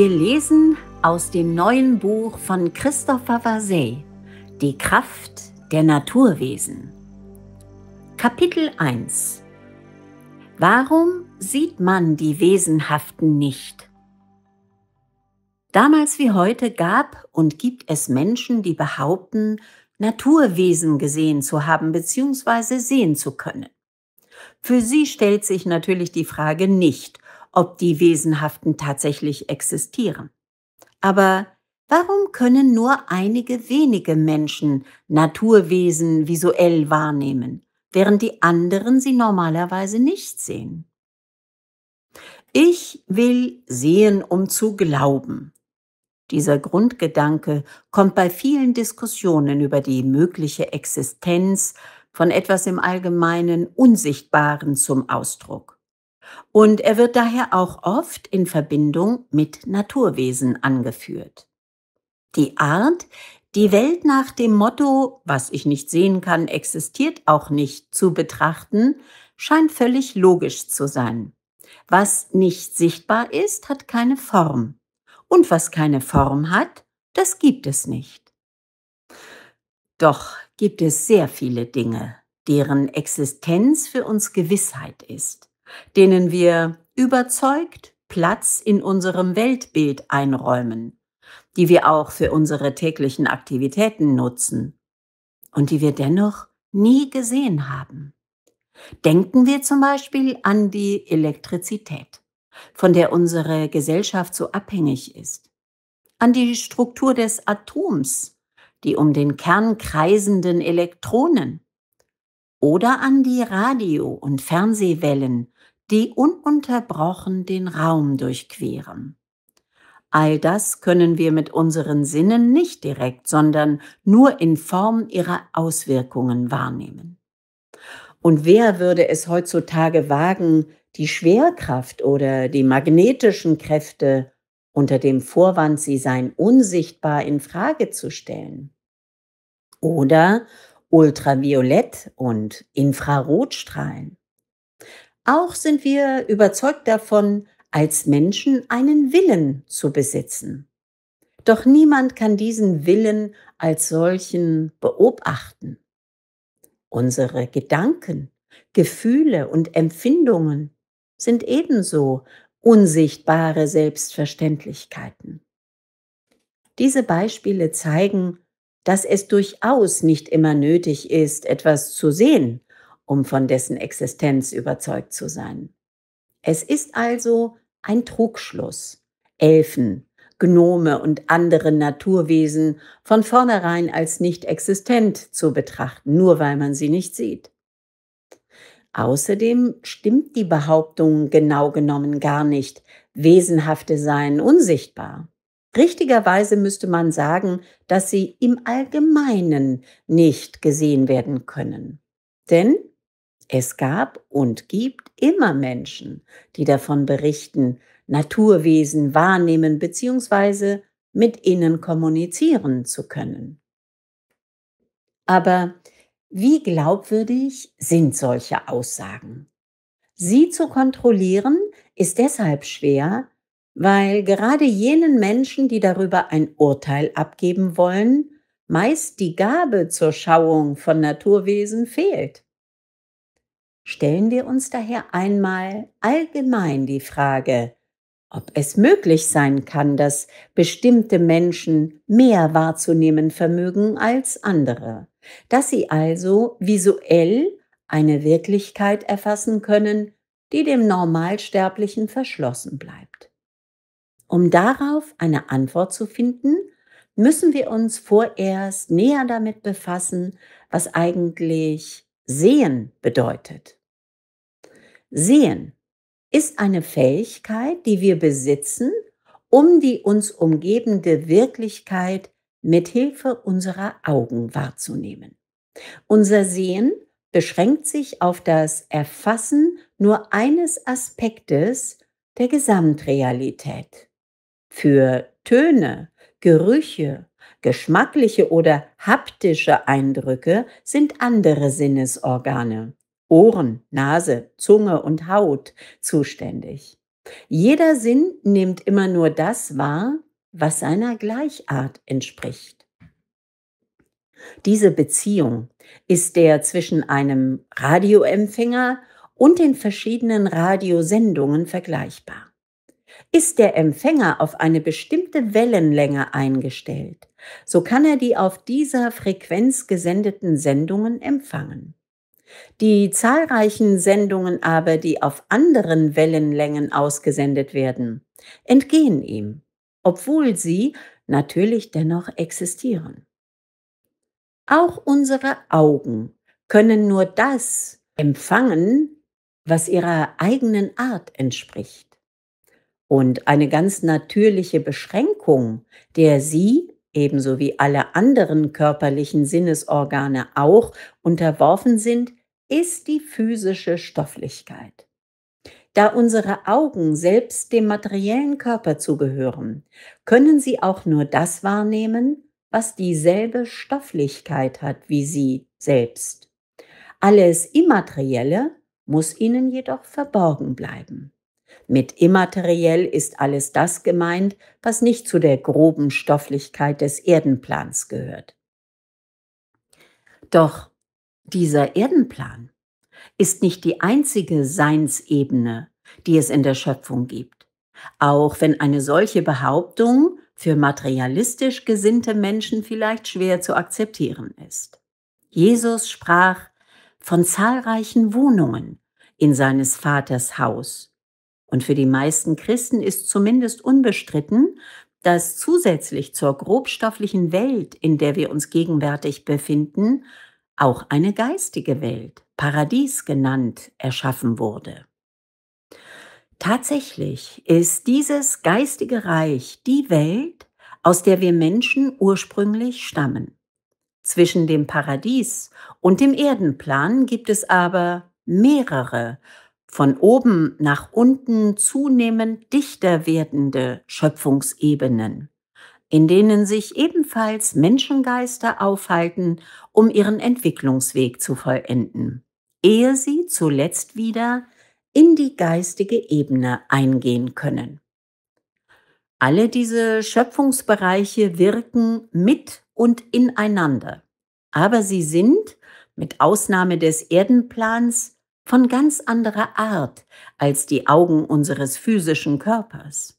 Wir lesen aus dem neuen Buch von Christopher Vasey, Die Kraft der Naturwesen. Kapitel 1 Warum sieht man die Wesenhaften nicht? Damals wie heute gab und gibt es Menschen, die behaupten, Naturwesen gesehen zu haben bzw. sehen zu können. Für sie stellt sich natürlich die Frage nicht, ob die Wesenhaften tatsächlich existieren. Aber warum können nur einige wenige Menschen Naturwesen visuell wahrnehmen, während die anderen sie normalerweise nicht sehen? Ich will sehen, um zu glauben. Dieser Grundgedanke kommt bei vielen Diskussionen über die mögliche Existenz von etwas im Allgemeinen Unsichtbaren zum Ausdruck. Und er wird daher auch oft in Verbindung mit Naturwesen angeführt. Die Art, die Welt nach dem Motto, was ich nicht sehen kann, existiert auch nicht, zu betrachten, scheint völlig logisch zu sein. Was nicht sichtbar ist, hat keine Form. Und was keine Form hat, das gibt es nicht. Doch gibt es sehr viele Dinge, deren Existenz für uns Gewissheit ist denen wir überzeugt Platz in unserem Weltbild einräumen, die wir auch für unsere täglichen Aktivitäten nutzen und die wir dennoch nie gesehen haben. Denken wir zum Beispiel an die Elektrizität, von der unsere Gesellschaft so abhängig ist, an die Struktur des Atoms, die um den Kern kreisenden Elektronen oder an die Radio- und Fernsehwellen, die ununterbrochen den Raum durchqueren. All das können wir mit unseren Sinnen nicht direkt, sondern nur in Form ihrer Auswirkungen wahrnehmen. Und wer würde es heutzutage wagen, die Schwerkraft oder die magnetischen Kräfte unter dem Vorwand, sie seien unsichtbar, in Frage zu stellen? Oder Ultraviolett und Infrarotstrahlen? Auch sind wir überzeugt davon, als Menschen einen Willen zu besitzen. Doch niemand kann diesen Willen als solchen beobachten. Unsere Gedanken, Gefühle und Empfindungen sind ebenso unsichtbare Selbstverständlichkeiten. Diese Beispiele zeigen, dass es durchaus nicht immer nötig ist, etwas zu sehen, um von dessen Existenz überzeugt zu sein. Es ist also ein Trugschluss, Elfen, Gnome und andere Naturwesen von vornherein als nicht existent zu betrachten, nur weil man sie nicht sieht. Außerdem stimmt die Behauptung genau genommen gar nicht, Wesenhafte seien unsichtbar. Richtigerweise müsste man sagen, dass sie im Allgemeinen nicht gesehen werden können. Denn es gab und gibt immer Menschen, die davon berichten, Naturwesen wahrnehmen bzw. mit ihnen kommunizieren zu können. Aber wie glaubwürdig sind solche Aussagen? Sie zu kontrollieren ist deshalb schwer, weil gerade jenen Menschen, die darüber ein Urteil abgeben wollen, meist die Gabe zur Schauung von Naturwesen fehlt stellen wir uns daher einmal allgemein die Frage, ob es möglich sein kann, dass bestimmte Menschen mehr wahrzunehmen vermögen als andere, dass sie also visuell eine Wirklichkeit erfassen können, die dem Normalsterblichen verschlossen bleibt. Um darauf eine Antwort zu finden, müssen wir uns vorerst näher damit befassen, was eigentlich Sehen bedeutet. Sehen ist eine Fähigkeit, die wir besitzen, um die uns umgebende Wirklichkeit mit Hilfe unserer Augen wahrzunehmen. Unser Sehen beschränkt sich auf das Erfassen nur eines Aspektes der Gesamtrealität. Für Töne, Gerüche, geschmackliche oder haptische Eindrücke sind andere Sinnesorgane. Ohren, Nase, Zunge und Haut zuständig. Jeder Sinn nimmt immer nur das wahr, was seiner Gleichart entspricht. Diese Beziehung ist der zwischen einem Radioempfänger und den verschiedenen Radiosendungen vergleichbar. Ist der Empfänger auf eine bestimmte Wellenlänge eingestellt, so kann er die auf dieser Frequenz gesendeten Sendungen empfangen. Die zahlreichen Sendungen aber, die auf anderen Wellenlängen ausgesendet werden, entgehen ihm, obwohl sie natürlich dennoch existieren. Auch unsere Augen können nur das empfangen, was ihrer eigenen Art entspricht. Und eine ganz natürliche Beschränkung, der sie ebenso wie alle anderen körperlichen Sinnesorgane auch unterworfen sind, ist die physische Stofflichkeit. Da unsere Augen selbst dem materiellen Körper zugehören, können sie auch nur das wahrnehmen, was dieselbe Stofflichkeit hat wie sie selbst. Alles Immaterielle muss ihnen jedoch verborgen bleiben. Mit immateriell ist alles das gemeint, was nicht zu der groben Stofflichkeit des Erdenplans gehört. Doch dieser Erdenplan ist nicht die einzige Seinsebene, die es in der Schöpfung gibt. Auch wenn eine solche Behauptung für materialistisch gesinnte Menschen vielleicht schwer zu akzeptieren ist. Jesus sprach von zahlreichen Wohnungen in seines Vaters Haus. Und für die meisten Christen ist zumindest unbestritten, dass zusätzlich zur grobstofflichen Welt, in der wir uns gegenwärtig befinden, auch eine geistige Welt, Paradies genannt, erschaffen wurde. Tatsächlich ist dieses geistige Reich die Welt, aus der wir Menschen ursprünglich stammen. Zwischen dem Paradies und dem Erdenplan gibt es aber mehrere, von oben nach unten zunehmend dichter werdende Schöpfungsebenen in denen sich ebenfalls Menschengeister aufhalten, um ihren Entwicklungsweg zu vollenden, ehe sie zuletzt wieder in die geistige Ebene eingehen können. Alle diese Schöpfungsbereiche wirken mit und ineinander, aber sie sind, mit Ausnahme des Erdenplans, von ganz anderer Art als die Augen unseres physischen Körpers.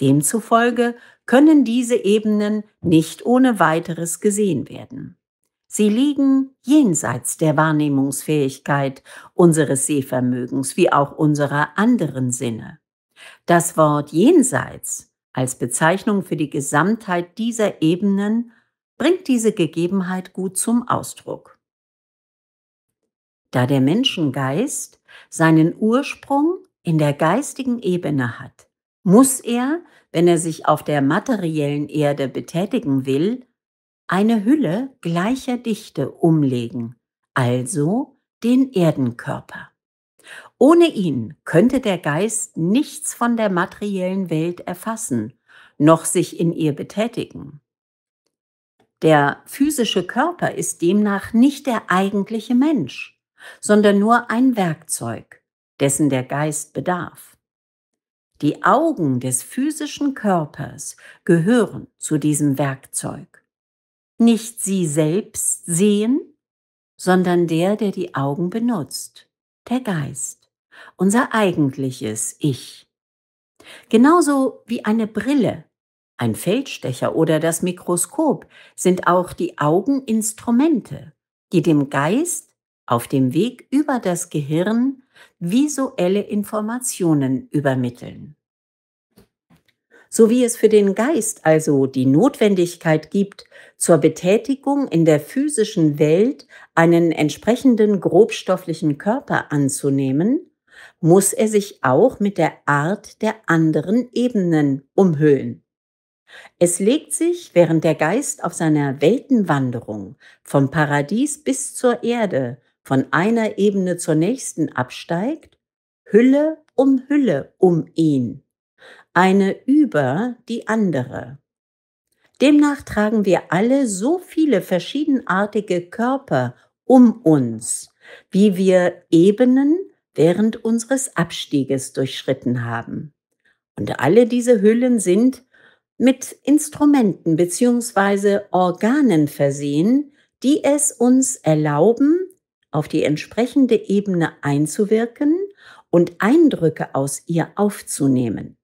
Demzufolge können diese Ebenen nicht ohne weiteres gesehen werden. Sie liegen jenseits der Wahrnehmungsfähigkeit unseres Sehvermögens wie auch unserer anderen Sinne. Das Wort jenseits als Bezeichnung für die Gesamtheit dieser Ebenen bringt diese Gegebenheit gut zum Ausdruck. Da der Menschengeist seinen Ursprung in der geistigen Ebene hat, muss er wenn er sich auf der materiellen Erde betätigen will, eine Hülle gleicher Dichte umlegen, also den Erdenkörper. Ohne ihn könnte der Geist nichts von der materiellen Welt erfassen, noch sich in ihr betätigen. Der physische Körper ist demnach nicht der eigentliche Mensch, sondern nur ein Werkzeug, dessen der Geist bedarf. Die Augen des physischen Körpers gehören zu diesem Werkzeug. Nicht sie selbst sehen, sondern der, der die Augen benutzt, der Geist, unser eigentliches Ich. Genauso wie eine Brille, ein Feldstecher oder das Mikroskop sind auch die Augen Instrumente, die dem Geist auf dem Weg über das Gehirn visuelle Informationen übermitteln. So wie es für den Geist also die Notwendigkeit gibt, zur Betätigung in der physischen Welt einen entsprechenden grobstofflichen Körper anzunehmen, muss er sich auch mit der Art der anderen Ebenen umhüllen. Es legt sich, während der Geist auf seiner Weltenwanderung vom Paradies bis zur Erde von einer Ebene zur nächsten absteigt, Hülle um Hülle um ihn, eine über die andere. Demnach tragen wir alle so viele verschiedenartige Körper um uns, wie wir Ebenen während unseres Abstieges durchschritten haben. Und alle diese Hüllen sind mit Instrumenten bzw. Organen versehen, die es uns erlauben, auf die entsprechende Ebene einzuwirken und Eindrücke aus ihr aufzunehmen.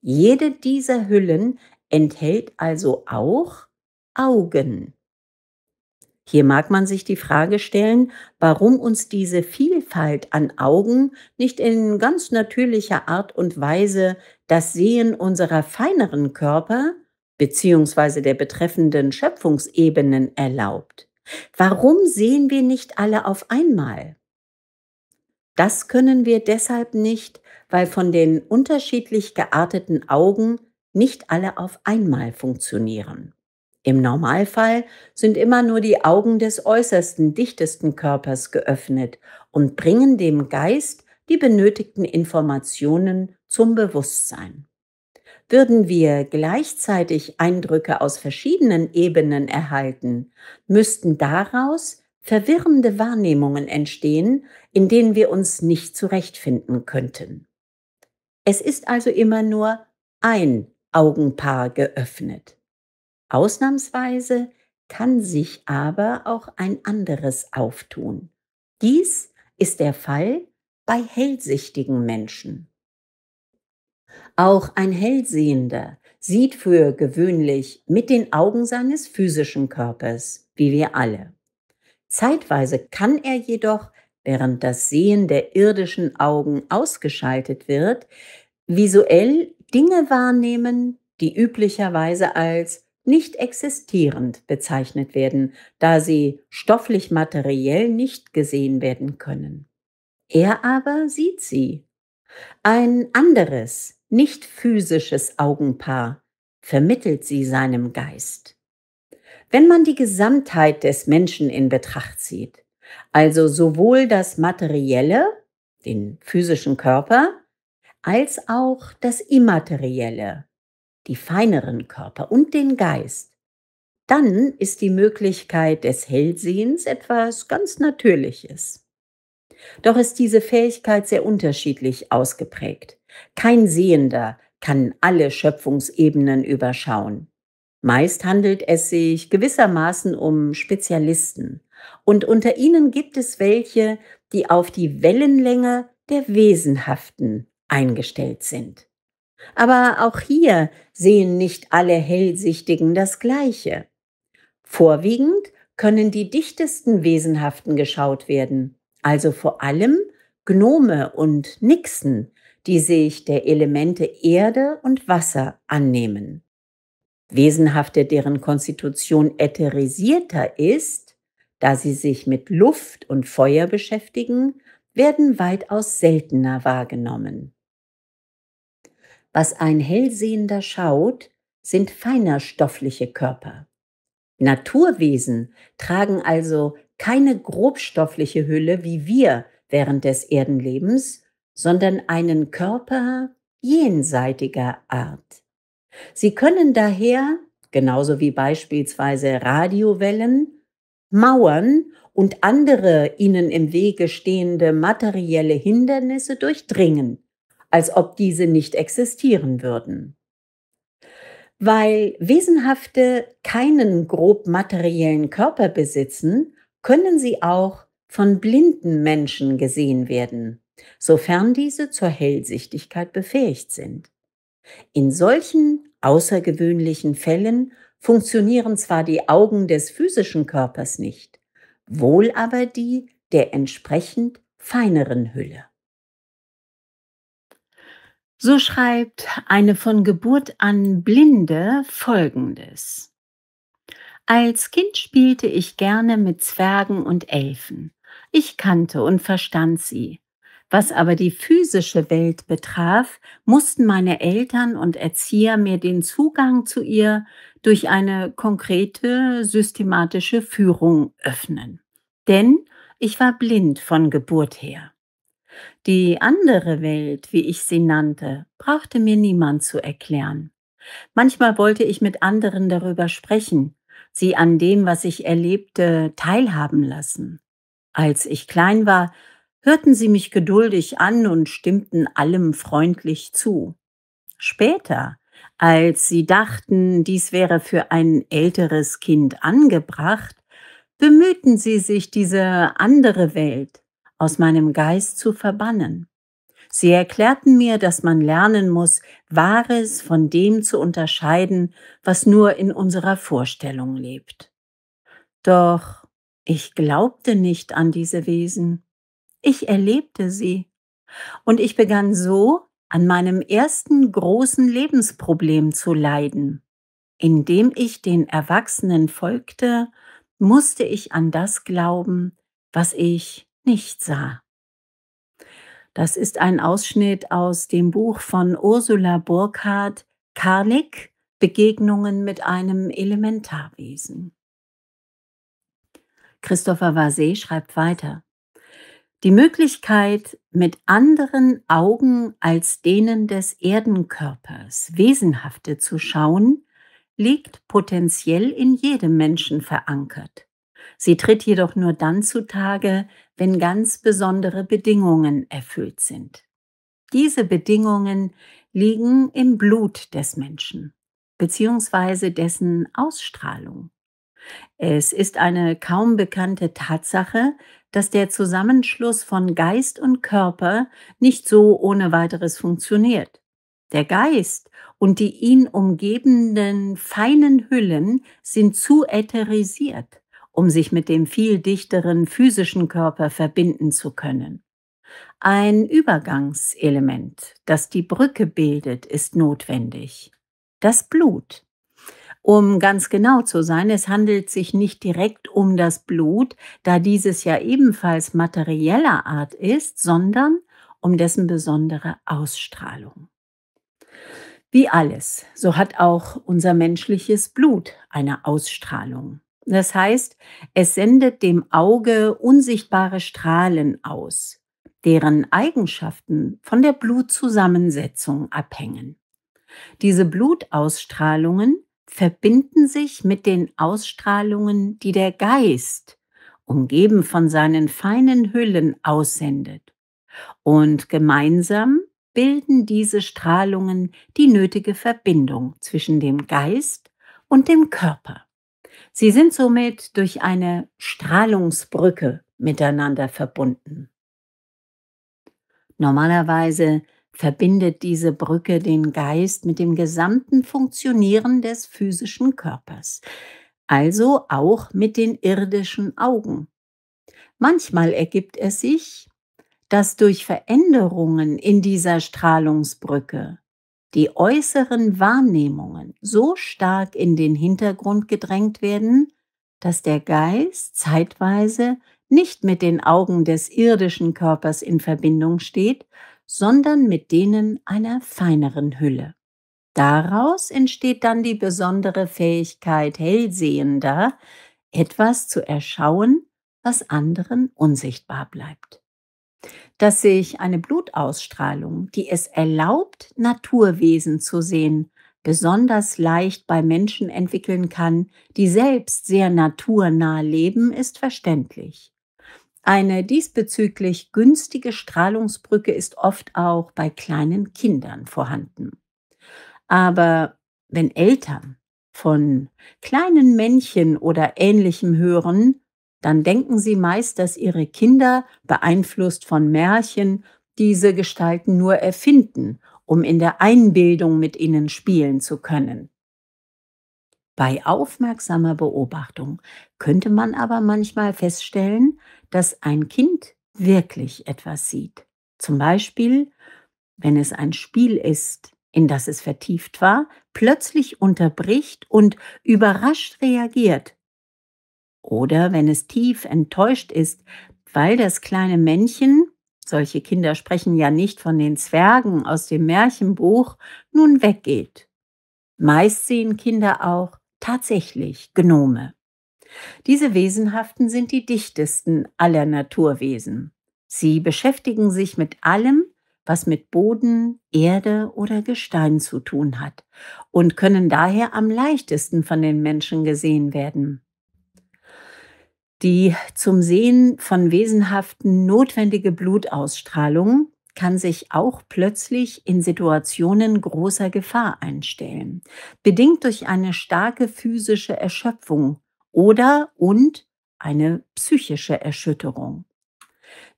Jede dieser Hüllen enthält also auch Augen. Hier mag man sich die Frage stellen, warum uns diese Vielfalt an Augen nicht in ganz natürlicher Art und Weise das Sehen unserer feineren Körper bzw. der betreffenden Schöpfungsebenen erlaubt. Warum sehen wir nicht alle auf einmal? Das können wir deshalb nicht, weil von den unterschiedlich gearteten Augen nicht alle auf einmal funktionieren. Im Normalfall sind immer nur die Augen des äußersten, dichtesten Körpers geöffnet und bringen dem Geist die benötigten Informationen zum Bewusstsein. Würden wir gleichzeitig Eindrücke aus verschiedenen Ebenen erhalten, müssten daraus verwirrende Wahrnehmungen entstehen, in denen wir uns nicht zurechtfinden könnten. Es ist also immer nur ein Augenpaar geöffnet. Ausnahmsweise kann sich aber auch ein anderes auftun. Dies ist der Fall bei hellsichtigen Menschen. Auch ein Hellsehender sieht für gewöhnlich mit den Augen seines physischen Körpers, wie wir alle. Zeitweise kann er jedoch, während das Sehen der irdischen Augen ausgeschaltet wird, visuell Dinge wahrnehmen, die üblicherweise als nicht existierend bezeichnet werden, da sie stofflich materiell nicht gesehen werden können. Er aber sieht sie. Ein anderes, nicht physisches Augenpaar vermittelt sie seinem Geist. Wenn man die Gesamtheit des Menschen in Betracht zieht, also sowohl das Materielle, den physischen Körper, als auch das Immaterielle, die feineren Körper und den Geist, dann ist die Möglichkeit des Hellsehens etwas ganz Natürliches. Doch ist diese Fähigkeit sehr unterschiedlich ausgeprägt. Kein Sehender kann alle Schöpfungsebenen überschauen. Meist handelt es sich gewissermaßen um Spezialisten. Und unter ihnen gibt es welche, die auf die Wellenlänge der Wesenhaften eingestellt sind. Aber auch hier sehen nicht alle Hellsichtigen das Gleiche. Vorwiegend können die dichtesten Wesenhaften geschaut werden, also vor allem Gnome und Nixen, die sich der Elemente Erde und Wasser annehmen. Wesenhafte, deren Konstitution ätherisierter ist, da sie sich mit Luft und Feuer beschäftigen, werden weitaus seltener wahrgenommen. Was ein Hellsehender schaut, sind feiner stoffliche Körper. Naturwesen tragen also keine grobstoffliche Hülle wie wir während des Erdenlebens, sondern einen Körper jenseitiger Art. Sie können daher, genauso wie beispielsweise Radiowellen, Mauern und andere ihnen im Wege stehende materielle Hindernisse durchdringen, als ob diese nicht existieren würden. Weil Wesenhafte keinen grob materiellen Körper besitzen, können sie auch von blinden Menschen gesehen werden sofern diese zur Hellsichtigkeit befähigt sind. In solchen außergewöhnlichen Fällen funktionieren zwar die Augen des physischen Körpers nicht, wohl aber die der entsprechend feineren Hülle. So schreibt eine von Geburt an Blinde Folgendes. Als Kind spielte ich gerne mit Zwergen und Elfen. Ich kannte und verstand sie. Was aber die physische Welt betraf, mussten meine Eltern und Erzieher mir den Zugang zu ihr durch eine konkrete, systematische Führung öffnen. Denn ich war blind von Geburt her. Die andere Welt, wie ich sie nannte, brauchte mir niemand zu erklären. Manchmal wollte ich mit anderen darüber sprechen, sie an dem, was ich erlebte, teilhaben lassen. Als ich klein war, hörten sie mich geduldig an und stimmten allem freundlich zu. Später, als sie dachten, dies wäre für ein älteres Kind angebracht, bemühten sie sich, diese andere Welt aus meinem Geist zu verbannen. Sie erklärten mir, dass man lernen muss, Wahres von dem zu unterscheiden, was nur in unserer Vorstellung lebt. Doch ich glaubte nicht an diese Wesen. Ich erlebte sie. Und ich begann so an meinem ersten großen Lebensproblem zu leiden. Indem ich den Erwachsenen folgte, musste ich an das glauben, was ich nicht sah. Das ist ein Ausschnitt aus dem Buch von Ursula Burkhardt, Karlik, Begegnungen mit einem Elementarwesen. Christopher Vasey schreibt weiter. Die Möglichkeit, mit anderen Augen als denen des Erdenkörpers Wesenhafte zu schauen, liegt potenziell in jedem Menschen verankert. Sie tritt jedoch nur dann zutage, wenn ganz besondere Bedingungen erfüllt sind. Diese Bedingungen liegen im Blut des Menschen bzw. dessen Ausstrahlung. Es ist eine kaum bekannte Tatsache, dass der Zusammenschluss von Geist und Körper nicht so ohne weiteres funktioniert. Der Geist und die ihn umgebenden feinen Hüllen sind zu ätherisiert, um sich mit dem viel dichteren physischen Körper verbinden zu können. Ein Übergangselement, das die Brücke bildet, ist notwendig. Das Blut, um ganz genau zu sein, es handelt sich nicht direkt um das Blut, da dieses ja ebenfalls materieller Art ist, sondern um dessen besondere Ausstrahlung. Wie alles, so hat auch unser menschliches Blut eine Ausstrahlung. Das heißt, es sendet dem Auge unsichtbare Strahlen aus, deren Eigenschaften von der Blutzusammensetzung abhängen. Diese Blutausstrahlungen verbinden sich mit den Ausstrahlungen, die der Geist, umgeben von seinen feinen Hüllen, aussendet. Und gemeinsam bilden diese Strahlungen die nötige Verbindung zwischen dem Geist und dem Körper. Sie sind somit durch eine Strahlungsbrücke miteinander verbunden. Normalerweise verbindet diese Brücke den Geist mit dem gesamten Funktionieren des physischen Körpers, also auch mit den irdischen Augen. Manchmal ergibt es sich, dass durch Veränderungen in dieser Strahlungsbrücke die äußeren Wahrnehmungen so stark in den Hintergrund gedrängt werden, dass der Geist zeitweise nicht mit den Augen des irdischen Körpers in Verbindung steht, sondern mit denen einer feineren Hülle. Daraus entsteht dann die besondere Fähigkeit hellsehender, etwas zu erschauen, was anderen unsichtbar bleibt. Dass sich eine Blutausstrahlung, die es erlaubt, Naturwesen zu sehen, besonders leicht bei Menschen entwickeln kann, die selbst sehr naturnah leben, ist verständlich. Eine diesbezüglich günstige Strahlungsbrücke ist oft auch bei kleinen Kindern vorhanden. Aber wenn Eltern von kleinen Männchen oder ähnlichem hören, dann denken sie meist, dass ihre Kinder, beeinflusst von Märchen, diese Gestalten nur erfinden, um in der Einbildung mit ihnen spielen zu können. Bei aufmerksamer Beobachtung könnte man aber manchmal feststellen, dass ein Kind wirklich etwas sieht. Zum Beispiel, wenn es ein Spiel ist, in das es vertieft war, plötzlich unterbricht und überrascht reagiert. Oder wenn es tief enttäuscht ist, weil das kleine Männchen, solche Kinder sprechen ja nicht von den Zwergen aus dem Märchenbuch, nun weggeht. Meist sehen Kinder auch tatsächlich Gnome. Diese Wesenhaften sind die dichtesten aller Naturwesen. Sie beschäftigen sich mit allem, was mit Boden, Erde oder Gestein zu tun hat und können daher am leichtesten von den Menschen gesehen werden. Die zum Sehen von Wesenhaften notwendige Blutausstrahlung kann sich auch plötzlich in Situationen großer Gefahr einstellen, bedingt durch eine starke physische Erschöpfung oder und eine psychische Erschütterung.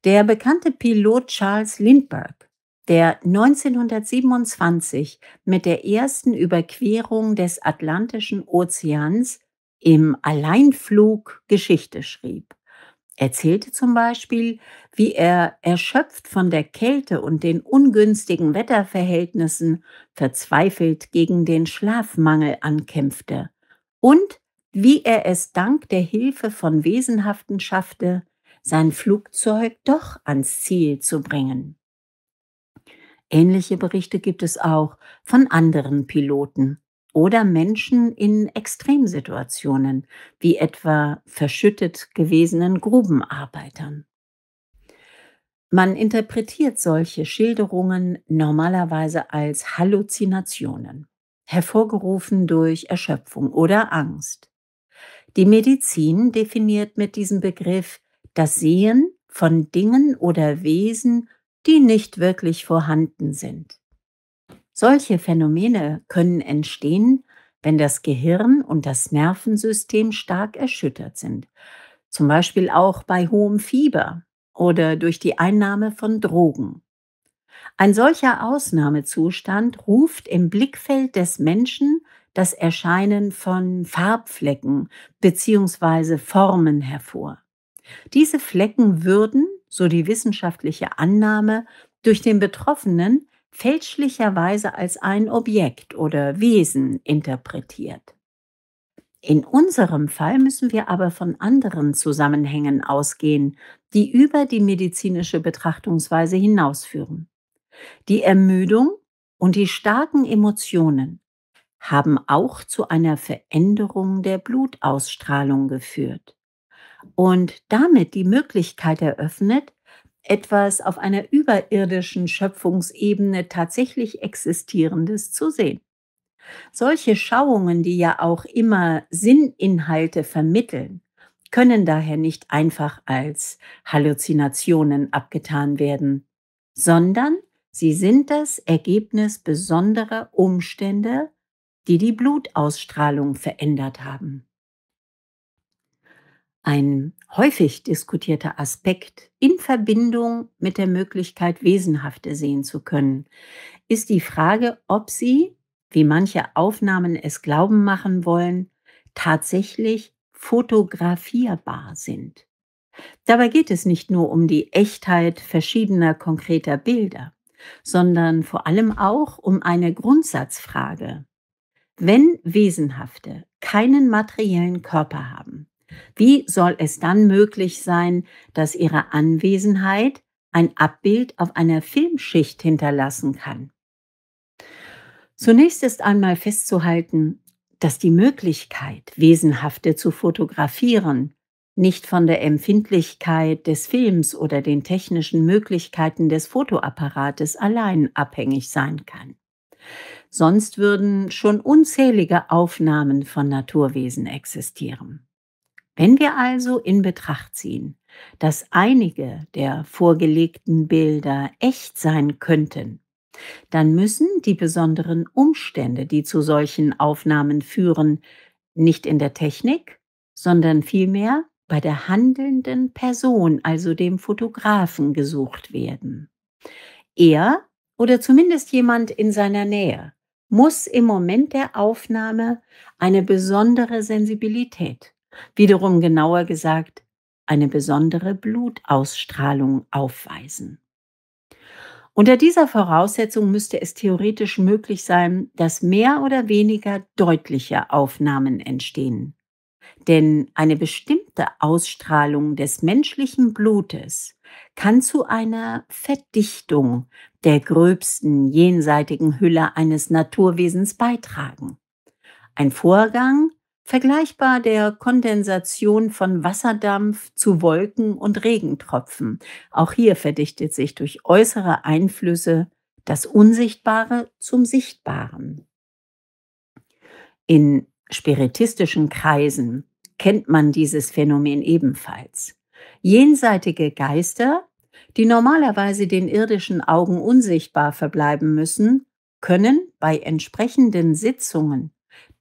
Der bekannte Pilot Charles Lindbergh, der 1927 mit der ersten Überquerung des Atlantischen Ozeans im Alleinflug Geschichte schrieb, erzählte zum Beispiel, wie er erschöpft von der Kälte und den ungünstigen Wetterverhältnissen verzweifelt gegen den Schlafmangel ankämpfte und wie er es dank der Hilfe von Wesenhaften schaffte, sein Flugzeug doch ans Ziel zu bringen. Ähnliche Berichte gibt es auch von anderen Piloten oder Menschen in Extremsituationen, wie etwa verschüttet gewesenen Grubenarbeitern. Man interpretiert solche Schilderungen normalerweise als Halluzinationen, hervorgerufen durch Erschöpfung oder Angst. Die Medizin definiert mit diesem Begriff das Sehen von Dingen oder Wesen, die nicht wirklich vorhanden sind. Solche Phänomene können entstehen, wenn das Gehirn und das Nervensystem stark erschüttert sind, zum Beispiel auch bei hohem Fieber oder durch die Einnahme von Drogen. Ein solcher Ausnahmezustand ruft im Blickfeld des Menschen das Erscheinen von Farbflecken bzw. Formen hervor. Diese Flecken würden, so die wissenschaftliche Annahme, durch den Betroffenen fälschlicherweise als ein Objekt oder Wesen interpretiert. In unserem Fall müssen wir aber von anderen Zusammenhängen ausgehen, die über die medizinische Betrachtungsweise hinausführen. Die Ermüdung und die starken Emotionen haben auch zu einer Veränderung der Blutausstrahlung geführt und damit die Möglichkeit eröffnet, etwas auf einer überirdischen Schöpfungsebene tatsächlich Existierendes zu sehen. Solche Schauungen, die ja auch immer Sinninhalte vermitteln, können daher nicht einfach als Halluzinationen abgetan werden, sondern sie sind das Ergebnis besonderer Umstände die die Blutausstrahlung verändert haben. Ein häufig diskutierter Aspekt in Verbindung mit der Möglichkeit, Wesenhafte sehen zu können, ist die Frage, ob sie, wie manche Aufnahmen es glauben machen wollen, tatsächlich fotografierbar sind. Dabei geht es nicht nur um die Echtheit verschiedener konkreter Bilder, sondern vor allem auch um eine Grundsatzfrage. Wenn Wesenhafte keinen materiellen Körper haben, wie soll es dann möglich sein, dass ihre Anwesenheit ein Abbild auf einer Filmschicht hinterlassen kann? Zunächst ist einmal festzuhalten, dass die Möglichkeit, Wesenhafte zu fotografieren, nicht von der Empfindlichkeit des Films oder den technischen Möglichkeiten des Fotoapparates allein abhängig sein kann sonst würden schon unzählige Aufnahmen von Naturwesen existieren. Wenn wir also in Betracht ziehen, dass einige der vorgelegten Bilder echt sein könnten, dann müssen die besonderen Umstände, die zu solchen Aufnahmen führen, nicht in der Technik, sondern vielmehr bei der handelnden Person, also dem Fotografen, gesucht werden. Er oder zumindest jemand in seiner Nähe muss im Moment der Aufnahme eine besondere Sensibilität, wiederum genauer gesagt, eine besondere Blutausstrahlung aufweisen. Unter dieser Voraussetzung müsste es theoretisch möglich sein, dass mehr oder weniger deutliche Aufnahmen entstehen. Denn eine bestimmte Ausstrahlung des menschlichen Blutes kann zu einer Verdichtung der gröbsten jenseitigen Hülle eines Naturwesens beitragen. Ein Vorgang, vergleichbar der Kondensation von Wasserdampf zu Wolken und Regentropfen. Auch hier verdichtet sich durch äußere Einflüsse das Unsichtbare zum Sichtbaren. In spiritistischen Kreisen kennt man dieses Phänomen ebenfalls jenseitige Geister, die normalerweise den irdischen Augen unsichtbar verbleiben müssen, können bei entsprechenden Sitzungen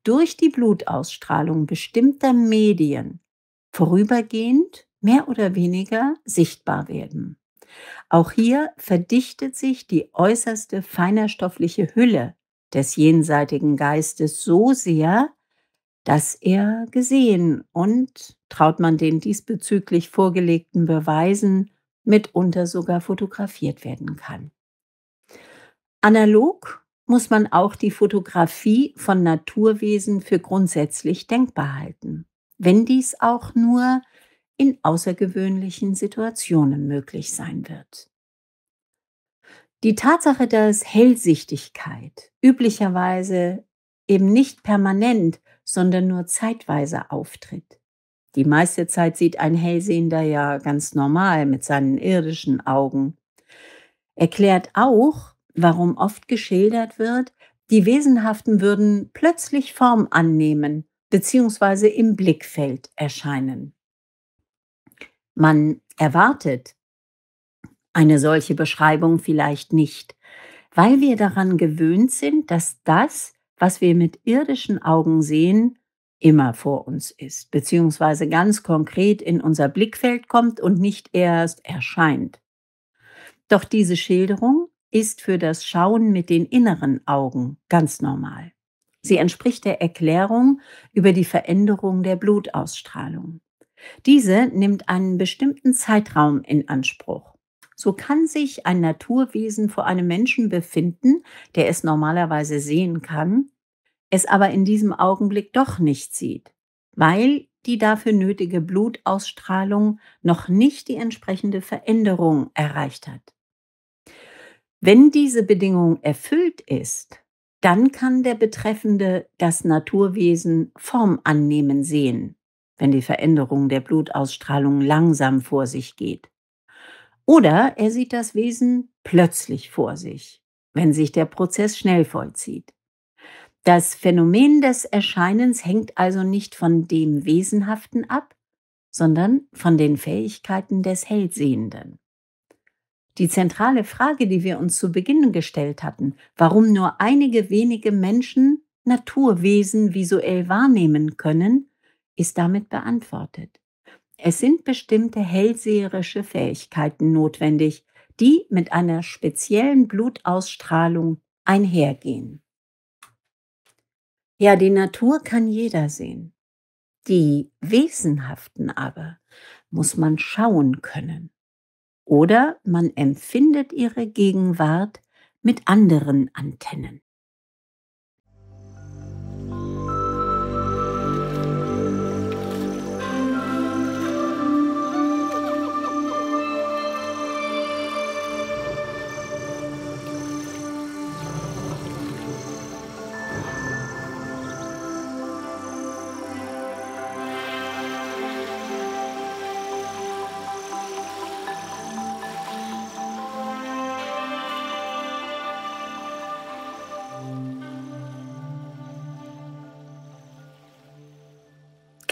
durch die Blutausstrahlung bestimmter Medien vorübergehend mehr oder weniger sichtbar werden. Auch hier verdichtet sich die äußerste feinerstoffliche Hülle des jenseitigen Geistes so sehr, dass er gesehen und traut man den diesbezüglich vorgelegten Beweisen, mitunter sogar fotografiert werden kann. Analog muss man auch die Fotografie von Naturwesen für grundsätzlich denkbar halten, wenn dies auch nur in außergewöhnlichen Situationen möglich sein wird. Die Tatsache, dass Hellsichtigkeit üblicherweise eben nicht permanent, sondern nur zeitweise auftritt, die meiste Zeit sieht ein Hellsehender ja ganz normal mit seinen irdischen Augen. Erklärt auch, warum oft geschildert wird, die Wesenhaften würden plötzlich Form annehmen bzw. im Blickfeld erscheinen. Man erwartet eine solche Beschreibung vielleicht nicht, weil wir daran gewöhnt sind, dass das, was wir mit irdischen Augen sehen, immer vor uns ist, beziehungsweise ganz konkret in unser Blickfeld kommt und nicht erst erscheint. Doch diese Schilderung ist für das Schauen mit den inneren Augen ganz normal. Sie entspricht der Erklärung über die Veränderung der Blutausstrahlung. Diese nimmt einen bestimmten Zeitraum in Anspruch. So kann sich ein Naturwesen vor einem Menschen befinden, der es normalerweise sehen kann, es aber in diesem Augenblick doch nicht sieht, weil die dafür nötige Blutausstrahlung noch nicht die entsprechende Veränderung erreicht hat. Wenn diese Bedingung erfüllt ist, dann kann der Betreffende das Naturwesen Form annehmen sehen, wenn die Veränderung der Blutausstrahlung langsam vor sich geht. Oder er sieht das Wesen plötzlich vor sich, wenn sich der Prozess schnell vollzieht. Das Phänomen des Erscheinens hängt also nicht von dem Wesenhaften ab, sondern von den Fähigkeiten des Hellsehenden. Die zentrale Frage, die wir uns zu Beginn gestellt hatten, warum nur einige wenige Menschen Naturwesen visuell wahrnehmen können, ist damit beantwortet. Es sind bestimmte hellseherische Fähigkeiten notwendig, die mit einer speziellen Blutausstrahlung einhergehen. Ja, die Natur kann jeder sehen. Die Wesenhaften aber muss man schauen können. Oder man empfindet ihre Gegenwart mit anderen Antennen.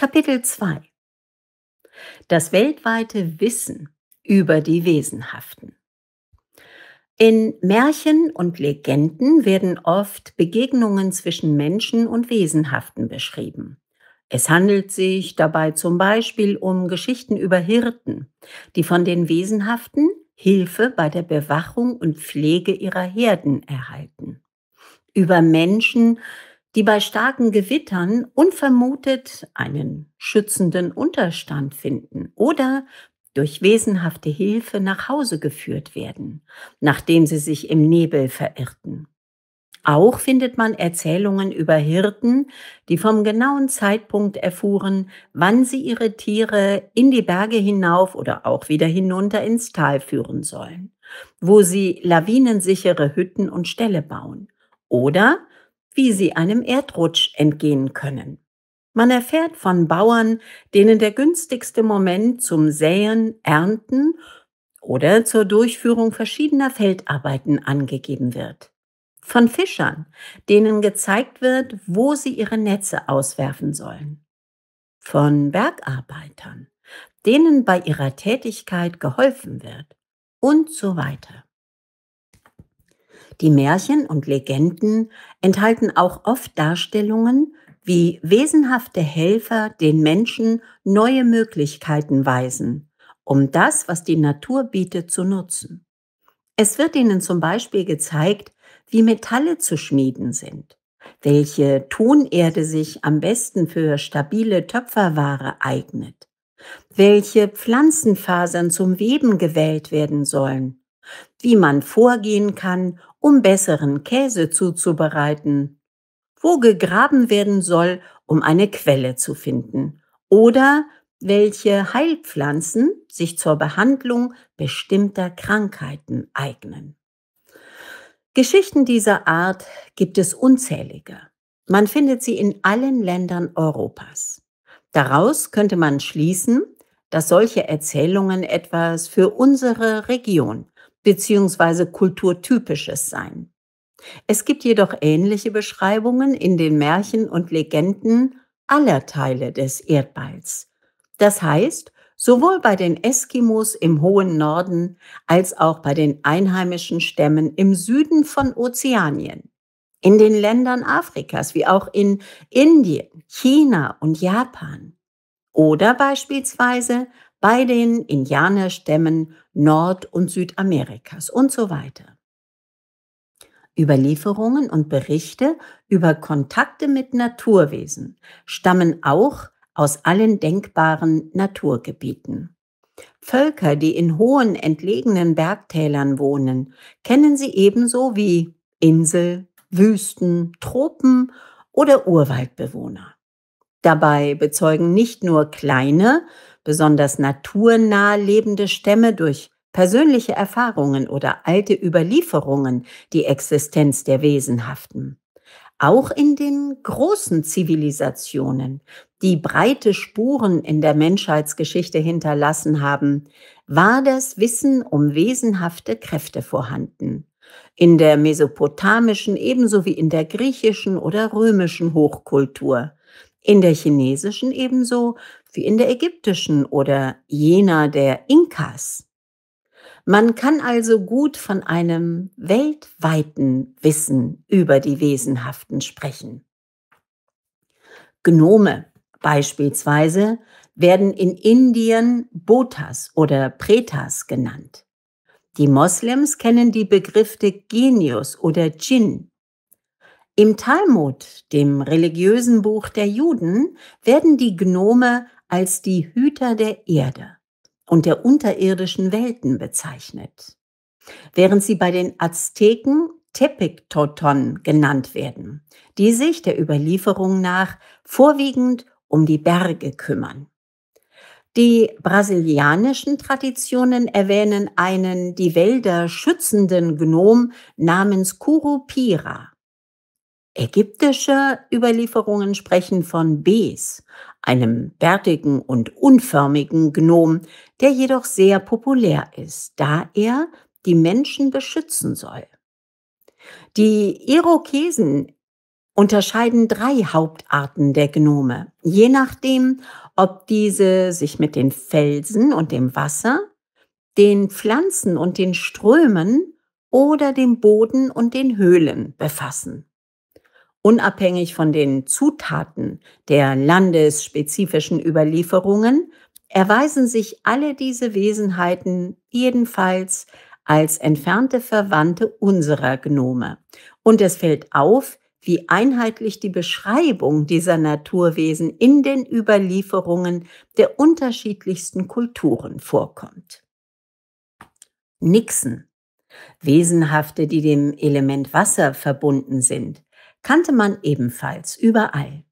Kapitel 2 Das weltweite Wissen über die Wesenhaften. In Märchen und Legenden werden oft Begegnungen zwischen Menschen und Wesenhaften beschrieben. Es handelt sich dabei zum Beispiel um Geschichten über Hirten, die von den Wesenhaften Hilfe bei der Bewachung und Pflege ihrer Herden erhalten, über Menschen, die bei starken Gewittern unvermutet einen schützenden Unterstand finden oder durch wesenhafte Hilfe nach Hause geführt werden, nachdem sie sich im Nebel verirrten. Auch findet man Erzählungen über Hirten, die vom genauen Zeitpunkt erfuhren, wann sie ihre Tiere in die Berge hinauf oder auch wieder hinunter ins Tal führen sollen, wo sie lawinensichere Hütten und Ställe bauen. Oder wie sie einem Erdrutsch entgehen können. Man erfährt von Bauern, denen der günstigste Moment zum Säen, Ernten oder zur Durchführung verschiedener Feldarbeiten angegeben wird. Von Fischern, denen gezeigt wird, wo sie ihre Netze auswerfen sollen. Von Bergarbeitern, denen bei ihrer Tätigkeit geholfen wird. Und so weiter. Die Märchen und Legenden enthalten auch oft Darstellungen, wie wesenhafte Helfer den Menschen neue Möglichkeiten weisen, um das, was die Natur bietet, zu nutzen. Es wird ihnen zum Beispiel gezeigt, wie Metalle zu schmieden sind, welche Tonerde sich am besten für stabile Töpferware eignet, welche Pflanzenfasern zum Weben gewählt werden sollen, wie man vorgehen kann, um besseren Käse zuzubereiten, wo gegraben werden soll, um eine Quelle zu finden, oder welche Heilpflanzen sich zur Behandlung bestimmter Krankheiten eignen. Geschichten dieser Art gibt es unzählige. Man findet sie in allen Ländern Europas. Daraus könnte man schließen, dass solche Erzählungen etwas für unsere Region, beziehungsweise kulturtypisches sein. Es gibt jedoch ähnliche Beschreibungen in den Märchen und Legenden aller Teile des Erdballs. Das heißt, sowohl bei den Eskimos im hohen Norden als auch bei den einheimischen Stämmen im Süden von Ozeanien, in den Ländern Afrikas wie auch in Indien, China und Japan oder beispielsweise bei den Indianerstämmen Nord- und Südamerikas und so weiter. Überlieferungen und Berichte über Kontakte mit Naturwesen stammen auch aus allen denkbaren Naturgebieten. Völker, die in hohen, entlegenen Bergtälern wohnen, kennen sie ebenso wie Insel, Wüsten, Tropen oder Urwaldbewohner. Dabei bezeugen nicht nur kleine, besonders naturnah lebende Stämme durch persönliche Erfahrungen oder alte Überlieferungen die Existenz der Wesenhaften. Auch in den großen Zivilisationen, die breite Spuren in der Menschheitsgeschichte hinterlassen haben, war das Wissen um wesenhafte Kräfte vorhanden. In der mesopotamischen ebenso wie in der griechischen oder römischen Hochkultur, in der chinesischen ebenso wie in der ägyptischen oder jener der Inkas. Man kann also gut von einem weltweiten Wissen über die Wesenhaften sprechen. Gnome beispielsweise werden in Indien Botas oder Pretas genannt. Die Moslems kennen die Begriffe Genius oder Djinn. Im Talmud, dem religiösen Buch der Juden, werden die Gnome als die Hüter der Erde und der unterirdischen Welten bezeichnet, während sie bei den Azteken Tepictoton genannt werden, die sich der Überlieferung nach vorwiegend um die Berge kümmern. Die brasilianischen Traditionen erwähnen einen die Wälder schützenden Gnom namens Kurupira. Ägyptische Überlieferungen sprechen von Bes, einem bärtigen und unförmigen Gnom, der jedoch sehr populär ist, da er die Menschen beschützen soll. Die Irokesen unterscheiden drei Hauptarten der Gnome, je nachdem, ob diese sich mit den Felsen und dem Wasser, den Pflanzen und den Strömen oder dem Boden und den Höhlen befassen unabhängig von den Zutaten der landesspezifischen Überlieferungen, erweisen sich alle diese Wesenheiten jedenfalls als entfernte Verwandte unserer Gnome. Und es fällt auf, wie einheitlich die Beschreibung dieser Naturwesen in den Überlieferungen der unterschiedlichsten Kulturen vorkommt. Nixen. Wesenhafte, die dem Element Wasser verbunden sind, kannte man ebenfalls überall.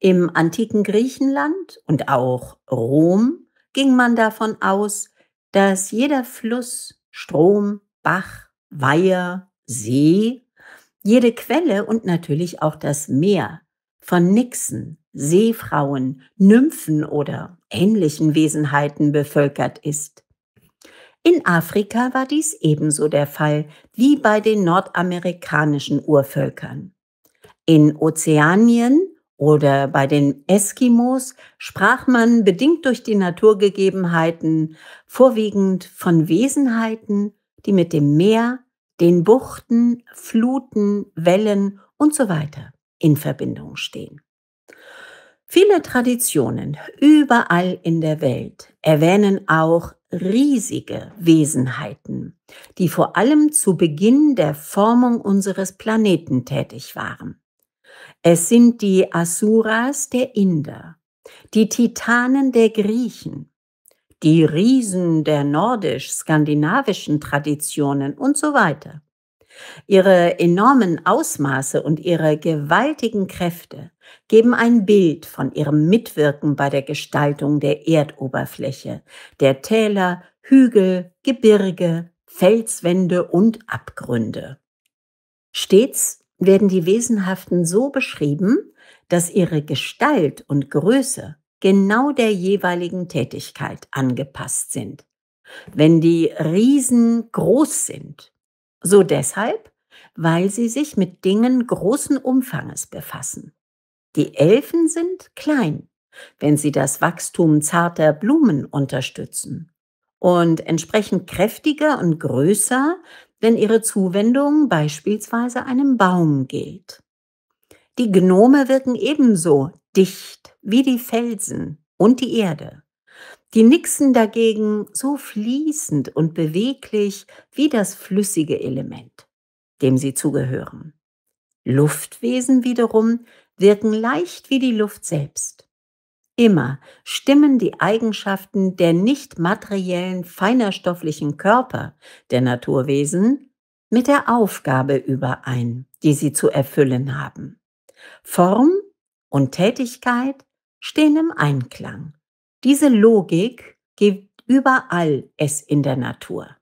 Im antiken Griechenland und auch Rom ging man davon aus, dass jeder Fluss, Strom, Bach, Weiher, See, jede Quelle und natürlich auch das Meer von Nixen, Seefrauen, Nymphen oder ähnlichen Wesenheiten bevölkert ist. In Afrika war dies ebenso der Fall wie bei den nordamerikanischen Urvölkern. In Ozeanien oder bei den Eskimos sprach man bedingt durch die Naturgegebenheiten vorwiegend von Wesenheiten, die mit dem Meer, den Buchten, Fluten, Wellen und so weiter in Verbindung stehen. Viele Traditionen überall in der Welt erwähnen auch riesige Wesenheiten, die vor allem zu Beginn der Formung unseres Planeten tätig waren. Es sind die Asuras der Inder, die Titanen der Griechen, die Riesen der nordisch-skandinavischen Traditionen und so weiter. Ihre enormen Ausmaße und ihre gewaltigen Kräfte geben ein Bild von ihrem Mitwirken bei der Gestaltung der Erdoberfläche, der Täler, Hügel, Gebirge, Felswände und Abgründe. Stets werden die Wesenhaften so beschrieben, dass ihre Gestalt und Größe genau der jeweiligen Tätigkeit angepasst sind. Wenn die Riesen groß sind, so deshalb, weil sie sich mit Dingen großen Umfanges befassen. Die Elfen sind klein, wenn sie das Wachstum zarter Blumen unterstützen. Und entsprechend kräftiger und größer wenn ihre Zuwendung beispielsweise einem Baum gilt. Die Gnome wirken ebenso dicht wie die Felsen und die Erde. Die Nixen dagegen so fließend und beweglich wie das flüssige Element, dem sie zugehören. Luftwesen wiederum wirken leicht wie die Luft selbst immer stimmen die Eigenschaften der nicht materiellen feinerstofflichen Körper der Naturwesen mit der Aufgabe überein, die sie zu erfüllen haben. Form und Tätigkeit stehen im Einklang. Diese Logik gibt überall es in der Natur.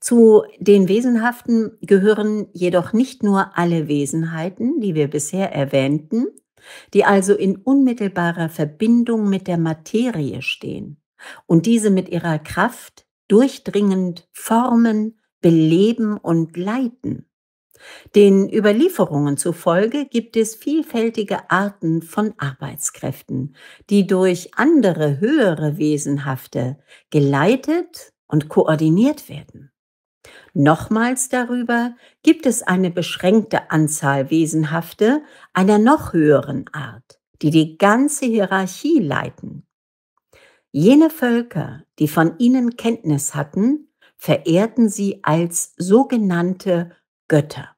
Zu den Wesenhaften gehören jedoch nicht nur alle Wesenheiten, die wir bisher erwähnten, die also in unmittelbarer Verbindung mit der Materie stehen und diese mit ihrer Kraft durchdringend formen, beleben und leiten. Den Überlieferungen zufolge gibt es vielfältige Arten von Arbeitskräften, die durch andere höhere Wesenhafte geleitet und koordiniert werden. Nochmals darüber gibt es eine beschränkte Anzahl Wesenhafte einer noch höheren Art, die die ganze Hierarchie leiten. Jene Völker, die von ihnen Kenntnis hatten, verehrten sie als sogenannte Götter.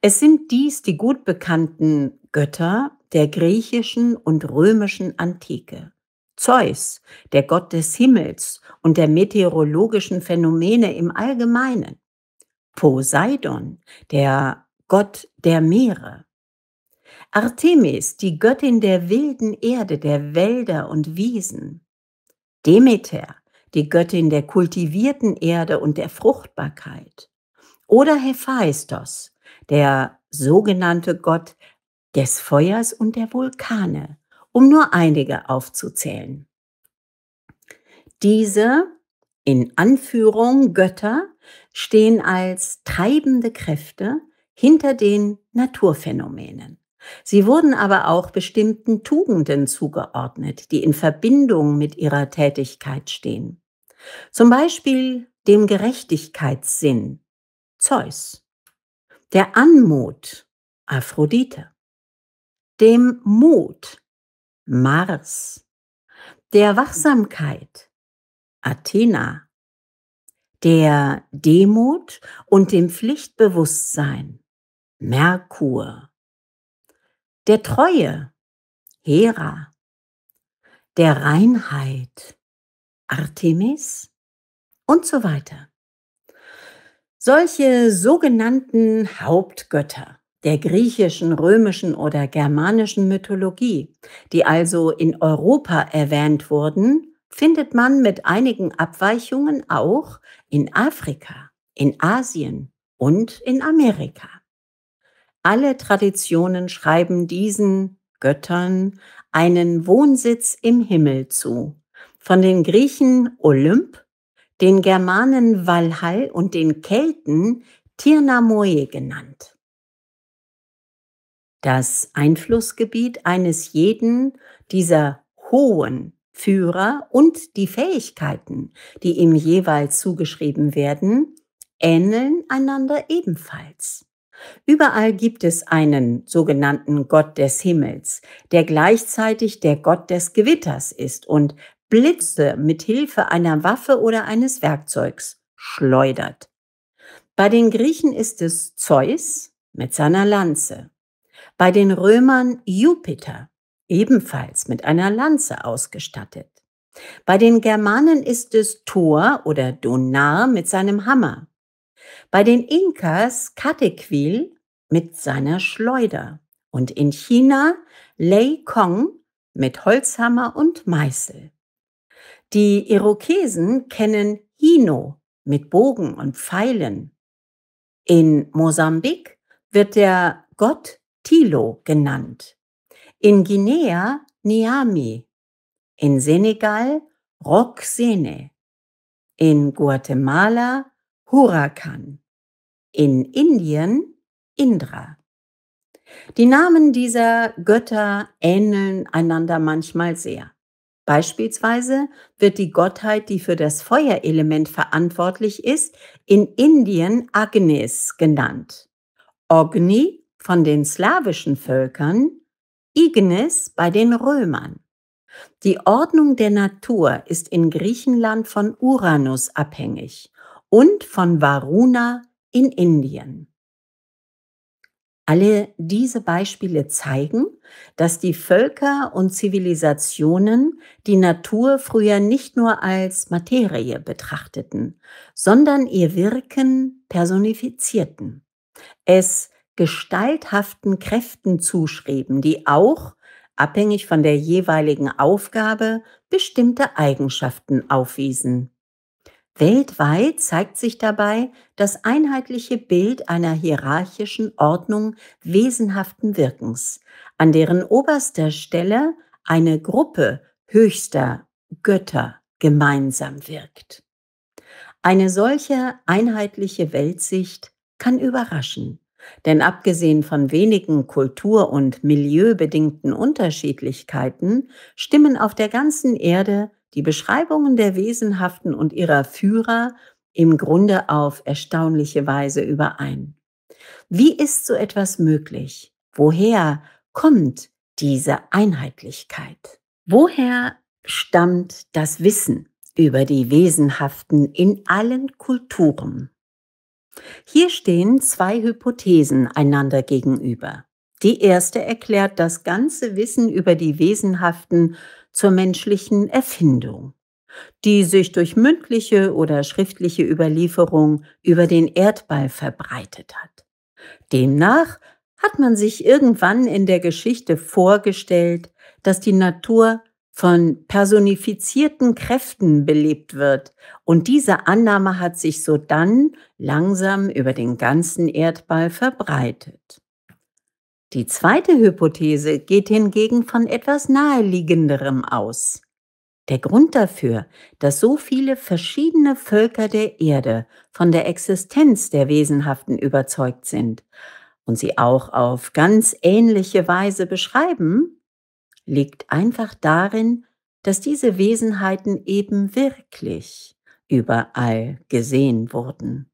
Es sind dies die gut bekannten Götter der griechischen und römischen Antike. Zeus, der Gott des Himmels und der meteorologischen Phänomene im Allgemeinen, Poseidon, der Gott der Meere, Artemis, die Göttin der wilden Erde, der Wälder und Wiesen, Demeter, die Göttin der kultivierten Erde und der Fruchtbarkeit, oder Hephaistos, der sogenannte Gott des Feuers und der Vulkane, um nur einige aufzuzählen. Diese, in Anführung Götter, stehen als treibende Kräfte hinter den Naturphänomenen. Sie wurden aber auch bestimmten Tugenden zugeordnet, die in Verbindung mit ihrer Tätigkeit stehen. Zum Beispiel dem Gerechtigkeitssinn, Zeus, der Anmut, Aphrodite, dem Mut, Mars, der Wachsamkeit, Athena, der Demut und dem Pflichtbewusstsein, Merkur, der Treue, Hera, der Reinheit, Artemis und so weiter. Solche sogenannten Hauptgötter der griechischen, römischen oder germanischen Mythologie, die also in Europa erwähnt wurden, findet man mit einigen Abweichungen auch in Afrika, in Asien und in Amerika. Alle Traditionen schreiben diesen Göttern einen Wohnsitz im Himmel zu. Von den Griechen Olymp, den Germanen Valhall und den Kelten Tirnamoe genannt das Einflussgebiet eines jeden dieser hohen Führer und die Fähigkeiten, die ihm jeweils zugeschrieben werden, ähneln einander ebenfalls. Überall gibt es einen sogenannten Gott des Himmels, der gleichzeitig der Gott des Gewitters ist und Blitze mit Hilfe einer Waffe oder eines Werkzeugs schleudert. Bei den Griechen ist es Zeus mit seiner Lanze, bei den Römern Jupiter, ebenfalls mit einer Lanze ausgestattet. Bei den Germanen ist es Thor oder Donar mit seinem Hammer. Bei den Inkas Katequil mit seiner Schleuder. Und in China Lei Kong mit Holzhammer und Meißel. Die Irokesen kennen Hino mit Bogen und Pfeilen. In Mosambik wird der Gott Tilo genannt. In Guinea Niami. In Senegal Roxene. In Guatemala Huracan. In Indien Indra. Die Namen dieser Götter ähneln einander manchmal sehr. Beispielsweise wird die Gottheit, die für das Feuerelement verantwortlich ist, in Indien Agnes genannt. Ogni von den slawischen Völkern, Ignis bei den Römern. Die Ordnung der Natur ist in Griechenland von Uranus abhängig und von Varuna in Indien. Alle diese Beispiele zeigen, dass die Völker und Zivilisationen die Natur früher nicht nur als Materie betrachteten, sondern ihr Wirken personifizierten, es gestalthaften Kräften zuschrieben, die auch, abhängig von der jeweiligen Aufgabe, bestimmte Eigenschaften aufwiesen. Weltweit zeigt sich dabei das einheitliche Bild einer hierarchischen Ordnung wesenhaften Wirkens, an deren oberster Stelle eine Gruppe höchster Götter gemeinsam wirkt. Eine solche einheitliche Weltsicht kann überraschen denn abgesehen von wenigen kultur- und milieubedingten Unterschiedlichkeiten stimmen auf der ganzen Erde die Beschreibungen der Wesenhaften und ihrer Führer im Grunde auf erstaunliche Weise überein. Wie ist so etwas möglich? Woher kommt diese Einheitlichkeit? Woher stammt das Wissen über die Wesenhaften in allen Kulturen? Hier stehen zwei Hypothesen einander gegenüber. Die erste erklärt das ganze Wissen über die Wesenhaften zur menschlichen Erfindung, die sich durch mündliche oder schriftliche Überlieferung über den Erdball verbreitet hat. Demnach hat man sich irgendwann in der Geschichte vorgestellt, dass die Natur von personifizierten Kräften belebt wird. Und diese Annahme hat sich so dann langsam über den ganzen Erdball verbreitet. Die zweite Hypothese geht hingegen von etwas naheliegenderem aus. Der Grund dafür, dass so viele verschiedene Völker der Erde von der Existenz der Wesenhaften überzeugt sind und sie auch auf ganz ähnliche Weise beschreiben, liegt einfach darin, dass diese Wesenheiten eben wirklich überall gesehen wurden.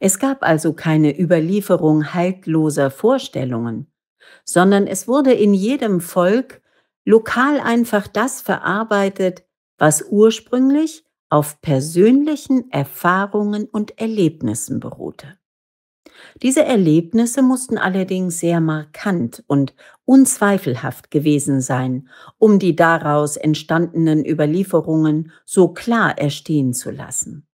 Es gab also keine Überlieferung haltloser Vorstellungen, sondern es wurde in jedem Volk lokal einfach das verarbeitet, was ursprünglich auf persönlichen Erfahrungen und Erlebnissen beruhte. Diese Erlebnisse mussten allerdings sehr markant und unzweifelhaft gewesen sein, um die daraus entstandenen Überlieferungen so klar erstehen zu lassen.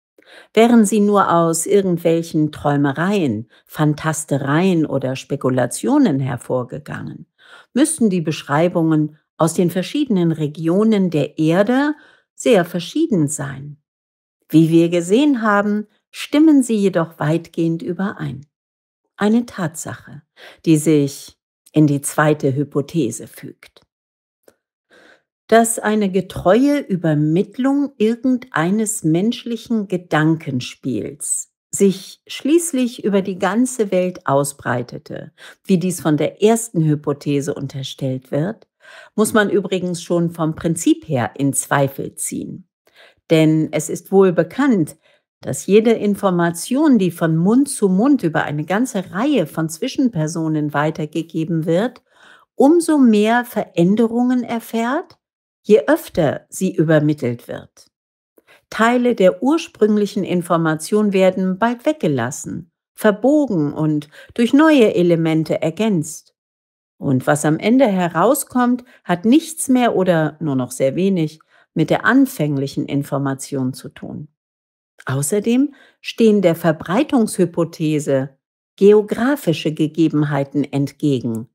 Wären sie nur aus irgendwelchen Träumereien, Fantastereien oder Spekulationen hervorgegangen, müssten die Beschreibungen aus den verschiedenen Regionen der Erde sehr verschieden sein. Wie wir gesehen haben, stimmen sie jedoch weitgehend überein eine Tatsache, die sich in die zweite Hypothese fügt. Dass eine getreue Übermittlung irgendeines menschlichen Gedankenspiels sich schließlich über die ganze Welt ausbreitete, wie dies von der ersten Hypothese unterstellt wird, muss man übrigens schon vom Prinzip her in Zweifel ziehen. Denn es ist wohl bekannt, dass jede Information, die von Mund zu Mund über eine ganze Reihe von Zwischenpersonen weitergegeben wird, umso mehr Veränderungen erfährt, je öfter sie übermittelt wird. Teile der ursprünglichen Information werden bald weggelassen, verbogen und durch neue Elemente ergänzt. Und was am Ende herauskommt, hat nichts mehr oder nur noch sehr wenig mit der anfänglichen Information zu tun. Außerdem stehen der Verbreitungshypothese geografische Gegebenheiten entgegen.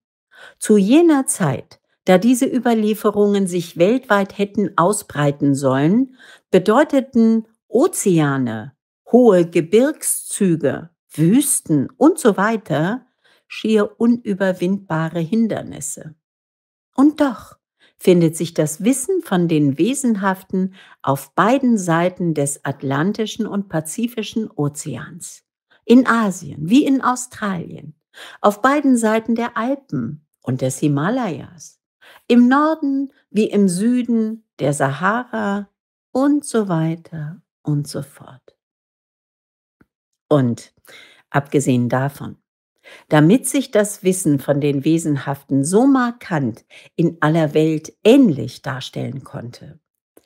Zu jener Zeit, da diese Überlieferungen sich weltweit hätten ausbreiten sollen, bedeuteten Ozeane, hohe Gebirgszüge, Wüsten und so weiter schier unüberwindbare Hindernisse. Und doch, findet sich das Wissen von den Wesenhaften auf beiden Seiten des Atlantischen und Pazifischen Ozeans. In Asien wie in Australien, auf beiden Seiten der Alpen und des Himalayas, im Norden wie im Süden der Sahara und so weiter und so fort. Und abgesehen davon, damit sich das Wissen von den Wesenhaften so markant in aller Welt ähnlich darstellen konnte.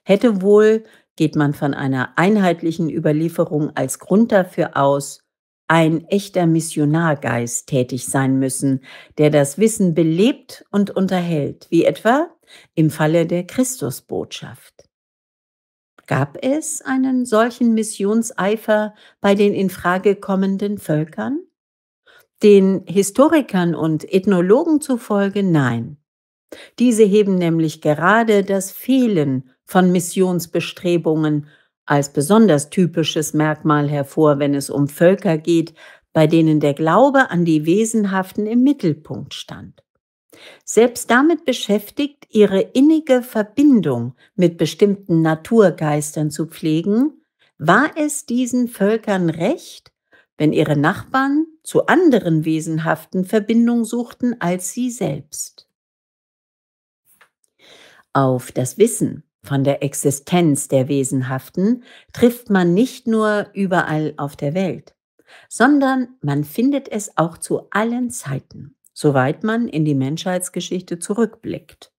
Hätte wohl, geht man von einer einheitlichen Überlieferung als Grund dafür aus, ein echter Missionargeist tätig sein müssen, der das Wissen belebt und unterhält, wie etwa im Falle der Christusbotschaft. Gab es einen solchen Missionseifer bei den in Frage kommenden Völkern? Den Historikern und Ethnologen zufolge nein. Diese heben nämlich gerade das Fehlen von Missionsbestrebungen als besonders typisches Merkmal hervor, wenn es um Völker geht, bei denen der Glaube an die Wesenhaften im Mittelpunkt stand. Selbst damit beschäftigt, ihre innige Verbindung mit bestimmten Naturgeistern zu pflegen, war es diesen Völkern recht, wenn ihre Nachbarn zu anderen wesenhaften Verbindung suchten als sie selbst. Auf das Wissen von der Existenz der Wesenhaften trifft man nicht nur überall auf der Welt, sondern man findet es auch zu allen Zeiten, soweit man in die Menschheitsgeschichte zurückblickt.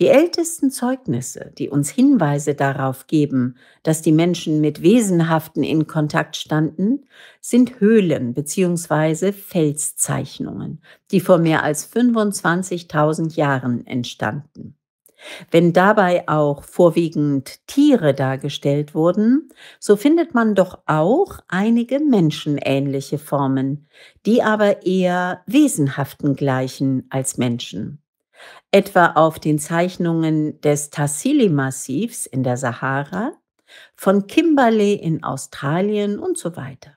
Die ältesten Zeugnisse, die uns Hinweise darauf geben, dass die Menschen mit Wesenhaften in Kontakt standen, sind Höhlen bzw. Felszeichnungen, die vor mehr als 25.000 Jahren entstanden. Wenn dabei auch vorwiegend Tiere dargestellt wurden, so findet man doch auch einige menschenähnliche Formen, die aber eher Wesenhaften gleichen als Menschen etwa auf den Zeichnungen des Tassili-Massivs in der Sahara, von Kimberley in Australien und so weiter.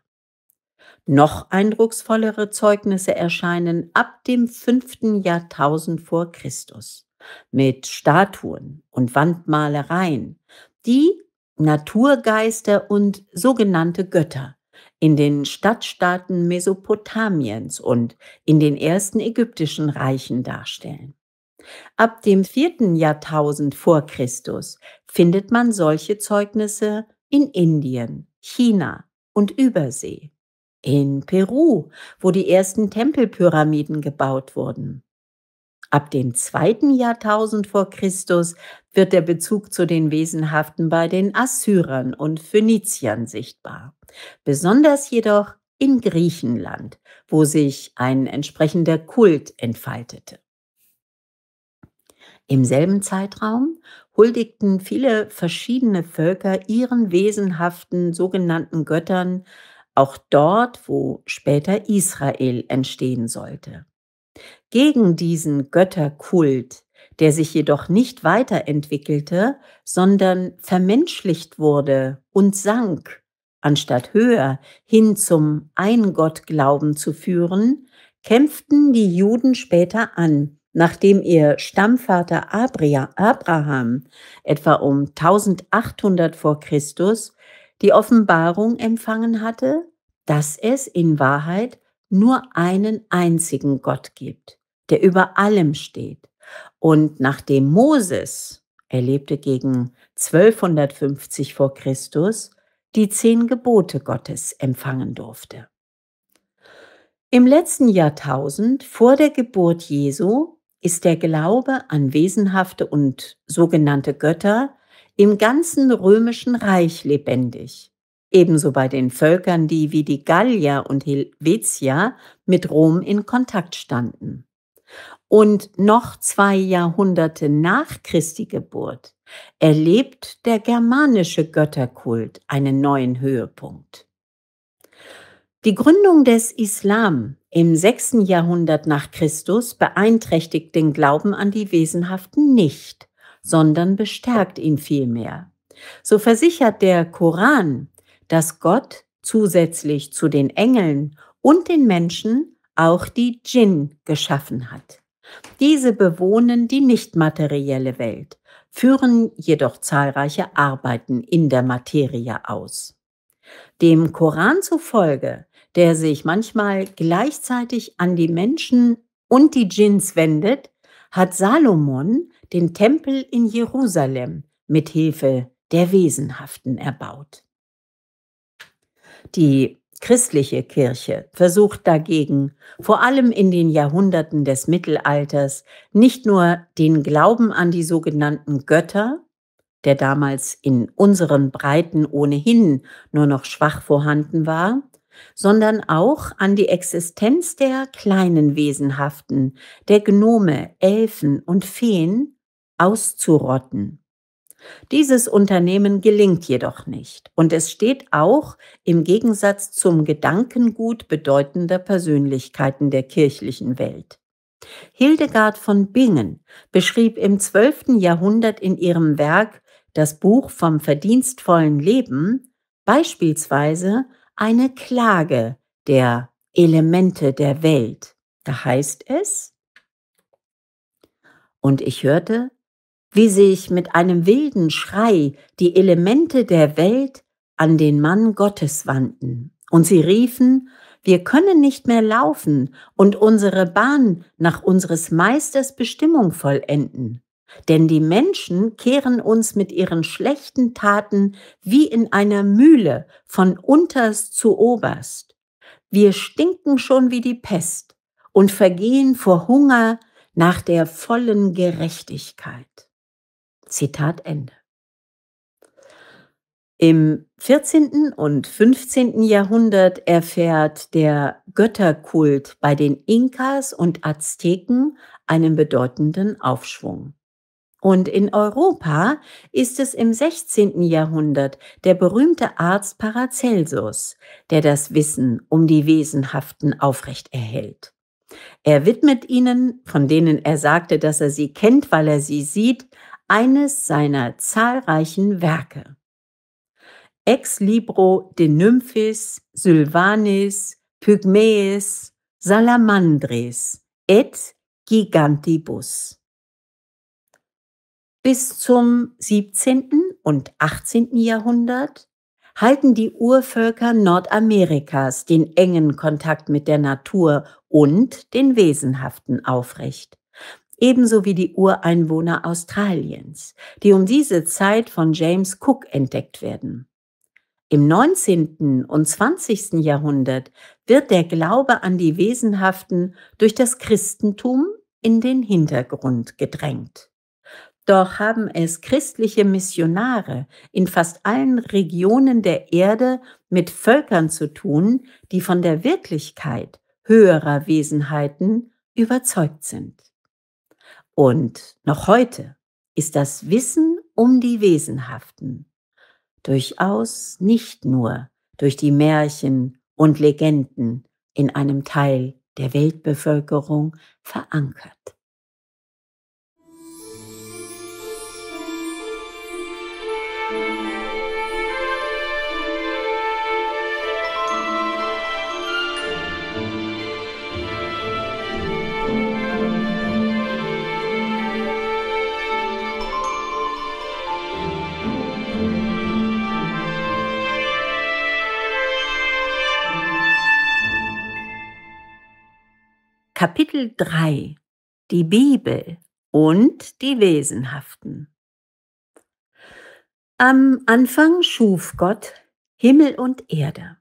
Noch eindrucksvollere Zeugnisse erscheinen ab dem fünften Jahrtausend vor Christus mit Statuen und Wandmalereien, die Naturgeister und sogenannte Götter in den Stadtstaaten Mesopotamiens und in den ersten ägyptischen Reichen darstellen. Ab dem vierten Jahrtausend vor Christus findet man solche Zeugnisse in Indien, China und Übersee. In Peru, wo die ersten Tempelpyramiden gebaut wurden. Ab dem zweiten Jahrtausend vor Christus wird der Bezug zu den Wesenhaften bei den Assyrern und Phöniziern sichtbar. Besonders jedoch in Griechenland, wo sich ein entsprechender Kult entfaltete. Im selben Zeitraum huldigten viele verschiedene Völker ihren wesenhaften sogenannten Göttern, auch dort, wo später Israel entstehen sollte. Gegen diesen Götterkult, der sich jedoch nicht weiterentwickelte, sondern vermenschlicht wurde und sank, anstatt höher hin zum Eingottglauben zu führen, kämpften die Juden später an Nachdem ihr Stammvater Abraham etwa um 1800 vor Christus die Offenbarung empfangen hatte, dass es in Wahrheit nur einen einzigen Gott gibt, der über allem steht. Und nachdem Moses, er lebte gegen 1250 vor Christus, die zehn Gebote Gottes empfangen durfte. Im letzten Jahrtausend vor der Geburt Jesu ist der Glaube an wesenhafte und sogenannte Götter im ganzen römischen Reich lebendig. Ebenso bei den Völkern, die wie die Gallier und Helvetier mit Rom in Kontakt standen. Und noch zwei Jahrhunderte nach Christi Geburt erlebt der germanische Götterkult einen neuen Höhepunkt. Die Gründung des Islam im 6. Jahrhundert nach Christus beeinträchtigt den Glauben an die Wesenhaften nicht, sondern bestärkt ihn vielmehr. So versichert der Koran, dass Gott zusätzlich zu den Engeln und den Menschen auch die Djinn geschaffen hat. Diese bewohnen die nicht materielle Welt, führen jedoch zahlreiche Arbeiten in der Materie aus. Dem Koran zufolge der sich manchmal gleichzeitig an die Menschen und die Djinns wendet, hat Salomon den Tempel in Jerusalem mit Hilfe der Wesenhaften erbaut. Die christliche Kirche versucht dagegen, vor allem in den Jahrhunderten des Mittelalters, nicht nur den Glauben an die sogenannten Götter, der damals in unseren Breiten ohnehin nur noch schwach vorhanden war, sondern auch an die Existenz der kleinen Wesenhaften, der Gnome, Elfen und Feen, auszurotten. Dieses Unternehmen gelingt jedoch nicht und es steht auch im Gegensatz zum Gedankengut bedeutender Persönlichkeiten der kirchlichen Welt. Hildegard von Bingen beschrieb im 12. Jahrhundert in ihrem Werk Das Buch vom verdienstvollen Leben beispielsweise eine Klage der Elemente der Welt. Da heißt es, und ich hörte, wie sich mit einem wilden Schrei die Elemente der Welt an den Mann Gottes wandten. Und sie riefen, wir können nicht mehr laufen und unsere Bahn nach unseres Meisters Bestimmung vollenden. Denn die Menschen kehren uns mit ihren schlechten Taten wie in einer Mühle von unterst zu oberst. Wir stinken schon wie die Pest und vergehen vor Hunger nach der vollen Gerechtigkeit. Zitat Ende. Im 14. und 15. Jahrhundert erfährt der Götterkult bei den Inkas und Azteken einen bedeutenden Aufschwung. Und in Europa ist es im 16. Jahrhundert der berühmte Arzt Paracelsus, der das Wissen um die Wesenhaften aufrecht erhält. Er widmet ihnen, von denen er sagte, dass er sie kennt, weil er sie sieht, eines seiner zahlreichen Werke. Ex libro de nymphis, sylvanis, pygmeis, Salamandris et gigantibus. Bis zum 17. und 18. Jahrhundert halten die Urvölker Nordamerikas den engen Kontakt mit der Natur und den Wesenhaften aufrecht. Ebenso wie die Ureinwohner Australiens, die um diese Zeit von James Cook entdeckt werden. Im 19. und 20. Jahrhundert wird der Glaube an die Wesenhaften durch das Christentum in den Hintergrund gedrängt. Doch haben es christliche Missionare in fast allen Regionen der Erde mit Völkern zu tun, die von der Wirklichkeit höherer Wesenheiten überzeugt sind. Und noch heute ist das Wissen um die Wesenhaften durchaus nicht nur durch die Märchen und Legenden in einem Teil der Weltbevölkerung verankert. Kapitel 3 Die Bibel und die Wesenhaften Am Anfang schuf Gott Himmel und Erde.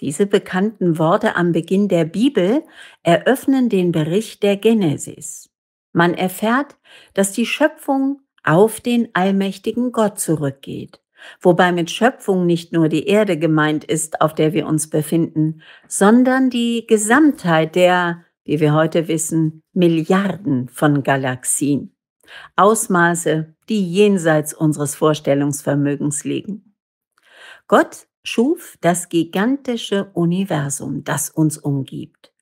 Diese bekannten Worte am Beginn der Bibel eröffnen den Bericht der Genesis. Man erfährt, dass die Schöpfung auf den allmächtigen Gott zurückgeht, wobei mit Schöpfung nicht nur die Erde gemeint ist, auf der wir uns befinden, sondern die Gesamtheit der wie wir heute wissen, Milliarden von Galaxien. Ausmaße, die jenseits unseres Vorstellungsvermögens liegen. Gott schuf das gigantische Universum, das uns umgibt.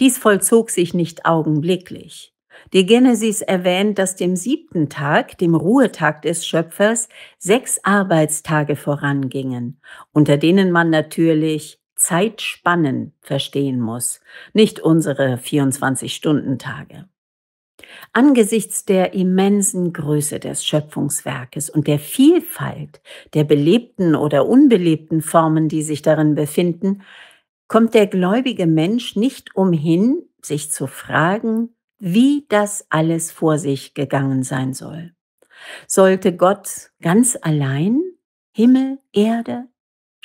Dies vollzog sich nicht augenblicklich. Die Genesis erwähnt, dass dem siebten Tag, dem Ruhetag des Schöpfers, sechs Arbeitstage vorangingen, unter denen man natürlich Zeitspannen verstehen muss, nicht unsere 24-Stunden-Tage. Angesichts der immensen Größe des Schöpfungswerkes und der Vielfalt der belebten oder unbelebten Formen, die sich darin befinden, kommt der gläubige Mensch nicht umhin, sich zu fragen, wie das alles vor sich gegangen sein soll. Sollte Gott ganz allein Himmel, Erde,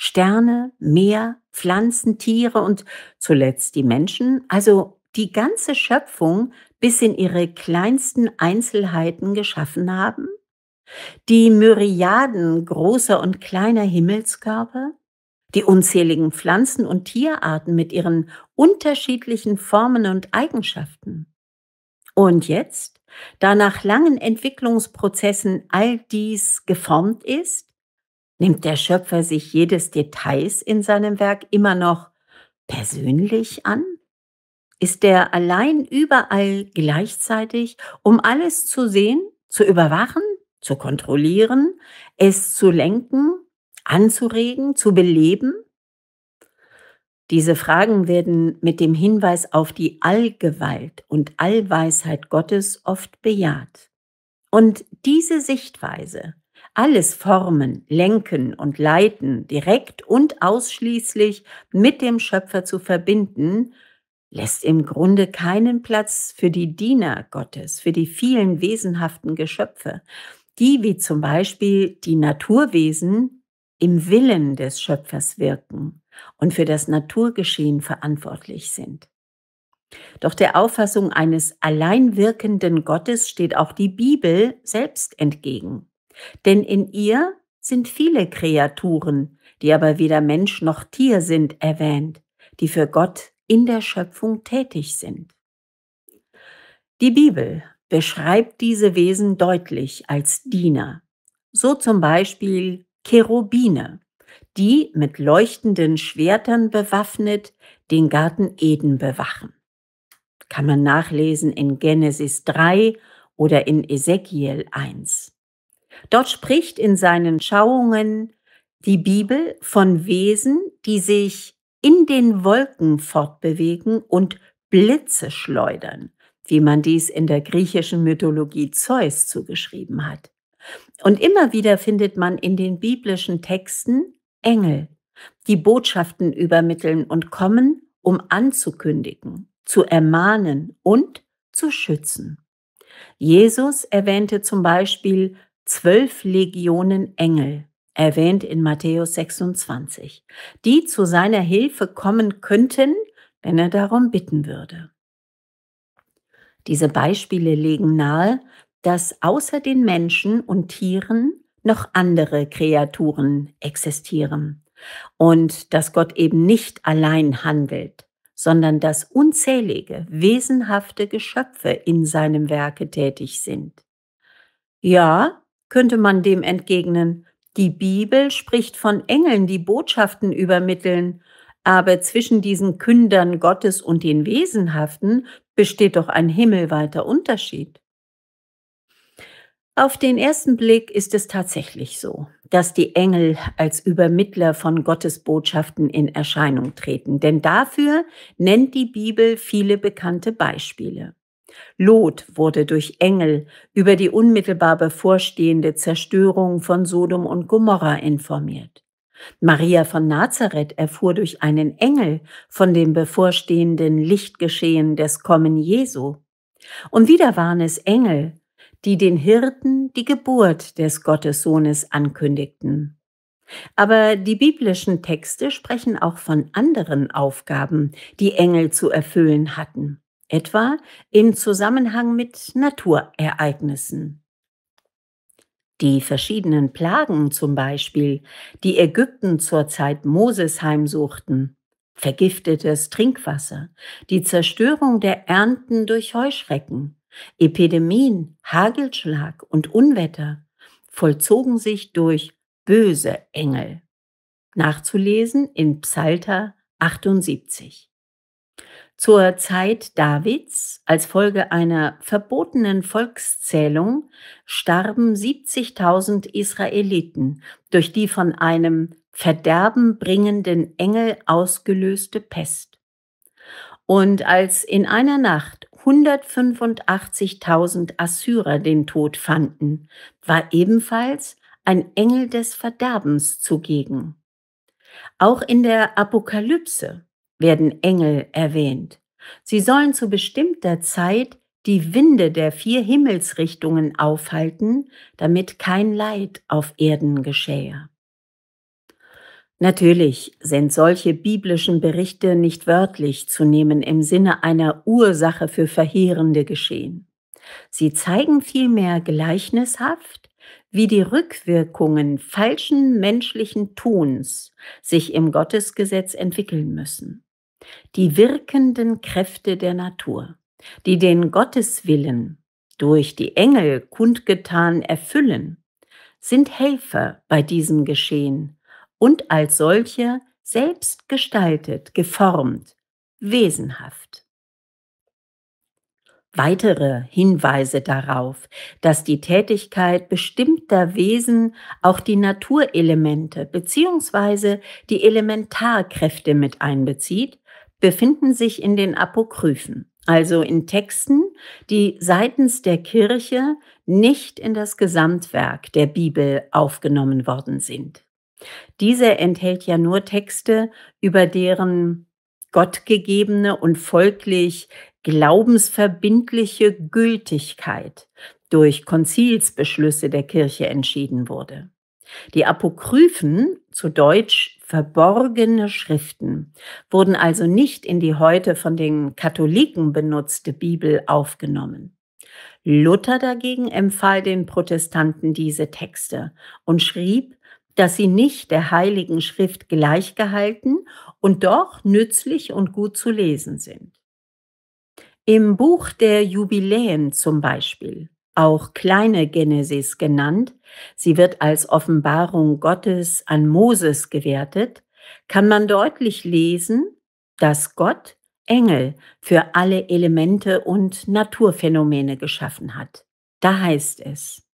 Sterne, Meer, Pflanzen, Tiere und zuletzt die Menschen, also die ganze Schöpfung bis in ihre kleinsten Einzelheiten geschaffen haben? Die Myriaden großer und kleiner Himmelskörper? Die unzähligen Pflanzen und Tierarten mit ihren unterschiedlichen Formen und Eigenschaften? Und jetzt, da nach langen Entwicklungsprozessen all dies geformt ist, Nimmt der Schöpfer sich jedes Details in seinem Werk immer noch persönlich an? Ist er allein überall gleichzeitig, um alles zu sehen, zu überwachen, zu kontrollieren, es zu lenken, anzuregen, zu beleben? Diese Fragen werden mit dem Hinweis auf die Allgewalt und Allweisheit Gottes oft bejaht. Und diese Sichtweise alles formen, lenken und leiten, direkt und ausschließlich mit dem Schöpfer zu verbinden, lässt im Grunde keinen Platz für die Diener Gottes, für die vielen wesenhaften Geschöpfe, die wie zum Beispiel die Naturwesen im Willen des Schöpfers wirken und für das Naturgeschehen verantwortlich sind. Doch der Auffassung eines allein wirkenden Gottes steht auch die Bibel selbst entgegen denn in ihr sind viele Kreaturen, die aber weder Mensch noch Tier sind, erwähnt, die für Gott in der Schöpfung tätig sind. Die Bibel beschreibt diese Wesen deutlich als Diener, so zum Beispiel Cherubine, die mit leuchtenden Schwertern bewaffnet den Garten Eden bewachen. Kann man nachlesen in Genesis 3 oder in Ezekiel 1. Dort spricht in seinen Schauungen die Bibel von Wesen, die sich in den Wolken fortbewegen und Blitze schleudern, wie man dies in der griechischen Mythologie Zeus zugeschrieben hat. Und immer wieder findet man in den biblischen Texten Engel, die Botschaften übermitteln und kommen, um anzukündigen, zu ermahnen und zu schützen. Jesus erwähnte zum Beispiel zwölf Legionen Engel, erwähnt in Matthäus 26, die zu seiner Hilfe kommen könnten, wenn er darum bitten würde. Diese Beispiele legen nahe, dass außer den Menschen und Tieren noch andere Kreaturen existieren und dass Gott eben nicht allein handelt, sondern dass unzählige, wesenhafte Geschöpfe in seinem Werke tätig sind. Ja, könnte man dem entgegnen, die Bibel spricht von Engeln, die Botschaften übermitteln, aber zwischen diesen Kündern Gottes und den Wesenhaften besteht doch ein himmelweiter Unterschied. Auf den ersten Blick ist es tatsächlich so, dass die Engel als Übermittler von Gottes Botschaften in Erscheinung treten, denn dafür nennt die Bibel viele bekannte Beispiele. Lot wurde durch Engel über die unmittelbar bevorstehende Zerstörung von Sodom und Gomorra informiert. Maria von Nazareth erfuhr durch einen Engel von dem bevorstehenden Lichtgeschehen des Kommen Jesu. Und wieder waren es Engel, die den Hirten die Geburt des Gottessohnes ankündigten. Aber die biblischen Texte sprechen auch von anderen Aufgaben, die Engel zu erfüllen hatten etwa im Zusammenhang mit Naturereignissen. Die verschiedenen Plagen zum Beispiel, die Ägypten zur Zeit Moses heimsuchten, vergiftetes Trinkwasser, die Zerstörung der Ernten durch Heuschrecken, Epidemien, Hagelschlag und Unwetter vollzogen sich durch böse Engel. Nachzulesen in Psalter 78. Zur Zeit Davids, als Folge einer verbotenen Volkszählung, starben 70.000 Israeliten durch die von einem Verderben bringenden Engel ausgelöste Pest. Und als in einer Nacht 185.000 Assyrer den Tod fanden, war ebenfalls ein Engel des Verderbens zugegen. Auch in der Apokalypse werden Engel erwähnt. Sie sollen zu bestimmter Zeit die Winde der vier Himmelsrichtungen aufhalten, damit kein Leid auf Erden geschähe. Natürlich sind solche biblischen Berichte nicht wörtlich zu nehmen im Sinne einer Ursache für verheerende Geschehen. Sie zeigen vielmehr gleichnishaft, wie die Rückwirkungen falschen menschlichen Tuns sich im Gottesgesetz entwickeln müssen die wirkenden Kräfte der Natur, die den Gotteswillen durch die Engel kundgetan erfüllen, sind Helfer bei diesem Geschehen und als solche selbst gestaltet, geformt, wesenhaft. Weitere Hinweise darauf, dass die Tätigkeit bestimmter Wesen auch die Naturelemente bzw. die Elementarkräfte mit einbezieht, befinden sich in den Apokryphen, also in Texten, die seitens der Kirche nicht in das Gesamtwerk der Bibel aufgenommen worden sind. Diese enthält ja nur Texte, über deren gottgegebene und folglich glaubensverbindliche Gültigkeit durch Konzilsbeschlüsse der Kirche entschieden wurde. Die Apokryphen, zu Deutsch Verborgene Schriften wurden also nicht in die heute von den Katholiken benutzte Bibel aufgenommen. Luther dagegen empfahl den Protestanten diese Texte und schrieb, dass sie nicht der Heiligen Schrift gleichgehalten und doch nützlich und gut zu lesen sind. Im Buch der Jubiläen zum Beispiel auch kleine Genesis genannt, sie wird als Offenbarung Gottes an Moses gewertet, kann man deutlich lesen, dass Gott Engel für alle Elemente und Naturphänomene geschaffen hat. Da heißt es,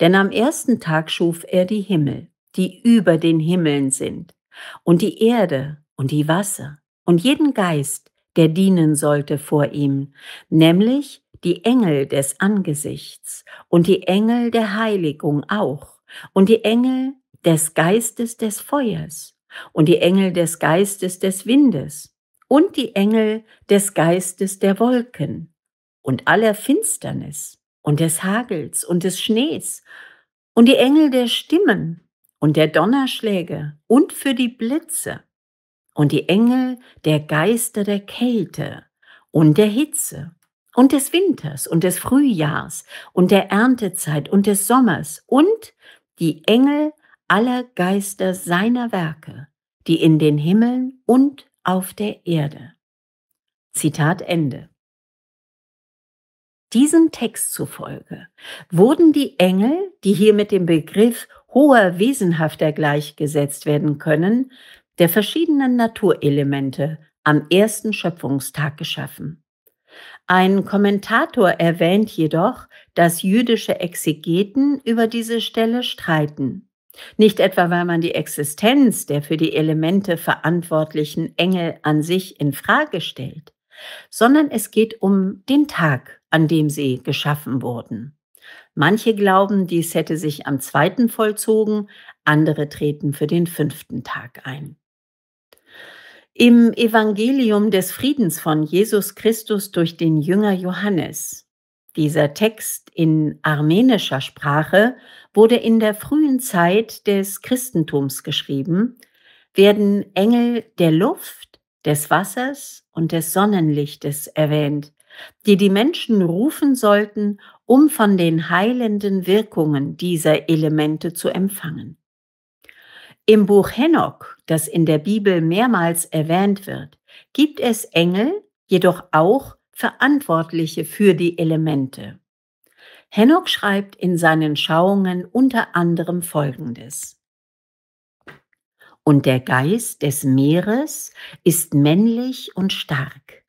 denn am ersten Tag schuf er die Himmel, die über den Himmeln sind, und die Erde und die Wasser und jeden Geist, der dienen sollte vor ihm, nämlich die Engel des Angesichts und die Engel der Heiligung auch und die Engel des Geistes des Feuers und die Engel des Geistes des Windes und die Engel des Geistes der Wolken und aller Finsternis und des Hagels und des Schnees und die Engel der Stimmen und der Donnerschläge und für die Blitze und die Engel der Geister der Kälte und der Hitze und des Winters und des Frühjahrs und der Erntezeit und des Sommers und die Engel aller Geister seiner Werke, die in den Himmeln und auf der Erde. Zitat Ende. Diesem Text zufolge wurden die Engel, die hier mit dem Begriff hoher Wesenhafter gleichgesetzt werden können, der verschiedenen Naturelemente am ersten Schöpfungstag geschaffen. Ein Kommentator erwähnt jedoch, dass jüdische Exegeten über diese Stelle streiten. Nicht etwa, weil man die Existenz der für die Elemente verantwortlichen Engel an sich in Frage stellt, sondern es geht um den Tag, an dem sie geschaffen wurden. Manche glauben, dies hätte sich am zweiten vollzogen, andere treten für den fünften Tag ein. Im Evangelium des Friedens von Jesus Christus durch den Jünger Johannes. Dieser Text in armenischer Sprache wurde in der frühen Zeit des Christentums geschrieben, werden Engel der Luft, des Wassers und des Sonnenlichtes erwähnt, die die Menschen rufen sollten, um von den heilenden Wirkungen dieser Elemente zu empfangen. Im Buch Henoch, das in der Bibel mehrmals erwähnt wird, gibt es Engel, jedoch auch Verantwortliche für die Elemente. Henoch schreibt in seinen Schauungen unter anderem Folgendes. Und der Geist des Meeres ist männlich und stark.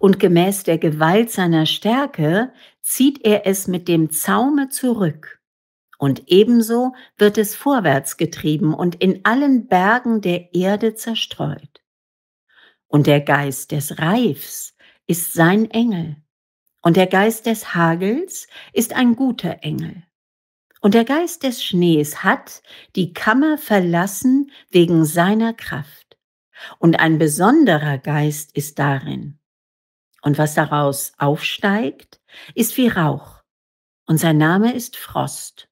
Und gemäß der Gewalt seiner Stärke zieht er es mit dem Zaume zurück und ebenso wird es vorwärts getrieben und in allen Bergen der Erde zerstreut. Und der Geist des Reifs ist sein Engel. Und der Geist des Hagels ist ein guter Engel. Und der Geist des Schnees hat die Kammer verlassen wegen seiner Kraft. Und ein besonderer Geist ist darin. Und was daraus aufsteigt, ist wie Rauch. Und sein Name ist Frost.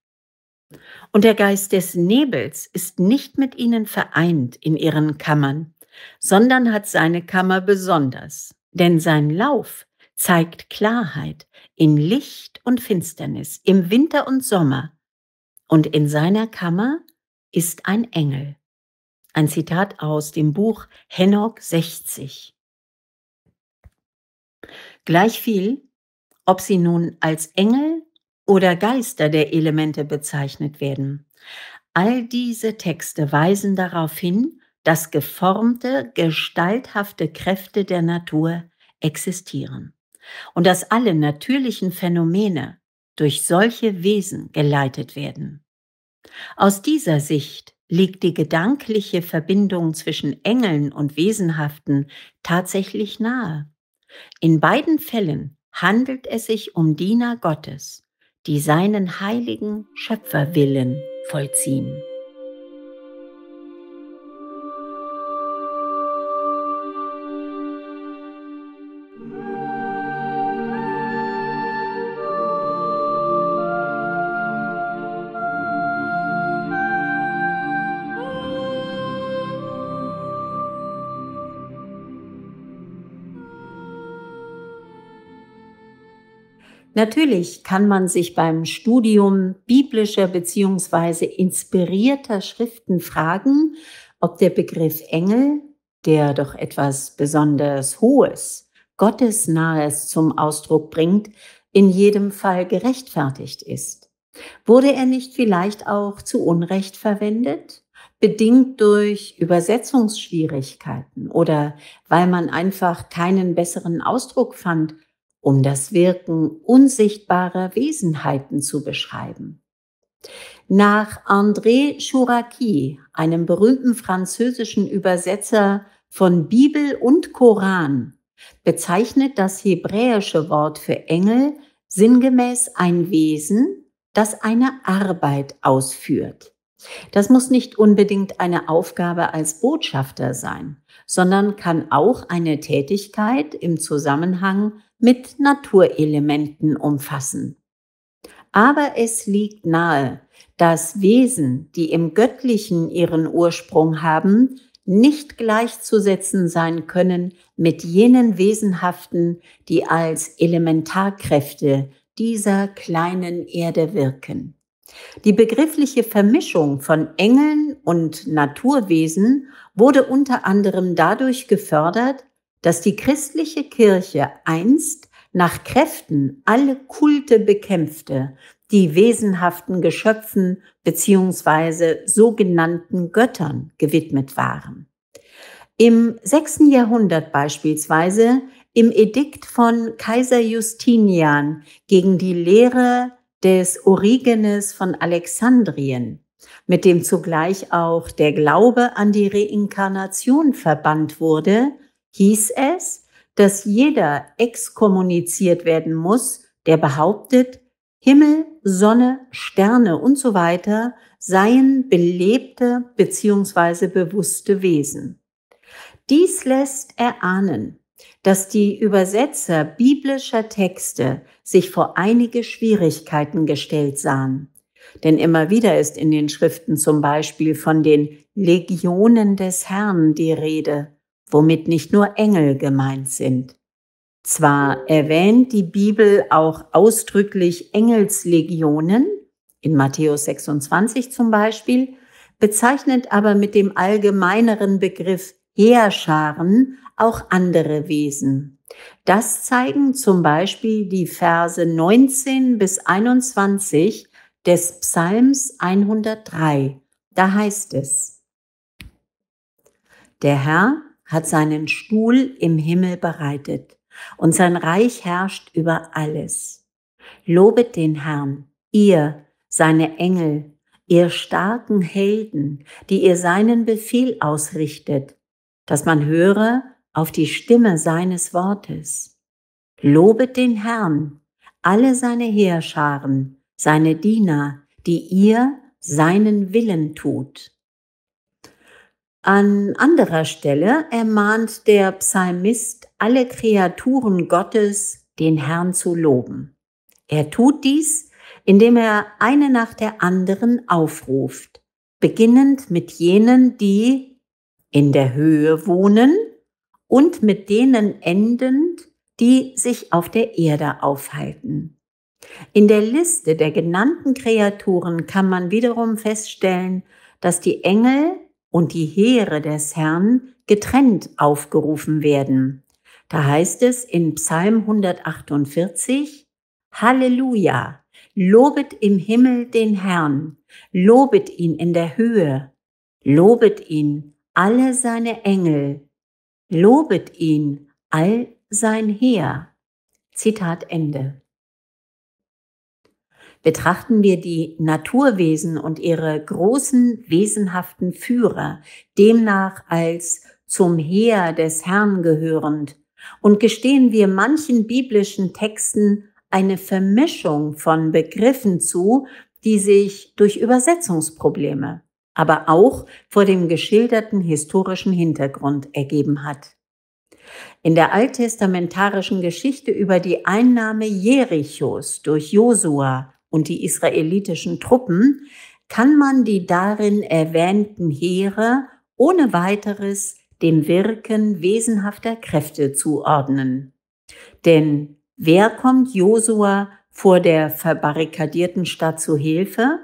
Und der Geist des Nebels ist nicht mit ihnen vereint in ihren Kammern, sondern hat seine Kammer besonders, denn sein Lauf zeigt Klarheit in Licht und Finsternis, im Winter und Sommer. Und in seiner Kammer ist ein Engel. Ein Zitat aus dem Buch Henoch 60. Gleich viel, ob sie nun als Engel oder Geister der Elemente bezeichnet werden. All diese Texte weisen darauf hin, dass geformte, gestalthafte Kräfte der Natur existieren und dass alle natürlichen Phänomene durch solche Wesen geleitet werden. Aus dieser Sicht liegt die gedankliche Verbindung zwischen Engeln und Wesenhaften tatsächlich nahe. In beiden Fällen handelt es sich um Diener Gottes die seinen heiligen Schöpferwillen vollziehen. Natürlich kann man sich beim Studium biblischer bzw. inspirierter Schriften fragen, ob der Begriff Engel, der doch etwas besonders Hohes, Gottesnahes zum Ausdruck bringt, in jedem Fall gerechtfertigt ist. Wurde er nicht vielleicht auch zu Unrecht verwendet? Bedingt durch Übersetzungsschwierigkeiten oder weil man einfach keinen besseren Ausdruck fand um das Wirken unsichtbarer Wesenheiten zu beschreiben. Nach André Chouraki, einem berühmten französischen Übersetzer von Bibel und Koran, bezeichnet das hebräische Wort für Engel sinngemäß ein Wesen, das eine Arbeit ausführt. Das muss nicht unbedingt eine Aufgabe als Botschafter sein, sondern kann auch eine Tätigkeit im Zusammenhang mit Naturelementen umfassen. Aber es liegt nahe, dass Wesen, die im Göttlichen ihren Ursprung haben, nicht gleichzusetzen sein können mit jenen Wesenhaften, die als Elementarkräfte dieser kleinen Erde wirken. Die begriffliche Vermischung von Engeln und Naturwesen wurde unter anderem dadurch gefördert, dass die christliche Kirche einst nach Kräften alle Kulte bekämpfte, die wesenhaften Geschöpfen beziehungsweise sogenannten Göttern gewidmet waren. Im sechsten Jahrhundert beispielsweise im Edikt von Kaiser Justinian gegen die Lehre des Origenes von Alexandrien, mit dem zugleich auch der Glaube an die Reinkarnation verbannt wurde, hieß es, dass jeder exkommuniziert werden muss, der behauptet, Himmel, Sonne, Sterne und so weiter seien belebte bzw. bewusste Wesen. Dies lässt erahnen, dass die Übersetzer biblischer Texte sich vor einige Schwierigkeiten gestellt sahen. Denn immer wieder ist in den Schriften zum Beispiel von den Legionen des Herrn die Rede womit nicht nur Engel gemeint sind. Zwar erwähnt die Bibel auch ausdrücklich Engelslegionen, in Matthäus 26 zum Beispiel, bezeichnet aber mit dem allgemeineren Begriff Heerscharen auch andere Wesen. Das zeigen zum Beispiel die Verse 19 bis 21 des Psalms 103. Da heißt es, der Herr hat seinen Stuhl im Himmel bereitet und sein Reich herrscht über alles. Lobet den Herrn, ihr, seine Engel, ihr starken Helden, die ihr seinen Befehl ausrichtet, dass man höre auf die Stimme seines Wortes. Lobet den Herrn, alle seine Heerscharen, seine Diener, die ihr seinen Willen tut. An anderer Stelle ermahnt der Psalmist alle Kreaturen Gottes, den Herrn zu loben. Er tut dies, indem er eine nach der anderen aufruft, beginnend mit jenen, die in der Höhe wohnen und mit denen endend, die sich auf der Erde aufhalten. In der Liste der genannten Kreaturen kann man wiederum feststellen, dass die Engel und die Heere des Herrn getrennt aufgerufen werden. Da heißt es in Psalm 148, Halleluja, lobet im Himmel den Herrn, lobet ihn in der Höhe, lobet ihn alle seine Engel, lobet ihn all sein Heer. Zitat Ende. Betrachten wir die Naturwesen und ihre großen, wesenhaften Führer demnach als zum Heer des Herrn gehörend und gestehen wir manchen biblischen Texten eine Vermischung von Begriffen zu, die sich durch Übersetzungsprobleme, aber auch vor dem geschilderten historischen Hintergrund ergeben hat. In der alttestamentarischen Geschichte über die Einnahme Jerichos durch Josua und die israelitischen Truppen, kann man die darin erwähnten Heere ohne weiteres dem Wirken wesenhafter Kräfte zuordnen. Denn wer kommt Josua vor der verbarrikadierten Stadt zu Hilfe?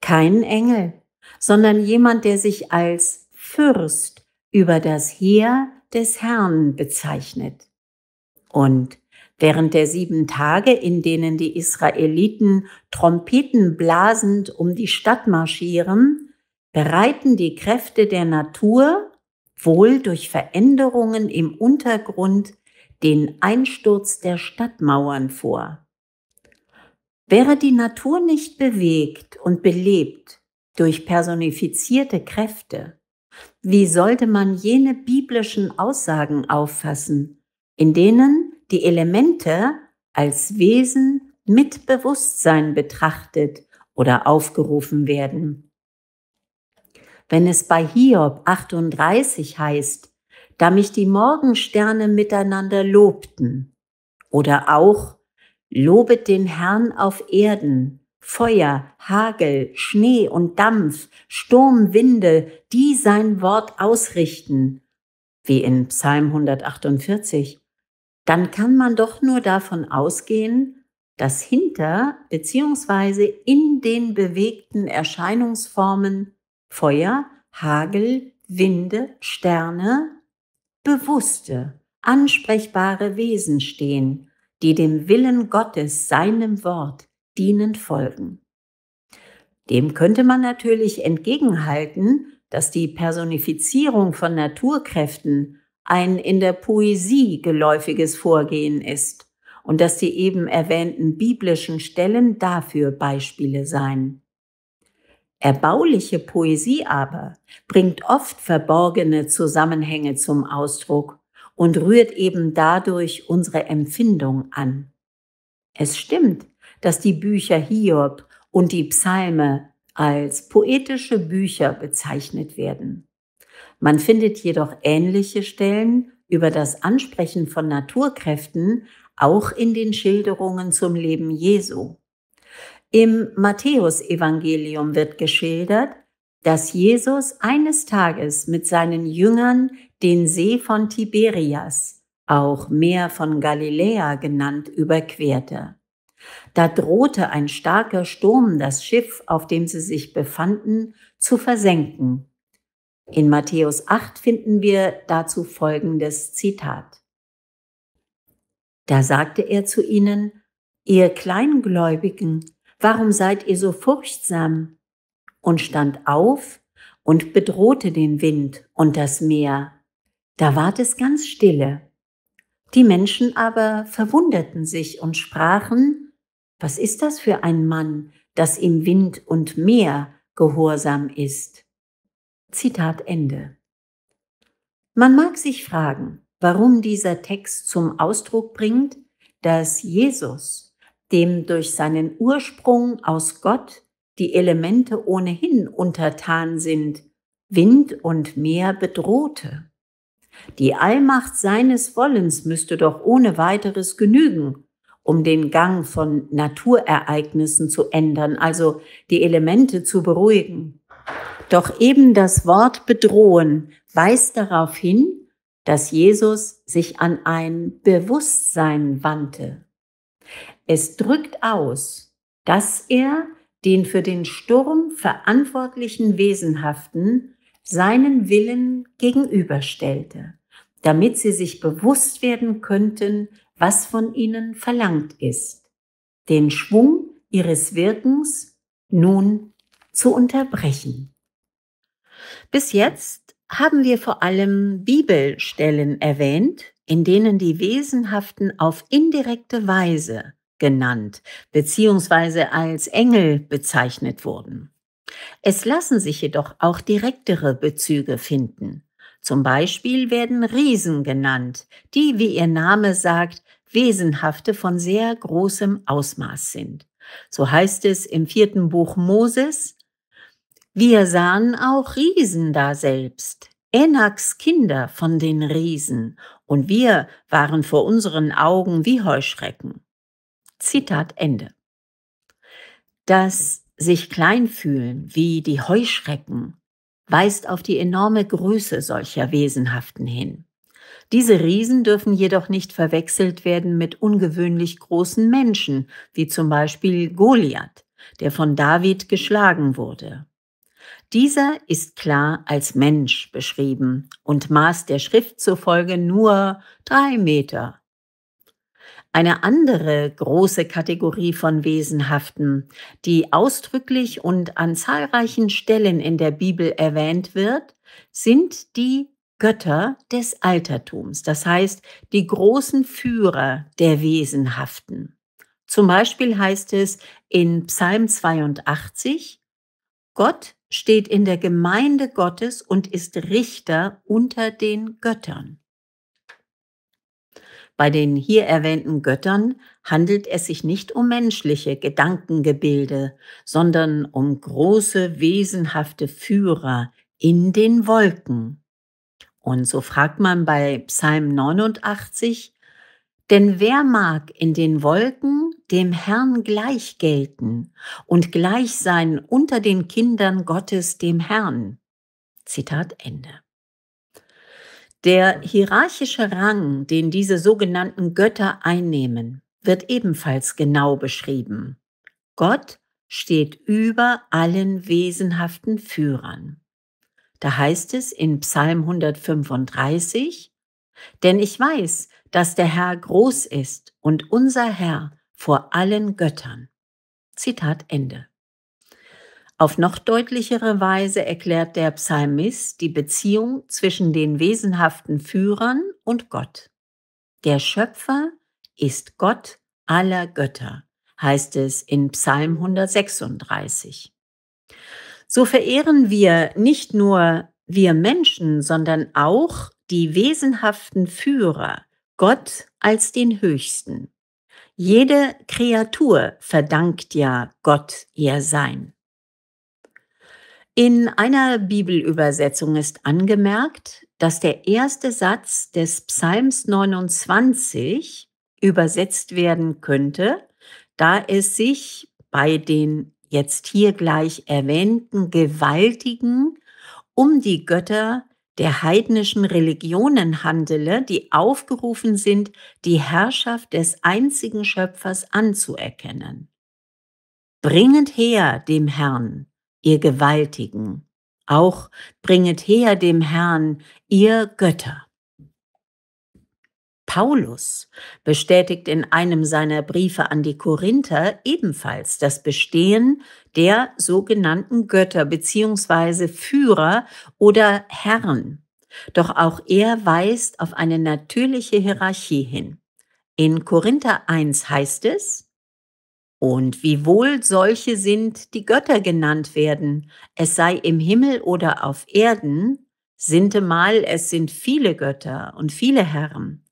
Kein Engel, sondern jemand, der sich als Fürst über das Heer des Herrn bezeichnet. Und Während der sieben Tage, in denen die Israeliten trompetenblasend um die Stadt marschieren, bereiten die Kräfte der Natur, wohl durch Veränderungen im Untergrund, den Einsturz der Stadtmauern vor. Wäre die Natur nicht bewegt und belebt durch personifizierte Kräfte, wie sollte man jene biblischen Aussagen auffassen, in denen die Elemente als Wesen mit Bewusstsein betrachtet oder aufgerufen werden. Wenn es bei Hiob 38 heißt, da mich die Morgensterne miteinander lobten, oder auch lobet den Herrn auf Erden, Feuer, Hagel, Schnee und Dampf, Sturm, Winde, die sein Wort ausrichten, wie in Psalm 148 dann kann man doch nur davon ausgehen, dass hinter bzw. in den bewegten Erscheinungsformen Feuer, Hagel, Winde, Sterne bewusste, ansprechbare Wesen stehen, die dem Willen Gottes, seinem Wort, dienend folgen. Dem könnte man natürlich entgegenhalten, dass die Personifizierung von Naturkräften ein in der Poesie geläufiges Vorgehen ist und dass die eben erwähnten biblischen Stellen dafür Beispiele seien. Erbauliche Poesie aber bringt oft verborgene Zusammenhänge zum Ausdruck und rührt eben dadurch unsere Empfindung an. Es stimmt, dass die Bücher Hiob und die Psalme als poetische Bücher bezeichnet werden. Man findet jedoch ähnliche Stellen über das Ansprechen von Naturkräften auch in den Schilderungen zum Leben Jesu. Im Matthäusevangelium wird geschildert, dass Jesus eines Tages mit seinen Jüngern den See von Tiberias, auch Meer von Galiläa genannt, überquerte. Da drohte ein starker Sturm das Schiff, auf dem sie sich befanden, zu versenken. In Matthäus 8 finden wir dazu folgendes Zitat. Da sagte er zu ihnen, ihr Kleingläubigen, warum seid ihr so furchtsam? Und stand auf und bedrohte den Wind und das Meer. Da ward es ganz stille. Die Menschen aber verwunderten sich und sprachen, was ist das für ein Mann, das im Wind und Meer gehorsam ist? Zitat Ende. Man mag sich fragen, warum dieser Text zum Ausdruck bringt, dass Jesus, dem durch seinen Ursprung aus Gott die Elemente ohnehin untertan sind, Wind und Meer bedrohte. Die Allmacht seines Wollens müsste doch ohne weiteres genügen, um den Gang von Naturereignissen zu ändern, also die Elemente zu beruhigen. Doch eben das Wort bedrohen weist darauf hin, dass Jesus sich an ein Bewusstsein wandte. Es drückt aus, dass er den für den Sturm verantwortlichen Wesenhaften seinen Willen gegenüberstellte, damit sie sich bewusst werden könnten, was von ihnen verlangt ist, den Schwung ihres Wirkens nun zu unterbrechen. Bis jetzt haben wir vor allem Bibelstellen erwähnt, in denen die Wesenhaften auf indirekte Weise genannt bzw. als Engel bezeichnet wurden. Es lassen sich jedoch auch direktere Bezüge finden. Zum Beispiel werden Riesen genannt, die, wie ihr Name sagt, Wesenhafte von sehr großem Ausmaß sind. So heißt es im vierten Buch Moses, wir sahen auch Riesen daselbst, Enaks Kinder von den Riesen, und wir waren vor unseren Augen wie Heuschrecken. Zitat Ende. Das sich klein fühlen wie die Heuschrecken weist auf die enorme Größe solcher Wesenhaften hin. Diese Riesen dürfen jedoch nicht verwechselt werden mit ungewöhnlich großen Menschen, wie zum Beispiel Goliath, der von David geschlagen wurde. Dieser ist klar als Mensch beschrieben und maß der Schrift zufolge nur drei Meter. Eine andere große Kategorie von Wesenhaften, die ausdrücklich und an zahlreichen Stellen in der Bibel erwähnt wird, sind die Götter des Altertums, das heißt die großen Führer der Wesenhaften. Zum Beispiel heißt es in Psalm 82, Gott steht in der Gemeinde Gottes und ist Richter unter den Göttern. Bei den hier erwähnten Göttern handelt es sich nicht um menschliche Gedankengebilde, sondern um große, wesenhafte Führer in den Wolken. Und so fragt man bei Psalm 89, denn wer mag in den Wolken dem Herrn gleich gelten und gleich sein unter den Kindern Gottes dem Herrn. Zitat Ende. Der hierarchische Rang, den diese sogenannten Götter einnehmen, wird ebenfalls genau beschrieben. Gott steht über allen wesenhaften Führern. Da heißt es in Psalm 135, denn ich weiß, dass der Herr groß ist und unser Herr vor allen Göttern. Zitat Ende. Auf noch deutlichere Weise erklärt der Psalmist die Beziehung zwischen den wesenhaften Führern und Gott. Der Schöpfer ist Gott aller Götter, heißt es in Psalm 136. So verehren wir nicht nur wir Menschen, sondern auch die wesenhaften Führer, Gott als den Höchsten. Jede Kreatur verdankt ja Gott ihr Sein. In einer Bibelübersetzung ist angemerkt, dass der erste Satz des Psalms 29 übersetzt werden könnte, da es sich bei den jetzt hier gleich erwähnten Gewaltigen um die Götter der heidnischen Religionen handele, die aufgerufen sind, die Herrschaft des einzigen Schöpfers anzuerkennen. Bringet her dem Herrn, ihr Gewaltigen, auch bringet her dem Herrn, ihr Götter. Paulus bestätigt in einem seiner Briefe an die Korinther ebenfalls das Bestehen der sogenannten Götter bzw. Führer oder Herren. Doch auch er weist auf eine natürliche Hierarchie hin. In Korinther 1 heißt es, und wiewohl solche sind, die Götter genannt werden, es sei im Himmel oder auf Erden, sintemal es sind viele Götter und viele Herren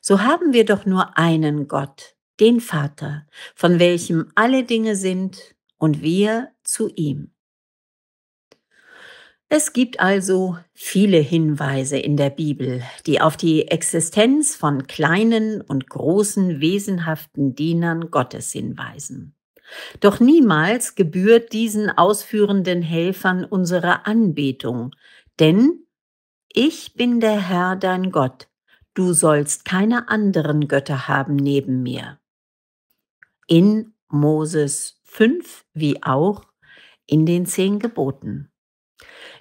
so haben wir doch nur einen Gott, den Vater, von welchem alle Dinge sind und wir zu ihm. Es gibt also viele Hinweise in der Bibel, die auf die Existenz von kleinen und großen wesenhaften Dienern Gottes hinweisen. Doch niemals gebührt diesen ausführenden Helfern unsere Anbetung, denn ich bin der Herr dein Gott, du sollst keine anderen Götter haben neben mir. In Moses 5 wie auch in den zehn Geboten.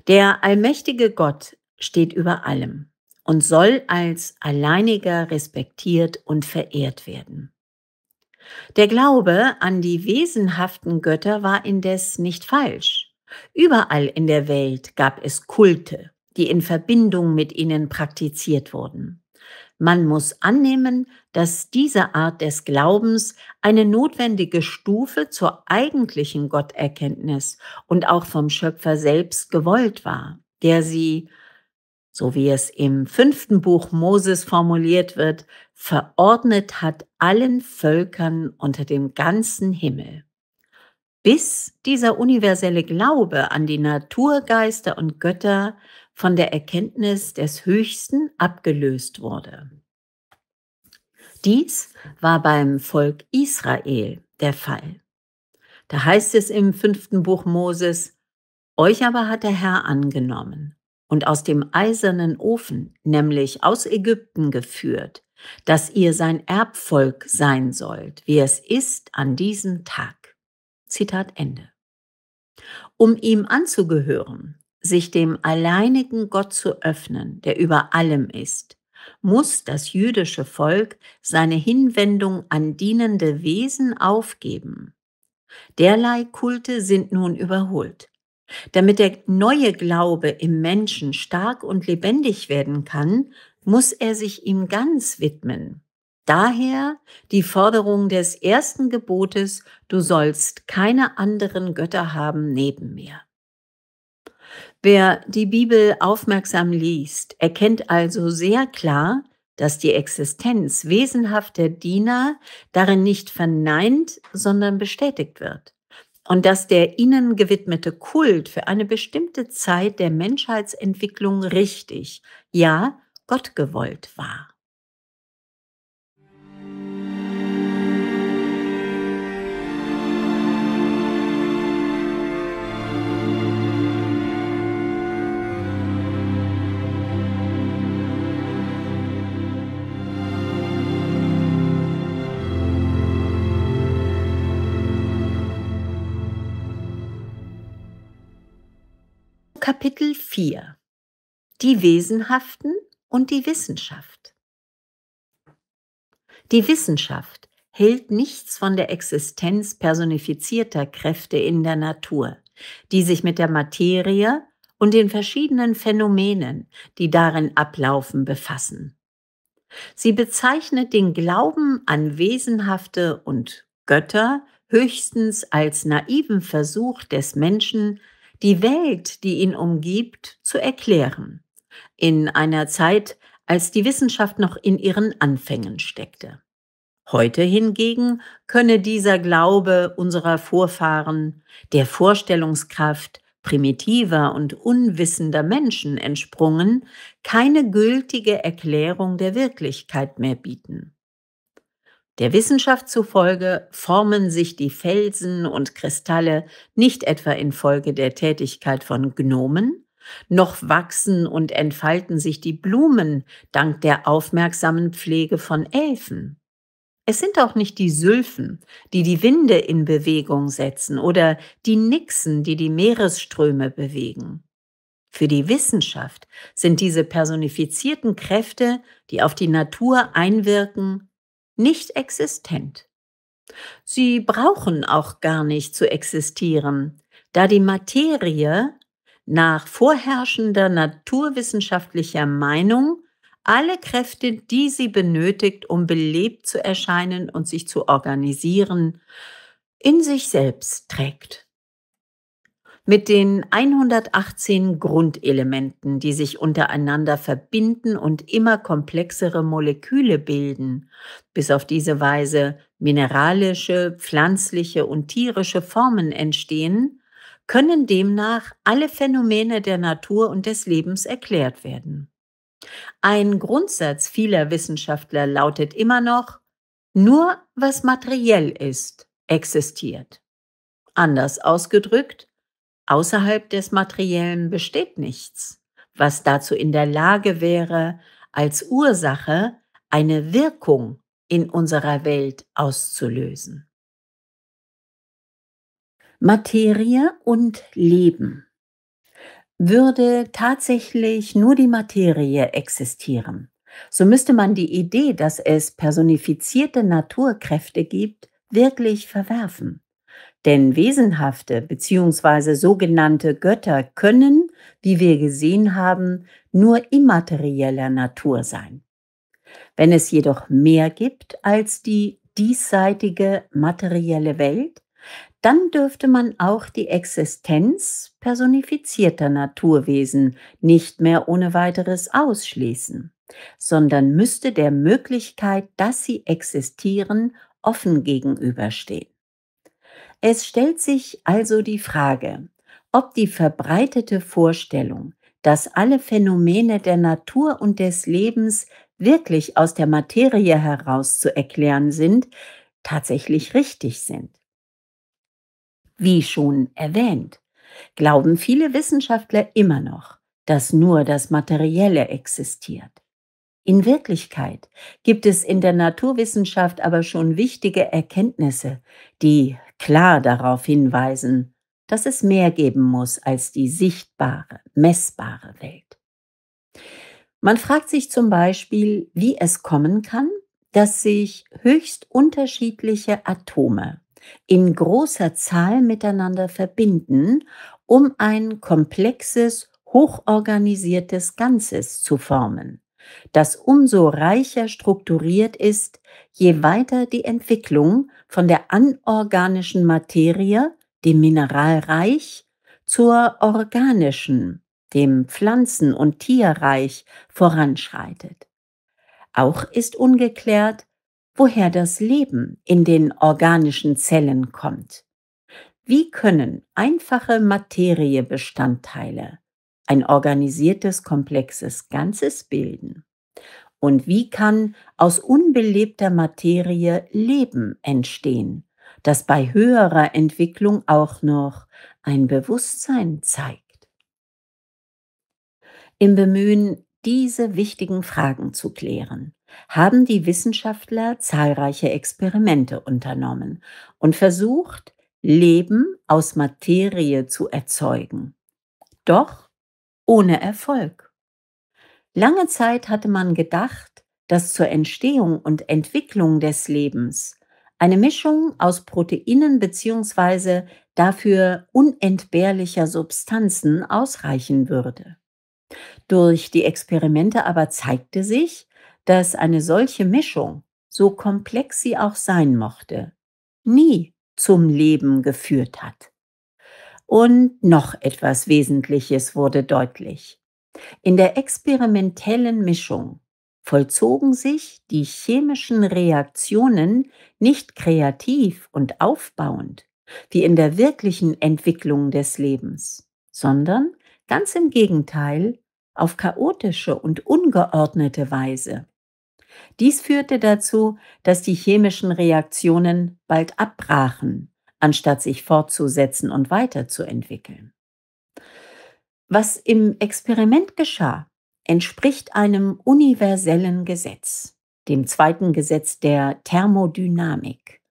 Der allmächtige Gott steht über allem und soll als alleiniger respektiert und verehrt werden. Der Glaube an die wesenhaften Götter war indes nicht falsch. Überall in der Welt gab es Kulte, die in Verbindung mit ihnen praktiziert wurden. Man muss annehmen, dass diese Art des Glaubens eine notwendige Stufe zur eigentlichen Gotterkenntnis und auch vom Schöpfer selbst gewollt war, der sie, so wie es im fünften Buch Moses formuliert wird, verordnet hat allen Völkern unter dem ganzen Himmel. Bis dieser universelle Glaube an die Naturgeister und Götter von der Erkenntnis des Höchsten abgelöst wurde. Dies war beim Volk Israel der Fall. Da heißt es im fünften Buch Moses, Euch aber hat der Herr angenommen und aus dem eisernen Ofen, nämlich aus Ägypten geführt, dass ihr sein Erbvolk sein sollt, wie es ist an diesem Tag. Zitat Ende. Um ihm anzugehören, sich dem alleinigen Gott zu öffnen, der über allem ist, muss das jüdische Volk seine Hinwendung an dienende Wesen aufgeben. Derlei Kulte sind nun überholt. Damit der neue Glaube im Menschen stark und lebendig werden kann, muss er sich ihm ganz widmen. Daher die Forderung des ersten Gebotes, du sollst keine anderen Götter haben neben mir. Wer die Bibel aufmerksam liest, erkennt also sehr klar, dass die Existenz wesenhafter Diener darin nicht verneint, sondern bestätigt wird. Und dass der ihnen gewidmete Kult für eine bestimmte Zeit der Menschheitsentwicklung richtig, ja, Gott gewollt war. Kapitel 4 Die Wesenhaften und die Wissenschaft Die Wissenschaft hält nichts von der Existenz personifizierter Kräfte in der Natur, die sich mit der Materie und den verschiedenen Phänomenen, die darin ablaufen, befassen. Sie bezeichnet den Glauben an Wesenhafte und Götter höchstens als naiven Versuch des Menschen, die Welt, die ihn umgibt, zu erklären. In einer Zeit, als die Wissenschaft noch in ihren Anfängen steckte. Heute hingegen könne dieser Glaube unserer Vorfahren der Vorstellungskraft primitiver und unwissender Menschen entsprungen, keine gültige Erklärung der Wirklichkeit mehr bieten. Der Wissenschaft zufolge formen sich die Felsen und Kristalle nicht etwa infolge der Tätigkeit von Gnomen, noch wachsen und entfalten sich die Blumen dank der aufmerksamen Pflege von Elfen. Es sind auch nicht die Sülfen, die die Winde in Bewegung setzen oder die Nixen, die die Meeresströme bewegen. Für die Wissenschaft sind diese personifizierten Kräfte, die auf die Natur einwirken, nicht existent. Sie brauchen auch gar nicht zu existieren, da die Materie nach vorherrschender naturwissenschaftlicher Meinung alle Kräfte, die sie benötigt, um belebt zu erscheinen und sich zu organisieren, in sich selbst trägt mit den 118 Grundelementen, die sich untereinander verbinden und immer komplexere Moleküle bilden, bis auf diese Weise mineralische, pflanzliche und tierische Formen entstehen, können demnach alle Phänomene der Natur und des Lebens erklärt werden. Ein Grundsatz vieler Wissenschaftler lautet immer noch, nur was materiell ist, existiert. Anders ausgedrückt, Außerhalb des Materiellen besteht nichts, was dazu in der Lage wäre, als Ursache eine Wirkung in unserer Welt auszulösen. Materie und Leben. Würde tatsächlich nur die Materie existieren, so müsste man die Idee, dass es personifizierte Naturkräfte gibt, wirklich verwerfen. Denn wesenhafte bzw. sogenannte Götter können, wie wir gesehen haben, nur immaterieller Natur sein. Wenn es jedoch mehr gibt als die diesseitige materielle Welt, dann dürfte man auch die Existenz personifizierter Naturwesen nicht mehr ohne weiteres ausschließen, sondern müsste der Möglichkeit, dass sie existieren, offen gegenüberstehen. Es stellt sich also die Frage, ob die verbreitete Vorstellung, dass alle Phänomene der Natur und des Lebens wirklich aus der Materie heraus zu erklären sind, tatsächlich richtig sind. Wie schon erwähnt, glauben viele Wissenschaftler immer noch, dass nur das Materielle existiert. In Wirklichkeit gibt es in der Naturwissenschaft aber schon wichtige Erkenntnisse, die klar darauf hinweisen, dass es mehr geben muss als die sichtbare, messbare Welt. Man fragt sich zum Beispiel, wie es kommen kann, dass sich höchst unterschiedliche Atome in großer Zahl miteinander verbinden, um ein komplexes, hochorganisiertes Ganzes zu formen das umso reicher strukturiert ist, je weiter die Entwicklung von der anorganischen Materie, dem Mineralreich, zur organischen, dem Pflanzen- und Tierreich voranschreitet. Auch ist ungeklärt, woher das Leben in den organischen Zellen kommt. Wie können einfache Materiebestandteile ein organisiertes, komplexes Ganzes bilden? Und wie kann aus unbelebter Materie Leben entstehen, das bei höherer Entwicklung auch noch ein Bewusstsein zeigt? Im Bemühen, diese wichtigen Fragen zu klären, haben die Wissenschaftler zahlreiche Experimente unternommen und versucht, Leben aus Materie zu erzeugen. Doch ohne Erfolg. Lange Zeit hatte man gedacht, dass zur Entstehung und Entwicklung des Lebens eine Mischung aus Proteinen bzw. dafür unentbehrlicher Substanzen ausreichen würde. Durch die Experimente aber zeigte sich, dass eine solche Mischung, so komplex sie auch sein mochte, nie zum Leben geführt hat. Und noch etwas Wesentliches wurde deutlich. In der experimentellen Mischung vollzogen sich die chemischen Reaktionen nicht kreativ und aufbauend, wie in der wirklichen Entwicklung des Lebens, sondern ganz im Gegenteil auf chaotische und ungeordnete Weise. Dies führte dazu, dass die chemischen Reaktionen bald abbrachen anstatt sich fortzusetzen und weiterzuentwickeln. Was im Experiment geschah, entspricht einem universellen Gesetz, dem zweiten Gesetz der Thermodynamik.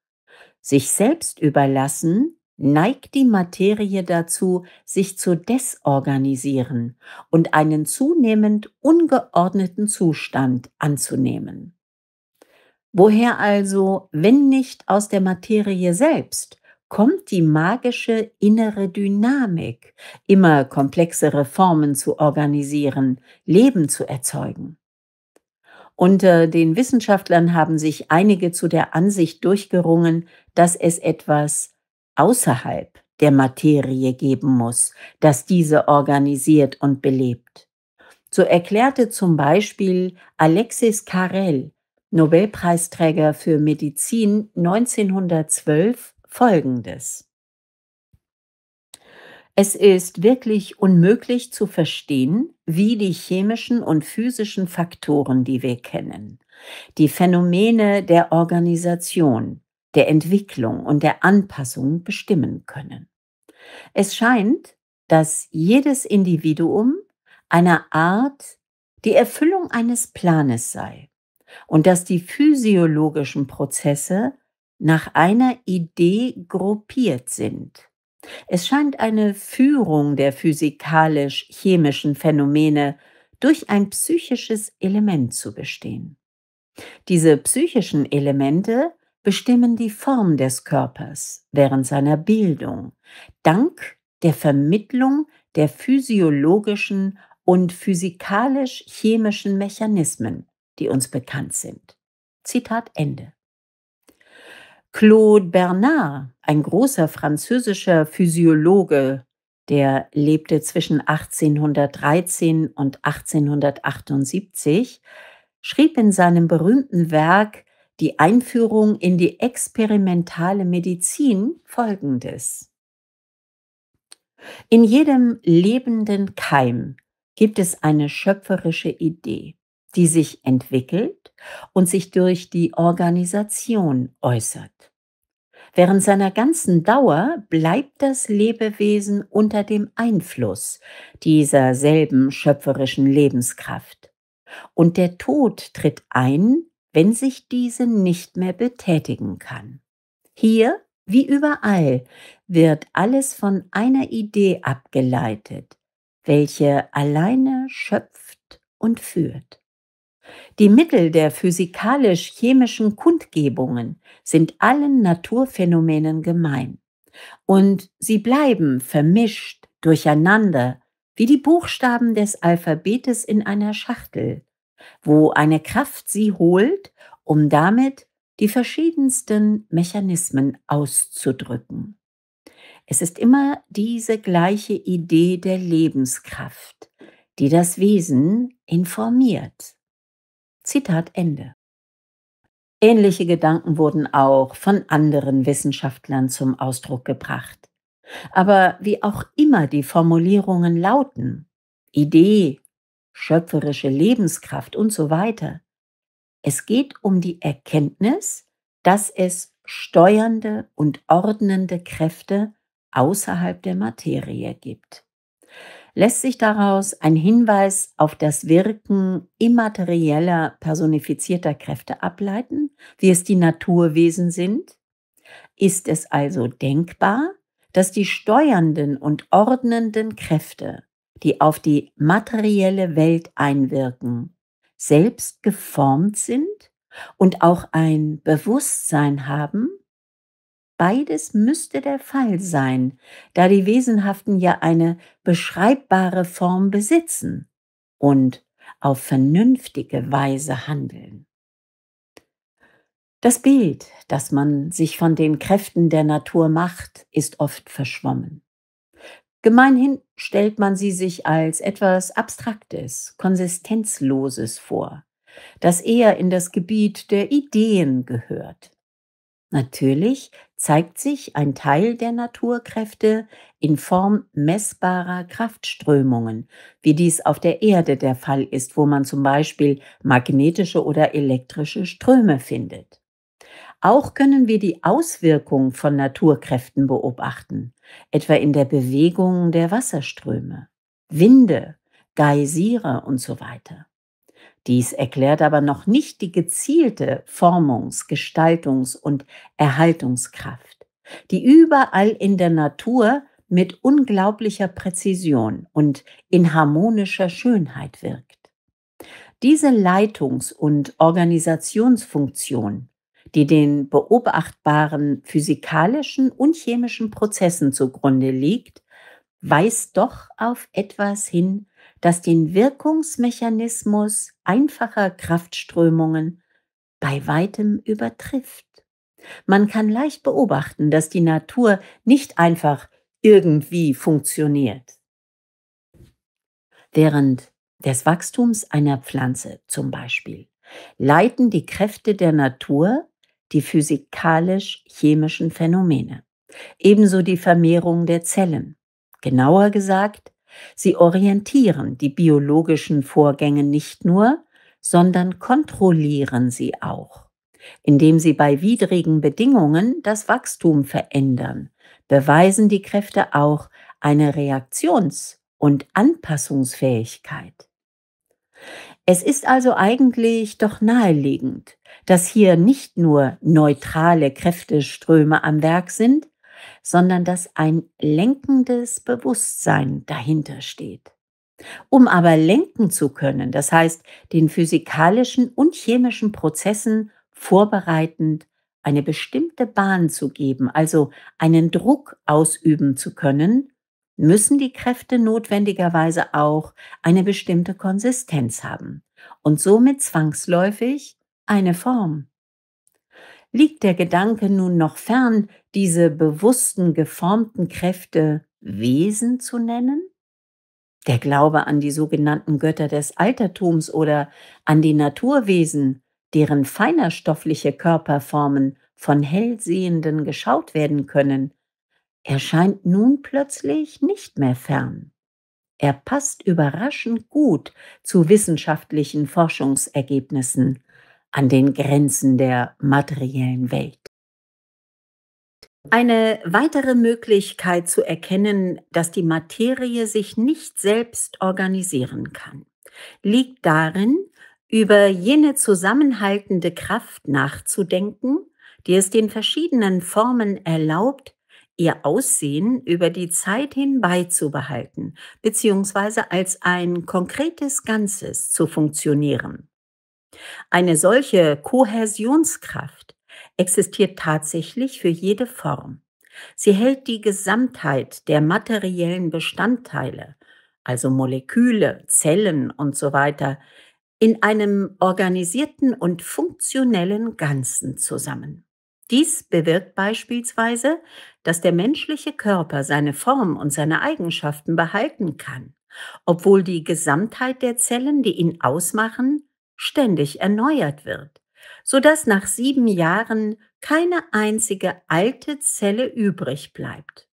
Sich selbst überlassen neigt die Materie dazu, sich zu desorganisieren und einen zunehmend ungeordneten Zustand anzunehmen. Woher also, wenn nicht aus der Materie selbst, kommt die magische innere Dynamik, immer komplexere Formen zu organisieren, Leben zu erzeugen. Unter den Wissenschaftlern haben sich einige zu der Ansicht durchgerungen, dass es etwas außerhalb der Materie geben muss, das diese organisiert und belebt. So erklärte zum Beispiel Alexis Carrel, Nobelpreisträger für Medizin 1912, Folgendes. Es ist wirklich unmöglich zu verstehen, wie die chemischen und physischen Faktoren, die wir kennen, die Phänomene der Organisation, der Entwicklung und der Anpassung bestimmen können. Es scheint, dass jedes Individuum einer Art die Erfüllung eines Planes sei und dass die physiologischen Prozesse nach einer Idee gruppiert sind. Es scheint eine Führung der physikalisch-chemischen Phänomene durch ein psychisches Element zu bestehen. Diese psychischen Elemente bestimmen die Form des Körpers während seiner Bildung, dank der Vermittlung der physiologischen und physikalisch-chemischen Mechanismen, die uns bekannt sind. Zitat Ende. Claude Bernard, ein großer französischer Physiologe, der lebte zwischen 1813 und 1878, schrieb in seinem berühmten Werk Die Einführung in die experimentale Medizin folgendes. In jedem lebenden Keim gibt es eine schöpferische Idee die sich entwickelt und sich durch die Organisation äußert. Während seiner ganzen Dauer bleibt das Lebewesen unter dem Einfluss dieser selben schöpferischen Lebenskraft. Und der Tod tritt ein, wenn sich diese nicht mehr betätigen kann. Hier, wie überall, wird alles von einer Idee abgeleitet, welche alleine schöpft und führt. Die Mittel der physikalisch-chemischen Kundgebungen sind allen Naturphänomenen gemein. Und sie bleiben vermischt, durcheinander, wie die Buchstaben des Alphabetes in einer Schachtel, wo eine Kraft sie holt, um damit die verschiedensten Mechanismen auszudrücken. Es ist immer diese gleiche Idee der Lebenskraft, die das Wesen informiert. Zitat Ende. Ähnliche Gedanken wurden auch von anderen Wissenschaftlern zum Ausdruck gebracht. Aber wie auch immer die Formulierungen lauten, Idee, schöpferische Lebenskraft und so weiter, es geht um die Erkenntnis, dass es steuernde und ordnende Kräfte außerhalb der Materie gibt lässt sich daraus ein Hinweis auf das Wirken immaterieller personifizierter Kräfte ableiten, wie es die Naturwesen sind? Ist es also denkbar, dass die steuernden und ordnenden Kräfte, die auf die materielle Welt einwirken, selbst geformt sind und auch ein Bewusstsein haben, Beides müsste der Fall sein, da die Wesenhaften ja eine beschreibbare Form besitzen und auf vernünftige Weise handeln. Das Bild, das man sich von den Kräften der Natur macht, ist oft verschwommen. Gemeinhin stellt man sie sich als etwas Abstraktes, Konsistenzloses vor, das eher in das Gebiet der Ideen gehört. Natürlich zeigt sich ein Teil der Naturkräfte in Form messbarer Kraftströmungen, wie dies auf der Erde der Fall ist, wo man zum Beispiel magnetische oder elektrische Ströme findet. Auch können wir die Auswirkungen von Naturkräften beobachten, etwa in der Bewegung der Wasserströme, Winde, Geysire und so weiter. Dies erklärt aber noch nicht die gezielte Formungs-, Gestaltungs- und Erhaltungskraft, die überall in der Natur mit unglaublicher Präzision und in harmonischer Schönheit wirkt. Diese Leitungs- und Organisationsfunktion, die den beobachtbaren physikalischen und chemischen Prozessen zugrunde liegt, weist doch auf etwas hin, das den Wirkungsmechanismus einfacher Kraftströmungen bei weitem übertrifft. Man kann leicht beobachten, dass die Natur nicht einfach irgendwie funktioniert. Während des Wachstums einer Pflanze zum Beispiel leiten die Kräfte der Natur die physikalisch-chemischen Phänomene, ebenso die Vermehrung der Zellen. Genauer gesagt, Sie orientieren die biologischen Vorgänge nicht nur, sondern kontrollieren sie auch, indem sie bei widrigen Bedingungen das Wachstum verändern, beweisen die Kräfte auch eine Reaktions- und Anpassungsfähigkeit. Es ist also eigentlich doch naheliegend, dass hier nicht nur neutrale Kräfteströme am Werk sind, sondern dass ein lenkendes Bewusstsein dahinter steht. Um aber lenken zu können, das heißt den physikalischen und chemischen Prozessen vorbereitend eine bestimmte Bahn zu geben, also einen Druck ausüben zu können, müssen die Kräfte notwendigerweise auch eine bestimmte Konsistenz haben und somit zwangsläufig eine Form. Liegt der Gedanke nun noch fern, diese bewussten, geformten Kräfte Wesen zu nennen? Der Glaube an die sogenannten Götter des Altertums oder an die Naturwesen, deren feinerstoffliche Körperformen von Hellsehenden geschaut werden können, erscheint nun plötzlich nicht mehr fern. Er passt überraschend gut zu wissenschaftlichen Forschungsergebnissen an den Grenzen der materiellen Welt. Eine weitere Möglichkeit zu erkennen, dass die Materie sich nicht selbst organisieren kann, liegt darin, über jene zusammenhaltende Kraft nachzudenken, die es den verschiedenen Formen erlaubt, ihr Aussehen über die Zeit hin beizubehalten, beziehungsweise als ein konkretes Ganzes zu funktionieren. Eine solche Kohäsionskraft existiert tatsächlich für jede Form. Sie hält die Gesamtheit der materiellen Bestandteile, also Moleküle, Zellen und so weiter, in einem organisierten und funktionellen Ganzen zusammen. Dies bewirkt beispielsweise, dass der menschliche Körper seine Form und seine Eigenschaften behalten kann, obwohl die Gesamtheit der Zellen, die ihn ausmachen, ständig erneuert wird, sodass nach sieben Jahren keine einzige alte Zelle übrig bleibt.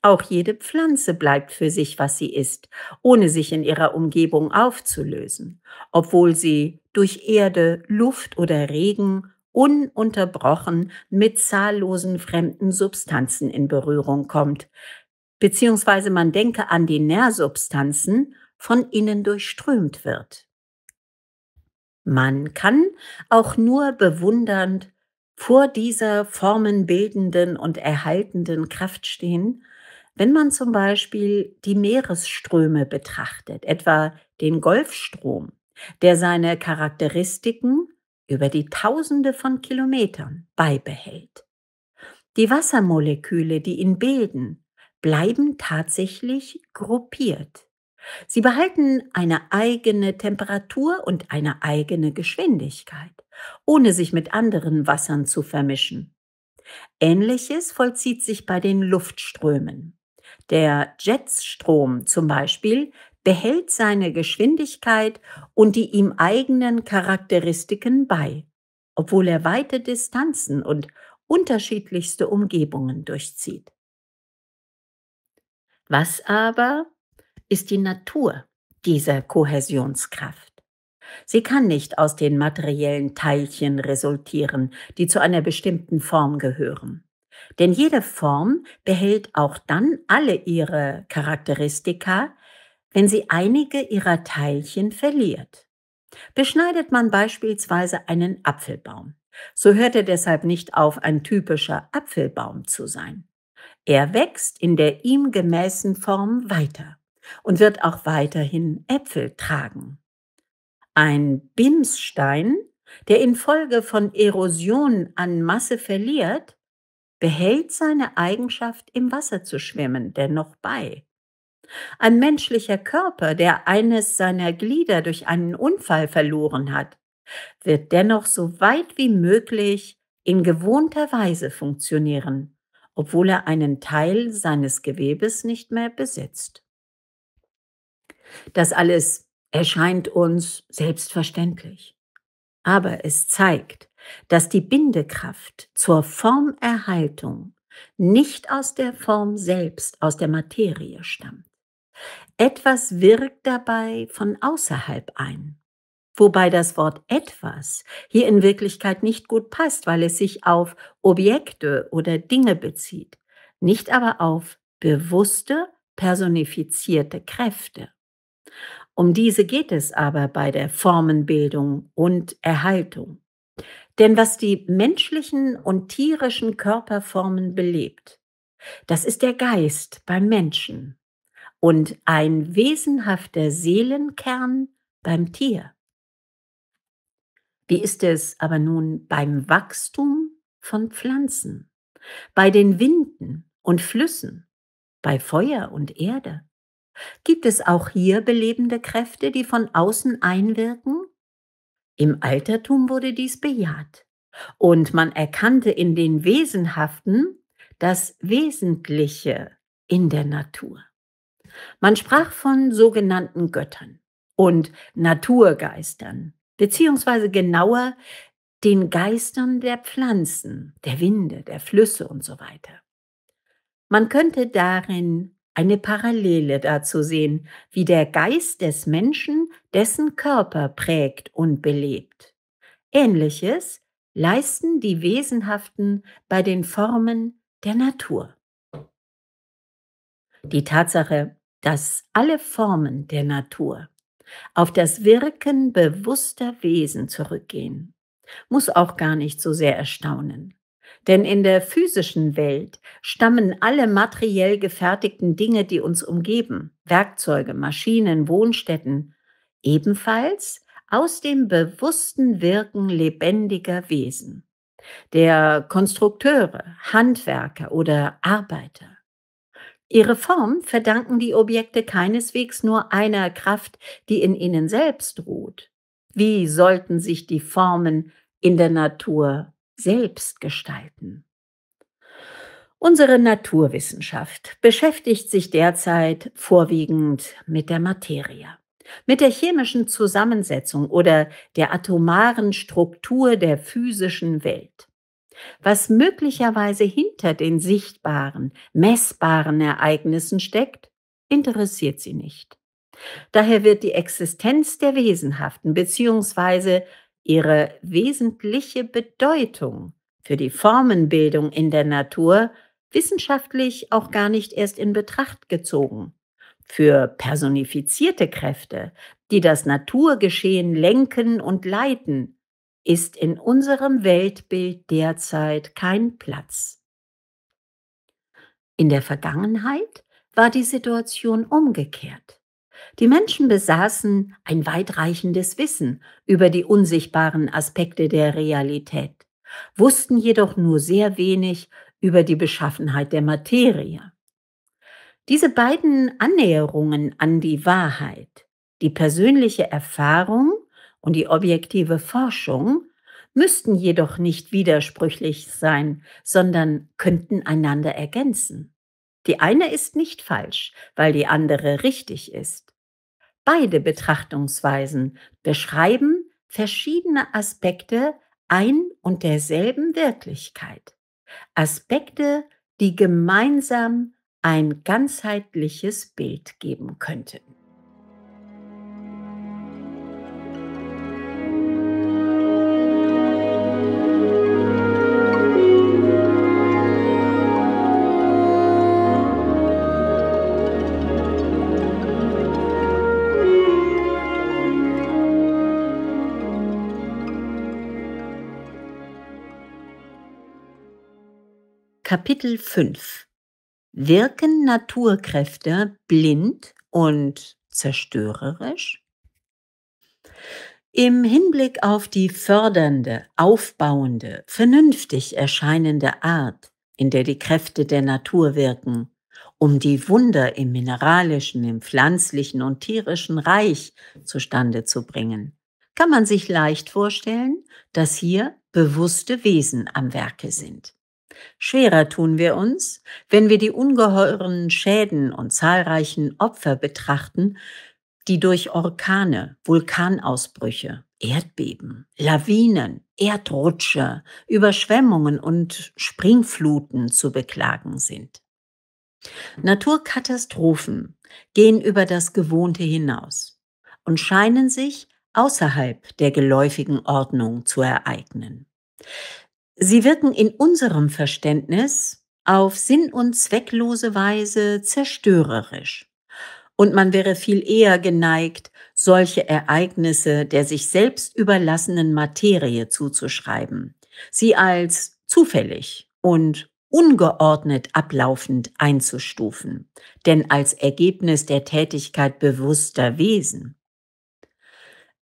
Auch jede Pflanze bleibt für sich, was sie ist, ohne sich in ihrer Umgebung aufzulösen, obwohl sie durch Erde, Luft oder Regen ununterbrochen mit zahllosen fremden Substanzen in Berührung kommt, beziehungsweise man denke an die Nährsubstanzen, von ihnen durchströmt wird. Man kann auch nur bewundernd vor dieser formenbildenden und erhaltenden Kraft stehen, wenn man zum Beispiel die Meeresströme betrachtet, etwa den Golfstrom, der seine Charakteristiken über die Tausende von Kilometern beibehält. Die Wassermoleküle, die ihn bilden, bleiben tatsächlich gruppiert. Sie behalten eine eigene Temperatur und eine eigene Geschwindigkeit, ohne sich mit anderen Wassern zu vermischen. Ähnliches vollzieht sich bei den Luftströmen. Der Jetstrom zum Beispiel behält seine Geschwindigkeit und die ihm eigenen Charakteristiken bei, obwohl er weite Distanzen und unterschiedlichste Umgebungen durchzieht. Was aber, ist die Natur dieser Kohäsionskraft. Sie kann nicht aus den materiellen Teilchen resultieren, die zu einer bestimmten Form gehören. Denn jede Form behält auch dann alle ihre Charakteristika, wenn sie einige ihrer Teilchen verliert. Beschneidet man beispielsweise einen Apfelbaum, so hört er deshalb nicht auf, ein typischer Apfelbaum zu sein. Er wächst in der ihm gemäßen Form weiter und wird auch weiterhin Äpfel tragen. Ein Bimsstein, der infolge von Erosion an Masse verliert, behält seine Eigenschaft, im Wasser zu schwimmen, dennoch bei. Ein menschlicher Körper, der eines seiner Glieder durch einen Unfall verloren hat, wird dennoch so weit wie möglich in gewohnter Weise funktionieren, obwohl er einen Teil seines Gewebes nicht mehr besitzt. Das alles erscheint uns selbstverständlich. Aber es zeigt, dass die Bindekraft zur Formerhaltung nicht aus der Form selbst, aus der Materie stammt. Etwas wirkt dabei von außerhalb ein, wobei das Wort etwas hier in Wirklichkeit nicht gut passt, weil es sich auf Objekte oder Dinge bezieht, nicht aber auf bewusste, personifizierte Kräfte. Um diese geht es aber bei der Formenbildung und Erhaltung. Denn was die menschlichen und tierischen Körperformen belebt, das ist der Geist beim Menschen und ein wesenhafter Seelenkern beim Tier. Wie ist es aber nun beim Wachstum von Pflanzen, bei den Winden und Flüssen, bei Feuer und Erde? Gibt es auch hier belebende Kräfte, die von außen einwirken? Im Altertum wurde dies bejaht. Und man erkannte in den Wesenhaften das Wesentliche in der Natur. Man sprach von sogenannten Göttern und Naturgeistern, beziehungsweise genauer den Geistern der Pflanzen, der Winde, der Flüsse und so weiter. Man könnte darin eine Parallele dazu sehen, wie der Geist des Menschen dessen Körper prägt und belebt. Ähnliches leisten die Wesenhaften bei den Formen der Natur. Die Tatsache, dass alle Formen der Natur auf das Wirken bewusster Wesen zurückgehen, muss auch gar nicht so sehr erstaunen. Denn in der physischen Welt stammen alle materiell gefertigten Dinge, die uns umgeben, Werkzeuge, Maschinen, Wohnstätten, ebenfalls aus dem bewussten Wirken lebendiger Wesen, der Konstrukteure, Handwerker oder Arbeiter. Ihre Form verdanken die Objekte keineswegs nur einer Kraft, die in ihnen selbst ruht. Wie sollten sich die Formen in der Natur selbst gestalten. Unsere Naturwissenschaft beschäftigt sich derzeit vorwiegend mit der Materie, mit der chemischen Zusammensetzung oder der atomaren Struktur der physischen Welt. Was möglicherweise hinter den sichtbaren, messbaren Ereignissen steckt, interessiert sie nicht. Daher wird die Existenz der wesenhaften bzw ihre wesentliche Bedeutung für die Formenbildung in der Natur wissenschaftlich auch gar nicht erst in Betracht gezogen. Für personifizierte Kräfte, die das Naturgeschehen lenken und leiten, ist in unserem Weltbild derzeit kein Platz. In der Vergangenheit war die Situation umgekehrt. Die Menschen besaßen ein weitreichendes Wissen über die unsichtbaren Aspekte der Realität, wussten jedoch nur sehr wenig über die Beschaffenheit der Materie. Diese beiden Annäherungen an die Wahrheit, die persönliche Erfahrung und die objektive Forschung, müssten jedoch nicht widersprüchlich sein, sondern könnten einander ergänzen. Die eine ist nicht falsch, weil die andere richtig ist. Beide Betrachtungsweisen beschreiben verschiedene Aspekte ein und derselben Wirklichkeit. Aspekte, die gemeinsam ein ganzheitliches Bild geben könnten. Kapitel 5 Wirken Naturkräfte blind und zerstörerisch? Im Hinblick auf die fördernde, aufbauende, vernünftig erscheinende Art, in der die Kräfte der Natur wirken, um die Wunder im mineralischen, im pflanzlichen und tierischen Reich zustande zu bringen, kann man sich leicht vorstellen, dass hier bewusste Wesen am Werke sind. Schwerer tun wir uns, wenn wir die ungeheuren Schäden und zahlreichen Opfer betrachten, die durch Orkane, Vulkanausbrüche, Erdbeben, Lawinen, Erdrutsche, Überschwemmungen und Springfluten zu beklagen sind. Naturkatastrophen gehen über das Gewohnte hinaus und scheinen sich außerhalb der geläufigen Ordnung zu ereignen. Sie wirken in unserem Verständnis auf sinn- und zwecklose Weise zerstörerisch. Und man wäre viel eher geneigt, solche Ereignisse der sich selbst überlassenen Materie zuzuschreiben, sie als zufällig und ungeordnet ablaufend einzustufen, denn als Ergebnis der Tätigkeit bewusster Wesen.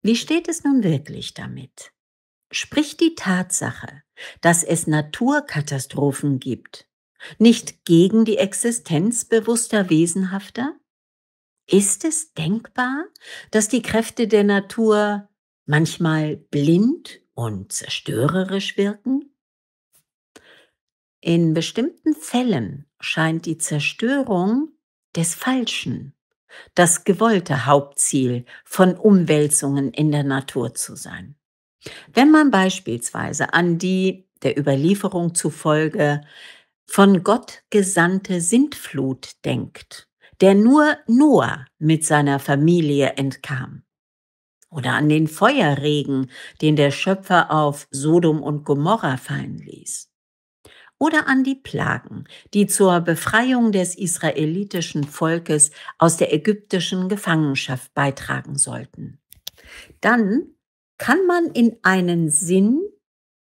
Wie steht es nun wirklich damit? Spricht die Tatsache, dass es Naturkatastrophen gibt, nicht gegen die Existenz bewusster Wesenhafter? Ist es denkbar, dass die Kräfte der Natur manchmal blind und zerstörerisch wirken? In bestimmten Fällen scheint die Zerstörung des Falschen das gewollte Hauptziel von Umwälzungen in der Natur zu sein. Wenn man beispielsweise an die der Überlieferung zufolge von Gott gesandte Sintflut denkt, der nur Noah mit seiner Familie entkam. Oder an den Feuerregen, den der Schöpfer auf Sodom und Gomorra fallen ließ. Oder an die Plagen, die zur Befreiung des israelitischen Volkes aus der ägyptischen Gefangenschaft beitragen sollten. Dann kann man in einen Sinn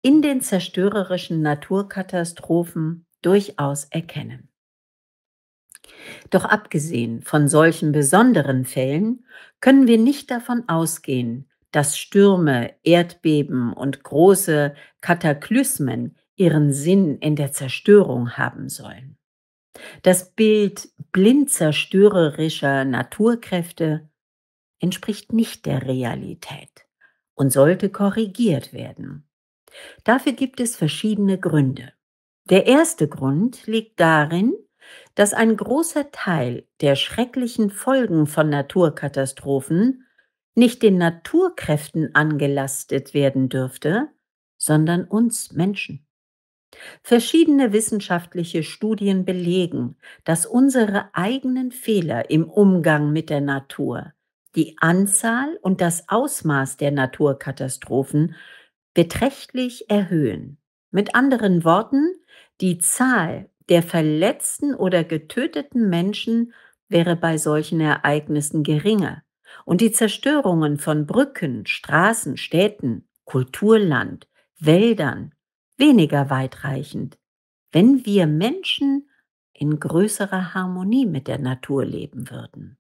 in den zerstörerischen Naturkatastrophen durchaus erkennen. Doch abgesehen von solchen besonderen Fällen können wir nicht davon ausgehen, dass Stürme, Erdbeben und große Kataklysmen ihren Sinn in der Zerstörung haben sollen. Das Bild blind zerstörerischer Naturkräfte entspricht nicht der Realität und sollte korrigiert werden. Dafür gibt es verschiedene Gründe. Der erste Grund liegt darin, dass ein großer Teil der schrecklichen Folgen von Naturkatastrophen nicht den Naturkräften angelastet werden dürfte, sondern uns Menschen. Verschiedene wissenschaftliche Studien belegen, dass unsere eigenen Fehler im Umgang mit der Natur die Anzahl und das Ausmaß der Naturkatastrophen beträchtlich erhöhen. Mit anderen Worten, die Zahl der verletzten oder getöteten Menschen wäre bei solchen Ereignissen geringer und die Zerstörungen von Brücken, Straßen, Städten, Kulturland, Wäldern weniger weitreichend, wenn wir Menschen in größerer Harmonie mit der Natur leben würden.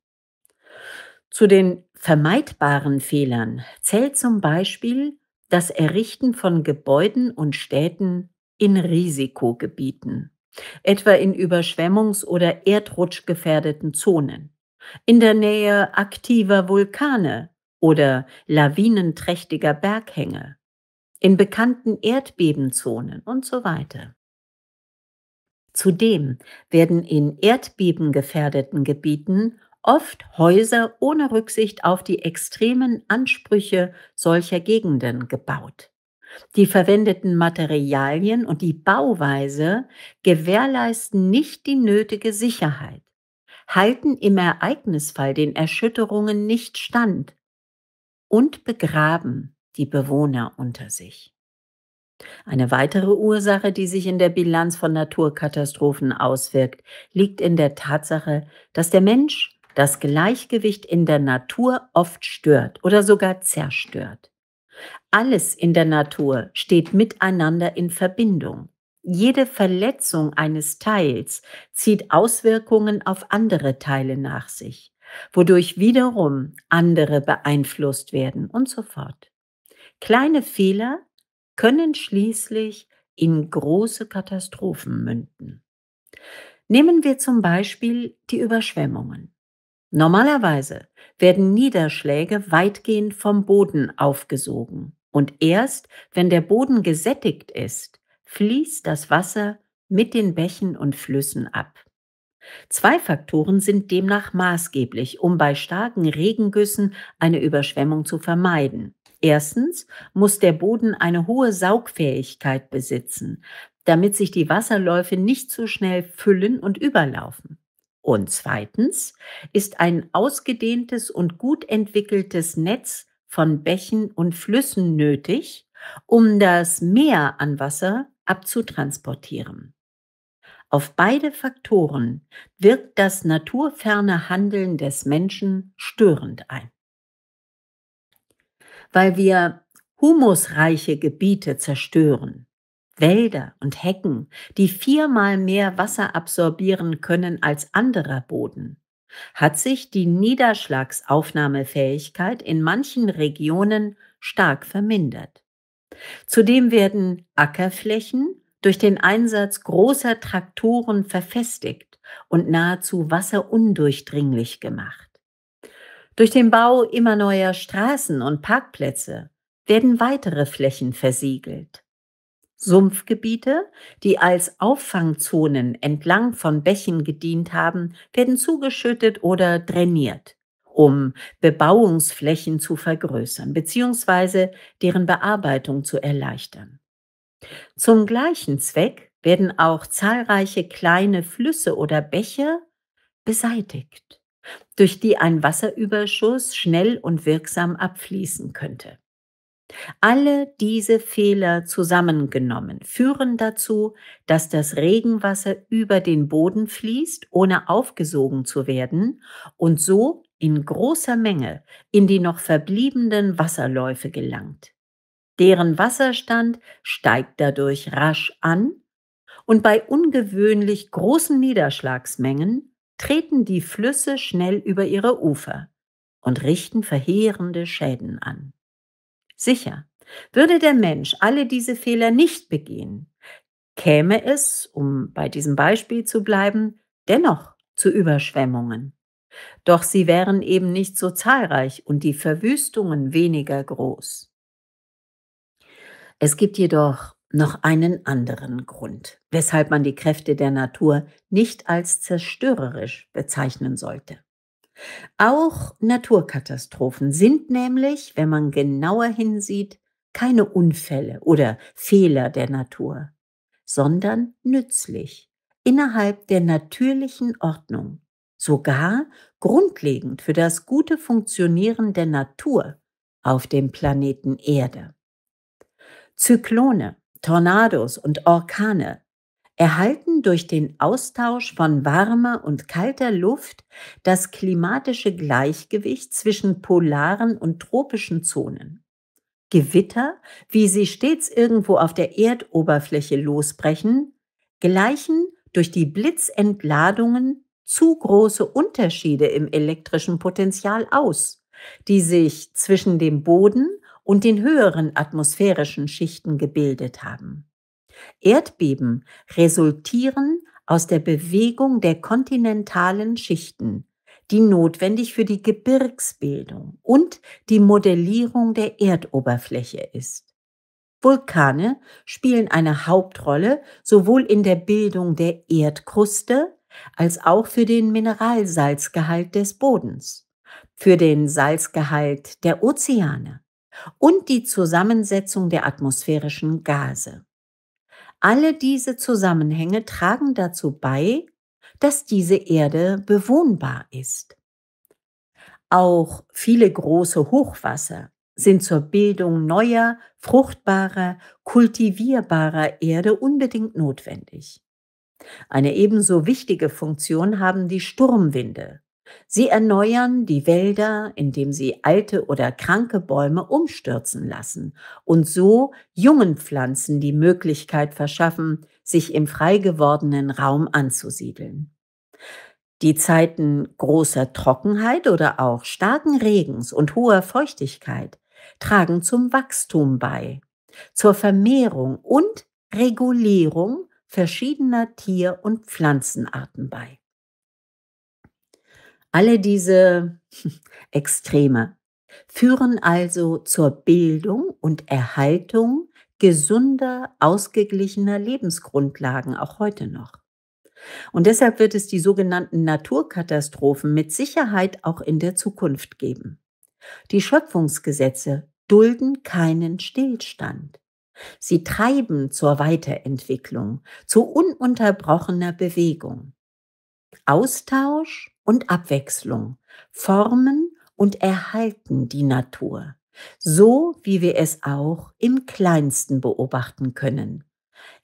Zu den vermeidbaren Fehlern zählt zum Beispiel das Errichten von Gebäuden und Städten in Risikogebieten, etwa in Überschwemmungs- oder erdrutschgefährdeten Zonen, in der Nähe aktiver Vulkane oder lawinenträchtiger Berghänge, in bekannten Erdbebenzonen und so weiter. Zudem werden in erdbebengefährdeten Gebieten oft Häuser ohne Rücksicht auf die extremen Ansprüche solcher Gegenden gebaut. Die verwendeten Materialien und die Bauweise gewährleisten nicht die nötige Sicherheit, halten im Ereignisfall den Erschütterungen nicht stand und begraben die Bewohner unter sich. Eine weitere Ursache, die sich in der Bilanz von Naturkatastrophen auswirkt, liegt in der Tatsache, dass der Mensch das Gleichgewicht in der Natur oft stört oder sogar zerstört. Alles in der Natur steht miteinander in Verbindung. Jede Verletzung eines Teils zieht Auswirkungen auf andere Teile nach sich, wodurch wiederum andere beeinflusst werden und so fort. Kleine Fehler können schließlich in große Katastrophen münden. Nehmen wir zum Beispiel die Überschwemmungen. Normalerweise werden Niederschläge weitgehend vom Boden aufgesogen und erst, wenn der Boden gesättigt ist, fließt das Wasser mit den Bächen und Flüssen ab. Zwei Faktoren sind demnach maßgeblich, um bei starken Regengüssen eine Überschwemmung zu vermeiden. Erstens muss der Boden eine hohe Saugfähigkeit besitzen, damit sich die Wasserläufe nicht zu schnell füllen und überlaufen. Und zweitens ist ein ausgedehntes und gut entwickeltes Netz von Bächen und Flüssen nötig, um das Meer an Wasser abzutransportieren. Auf beide Faktoren wirkt das naturferne Handeln des Menschen störend ein. Weil wir humusreiche Gebiete zerstören, Wälder und Hecken, die viermal mehr Wasser absorbieren können als anderer Boden, hat sich die Niederschlagsaufnahmefähigkeit in manchen Regionen stark vermindert. Zudem werden Ackerflächen durch den Einsatz großer Traktoren verfestigt und nahezu wasserundurchdringlich gemacht. Durch den Bau immer neuer Straßen und Parkplätze werden weitere Flächen versiegelt. Sumpfgebiete, die als Auffangzonen entlang von Bächen gedient haben, werden zugeschüttet oder drainiert, um Bebauungsflächen zu vergrößern bzw. deren Bearbeitung zu erleichtern. Zum gleichen Zweck werden auch zahlreiche kleine Flüsse oder Bäche beseitigt, durch die ein Wasserüberschuss schnell und wirksam abfließen könnte. Alle diese Fehler zusammengenommen führen dazu, dass das Regenwasser über den Boden fließt, ohne aufgesogen zu werden und so in großer Menge in die noch verbliebenen Wasserläufe gelangt. Deren Wasserstand steigt dadurch rasch an und bei ungewöhnlich großen Niederschlagsmengen treten die Flüsse schnell über ihre Ufer und richten verheerende Schäden an. Sicher, würde der Mensch alle diese Fehler nicht begehen, käme es, um bei diesem Beispiel zu bleiben, dennoch zu Überschwemmungen. Doch sie wären eben nicht so zahlreich und die Verwüstungen weniger groß. Es gibt jedoch noch einen anderen Grund, weshalb man die Kräfte der Natur nicht als zerstörerisch bezeichnen sollte. Auch Naturkatastrophen sind nämlich, wenn man genauer hinsieht, keine Unfälle oder Fehler der Natur, sondern nützlich, innerhalb der natürlichen Ordnung, sogar grundlegend für das gute Funktionieren der Natur auf dem Planeten Erde. Zyklone, Tornados und Orkane erhalten durch den Austausch von warmer und kalter Luft das klimatische Gleichgewicht zwischen polaren und tropischen Zonen. Gewitter, wie sie stets irgendwo auf der Erdoberfläche losbrechen, gleichen durch die Blitzentladungen zu große Unterschiede im elektrischen Potenzial aus, die sich zwischen dem Boden und den höheren atmosphärischen Schichten gebildet haben. Erdbeben resultieren aus der Bewegung der kontinentalen Schichten, die notwendig für die Gebirgsbildung und die Modellierung der Erdoberfläche ist. Vulkane spielen eine Hauptrolle sowohl in der Bildung der Erdkruste als auch für den Mineralsalzgehalt des Bodens, für den Salzgehalt der Ozeane und die Zusammensetzung der atmosphärischen Gase. Alle diese Zusammenhänge tragen dazu bei, dass diese Erde bewohnbar ist. Auch viele große Hochwasser sind zur Bildung neuer, fruchtbarer, kultivierbarer Erde unbedingt notwendig. Eine ebenso wichtige Funktion haben die Sturmwinde, Sie erneuern die Wälder, indem sie alte oder kranke Bäume umstürzen lassen und so jungen Pflanzen die Möglichkeit verschaffen, sich im frei gewordenen Raum anzusiedeln. Die Zeiten großer Trockenheit oder auch starken Regens und hoher Feuchtigkeit tragen zum Wachstum bei, zur Vermehrung und Regulierung verschiedener Tier- und Pflanzenarten bei. Alle diese Extreme führen also zur Bildung und Erhaltung gesunder, ausgeglichener Lebensgrundlagen auch heute noch. Und deshalb wird es die sogenannten Naturkatastrophen mit Sicherheit auch in der Zukunft geben. Die Schöpfungsgesetze dulden keinen Stillstand. Sie treiben zur Weiterentwicklung, zu ununterbrochener Bewegung. Austausch und Abwechslung, formen und erhalten die Natur, so wie wir es auch im kleinsten beobachten können.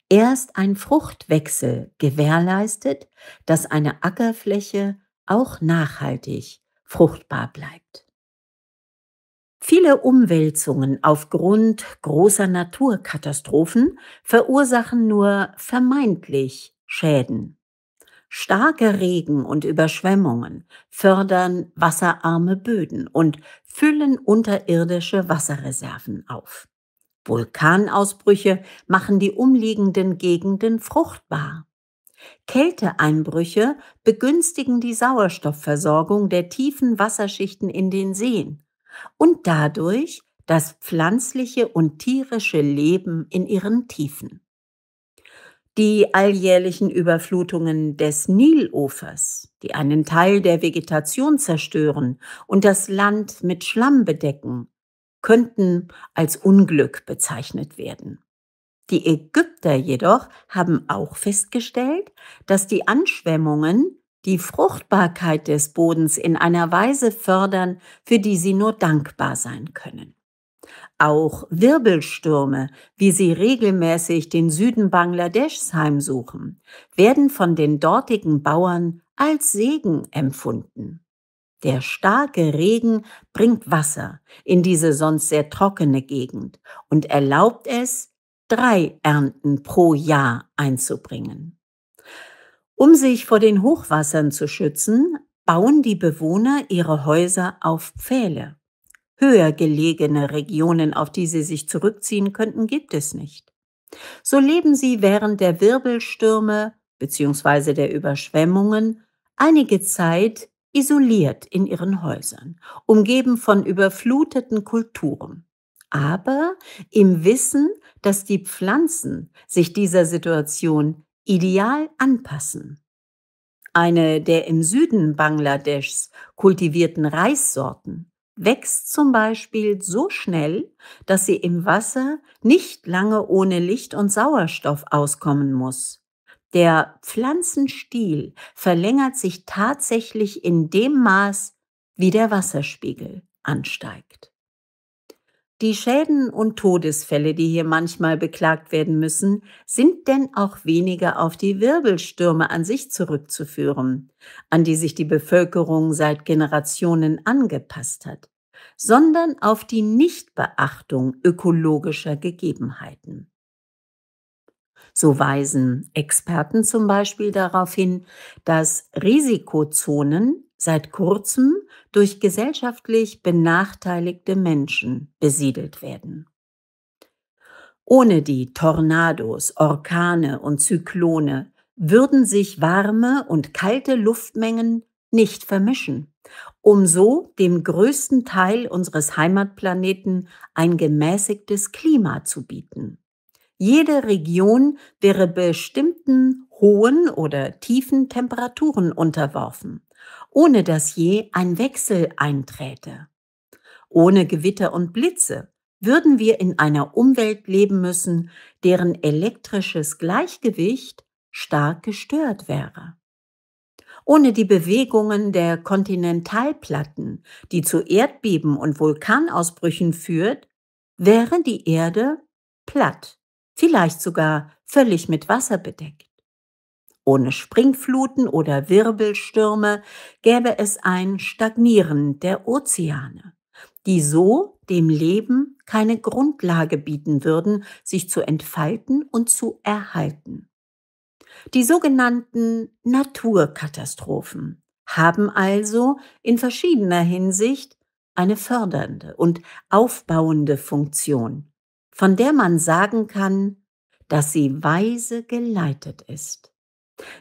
Erst ein Fruchtwechsel gewährleistet, dass eine Ackerfläche auch nachhaltig fruchtbar bleibt. Viele Umwälzungen aufgrund großer Naturkatastrophen verursachen nur vermeintlich Schäden. Starke Regen und Überschwemmungen fördern wasserarme Böden und füllen unterirdische Wasserreserven auf. Vulkanausbrüche machen die umliegenden Gegenden fruchtbar. Kälteeinbrüche begünstigen die Sauerstoffversorgung der tiefen Wasserschichten in den Seen und dadurch das pflanzliche und tierische Leben in ihren Tiefen die alljährlichen Überflutungen des Nilufers, die einen Teil der Vegetation zerstören und das Land mit Schlamm bedecken, könnten als Unglück bezeichnet werden. Die Ägypter jedoch haben auch festgestellt, dass die Anschwemmungen die Fruchtbarkeit des Bodens in einer Weise fördern, für die sie nur dankbar sein können auch Wirbelstürme, wie sie regelmäßig den Süden Bangladeschs heimsuchen, werden von den dortigen Bauern als Segen empfunden. Der starke Regen bringt Wasser in diese sonst sehr trockene Gegend und erlaubt es, drei Ernten pro Jahr einzubringen. Um sich vor den Hochwassern zu schützen, bauen die Bewohner ihre Häuser auf Pfähle höher gelegene Regionen, auf die sie sich zurückziehen könnten, gibt es nicht. So leben sie während der Wirbelstürme bzw. der Überschwemmungen einige Zeit isoliert in ihren Häusern, umgeben von überfluteten Kulturen. Aber im Wissen, dass die Pflanzen sich dieser Situation ideal anpassen. Eine der im Süden Bangladeschs kultivierten Reissorten wächst zum Beispiel so schnell, dass sie im Wasser nicht lange ohne Licht und Sauerstoff auskommen muss. Der Pflanzenstiel verlängert sich tatsächlich in dem Maß, wie der Wasserspiegel ansteigt. Die Schäden und Todesfälle, die hier manchmal beklagt werden müssen, sind denn auch weniger auf die Wirbelstürme an sich zurückzuführen, an die sich die Bevölkerung seit Generationen angepasst hat, sondern auf die Nichtbeachtung ökologischer Gegebenheiten. So weisen Experten zum Beispiel darauf hin, dass Risikozonen seit kurzem durch gesellschaftlich benachteiligte Menschen besiedelt werden. Ohne die Tornados, Orkane und Zyklone würden sich warme und kalte Luftmengen nicht vermischen, um so dem größten Teil unseres Heimatplaneten ein gemäßigtes Klima zu bieten. Jede Region wäre bestimmten hohen oder tiefen Temperaturen unterworfen ohne dass je ein Wechsel einträte. Ohne Gewitter und Blitze würden wir in einer Umwelt leben müssen, deren elektrisches Gleichgewicht stark gestört wäre. Ohne die Bewegungen der Kontinentalplatten, die zu Erdbeben und Vulkanausbrüchen führt, wäre die Erde platt, vielleicht sogar völlig mit Wasser bedeckt. Ohne Springfluten oder Wirbelstürme gäbe es ein Stagnieren der Ozeane, die so dem Leben keine Grundlage bieten würden, sich zu entfalten und zu erhalten. Die sogenannten Naturkatastrophen haben also in verschiedener Hinsicht eine fördernde und aufbauende Funktion, von der man sagen kann, dass sie weise geleitet ist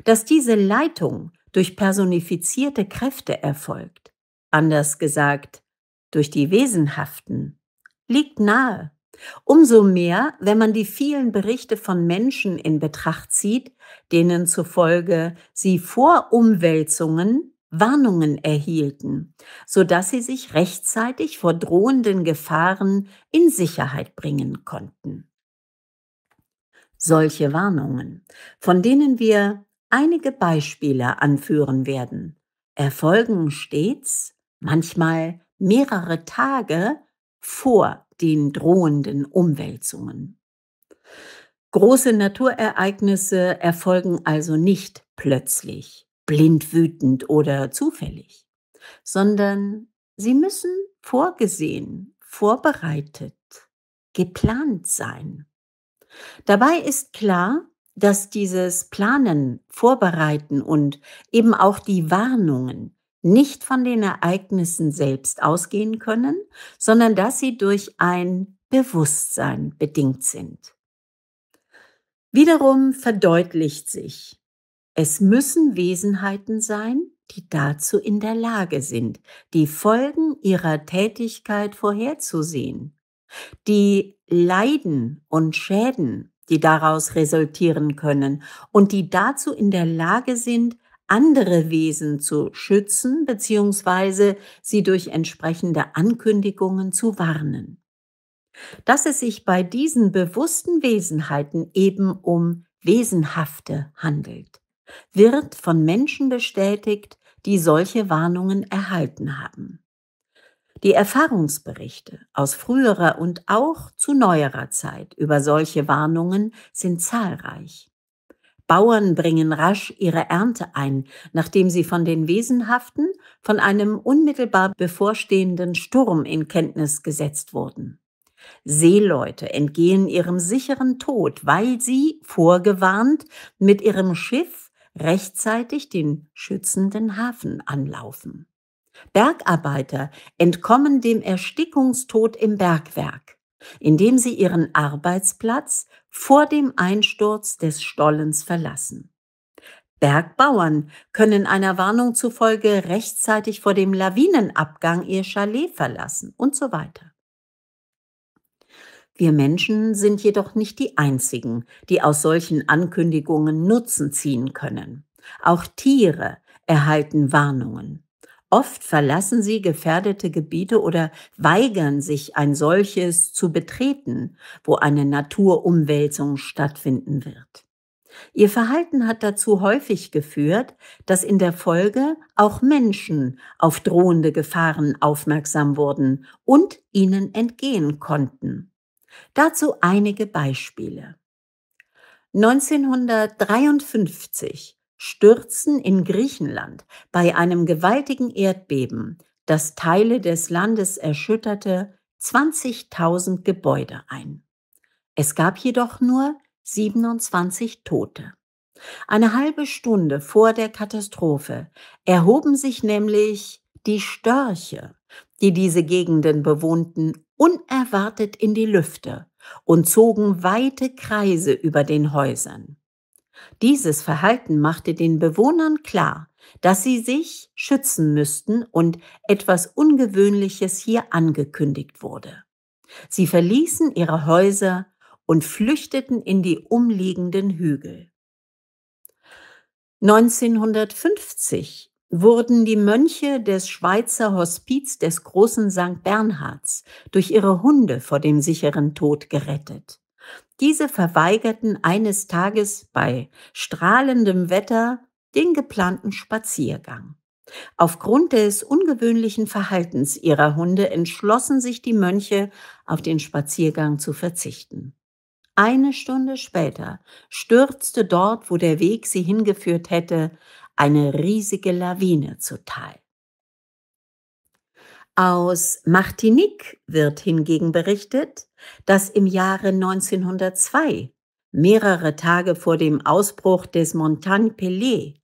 dass diese Leitung durch personifizierte Kräfte erfolgt, anders gesagt, durch die Wesenhaften, liegt nahe. Umso mehr, wenn man die vielen Berichte von Menschen in Betracht zieht, denen zufolge sie vor Umwälzungen Warnungen erhielten, sodass sie sich rechtzeitig vor drohenden Gefahren in Sicherheit bringen konnten. Solche Warnungen, von denen wir einige Beispiele anführen werden, erfolgen stets, manchmal mehrere Tage vor den drohenden Umwälzungen. Große Naturereignisse erfolgen also nicht plötzlich, blind wütend oder zufällig, sondern sie müssen vorgesehen, vorbereitet, geplant sein. Dabei ist klar, dass dieses Planen, Vorbereiten und eben auch die Warnungen nicht von den Ereignissen selbst ausgehen können, sondern dass sie durch ein Bewusstsein bedingt sind. Wiederum verdeutlicht sich, es müssen Wesenheiten sein, die dazu in der Lage sind, die Folgen ihrer Tätigkeit vorherzusehen, die Leiden und Schäden die daraus resultieren können und die dazu in der Lage sind, andere Wesen zu schützen bzw. sie durch entsprechende Ankündigungen zu warnen. Dass es sich bei diesen bewussten Wesenheiten eben um Wesenhafte handelt, wird von Menschen bestätigt, die solche Warnungen erhalten haben. Die Erfahrungsberichte aus früherer und auch zu neuerer Zeit über solche Warnungen sind zahlreich. Bauern bringen rasch ihre Ernte ein, nachdem sie von den Wesenhaften von einem unmittelbar bevorstehenden Sturm in Kenntnis gesetzt wurden. Seeleute entgehen ihrem sicheren Tod, weil sie, vorgewarnt, mit ihrem Schiff rechtzeitig den schützenden Hafen anlaufen. Bergarbeiter entkommen dem Erstickungstod im Bergwerk, indem sie ihren Arbeitsplatz vor dem Einsturz des Stollens verlassen. Bergbauern können einer Warnung zufolge rechtzeitig vor dem Lawinenabgang ihr Chalet verlassen und so weiter. Wir Menschen sind jedoch nicht die Einzigen, die aus solchen Ankündigungen Nutzen ziehen können. Auch Tiere erhalten Warnungen. Oft verlassen sie gefährdete Gebiete oder weigern sich, ein solches zu betreten, wo eine Naturumwälzung stattfinden wird. Ihr Verhalten hat dazu häufig geführt, dass in der Folge auch Menschen auf drohende Gefahren aufmerksam wurden und ihnen entgehen konnten. Dazu einige Beispiele. 1953 stürzen in Griechenland bei einem gewaltigen Erdbeben, das Teile des Landes erschütterte, 20.000 Gebäude ein. Es gab jedoch nur 27 Tote. Eine halbe Stunde vor der Katastrophe erhoben sich nämlich die Störche, die diese Gegenden bewohnten, unerwartet in die Lüfte und zogen weite Kreise über den Häusern. Dieses Verhalten machte den Bewohnern klar, dass sie sich schützen müssten und etwas Ungewöhnliches hier angekündigt wurde. Sie verließen ihre Häuser und flüchteten in die umliegenden Hügel. 1950 wurden die Mönche des Schweizer Hospiz des großen St. Bernhards durch ihre Hunde vor dem sicheren Tod gerettet. Diese verweigerten eines Tages bei strahlendem Wetter den geplanten Spaziergang. Aufgrund des ungewöhnlichen Verhaltens ihrer Hunde entschlossen sich die Mönche, auf den Spaziergang zu verzichten. Eine Stunde später stürzte dort, wo der Weg sie hingeführt hätte, eine riesige Lawine zuteil. Aus Martinique wird hingegen berichtet, dass im Jahre 1902, mehrere Tage vor dem Ausbruch des Montagne Pelé,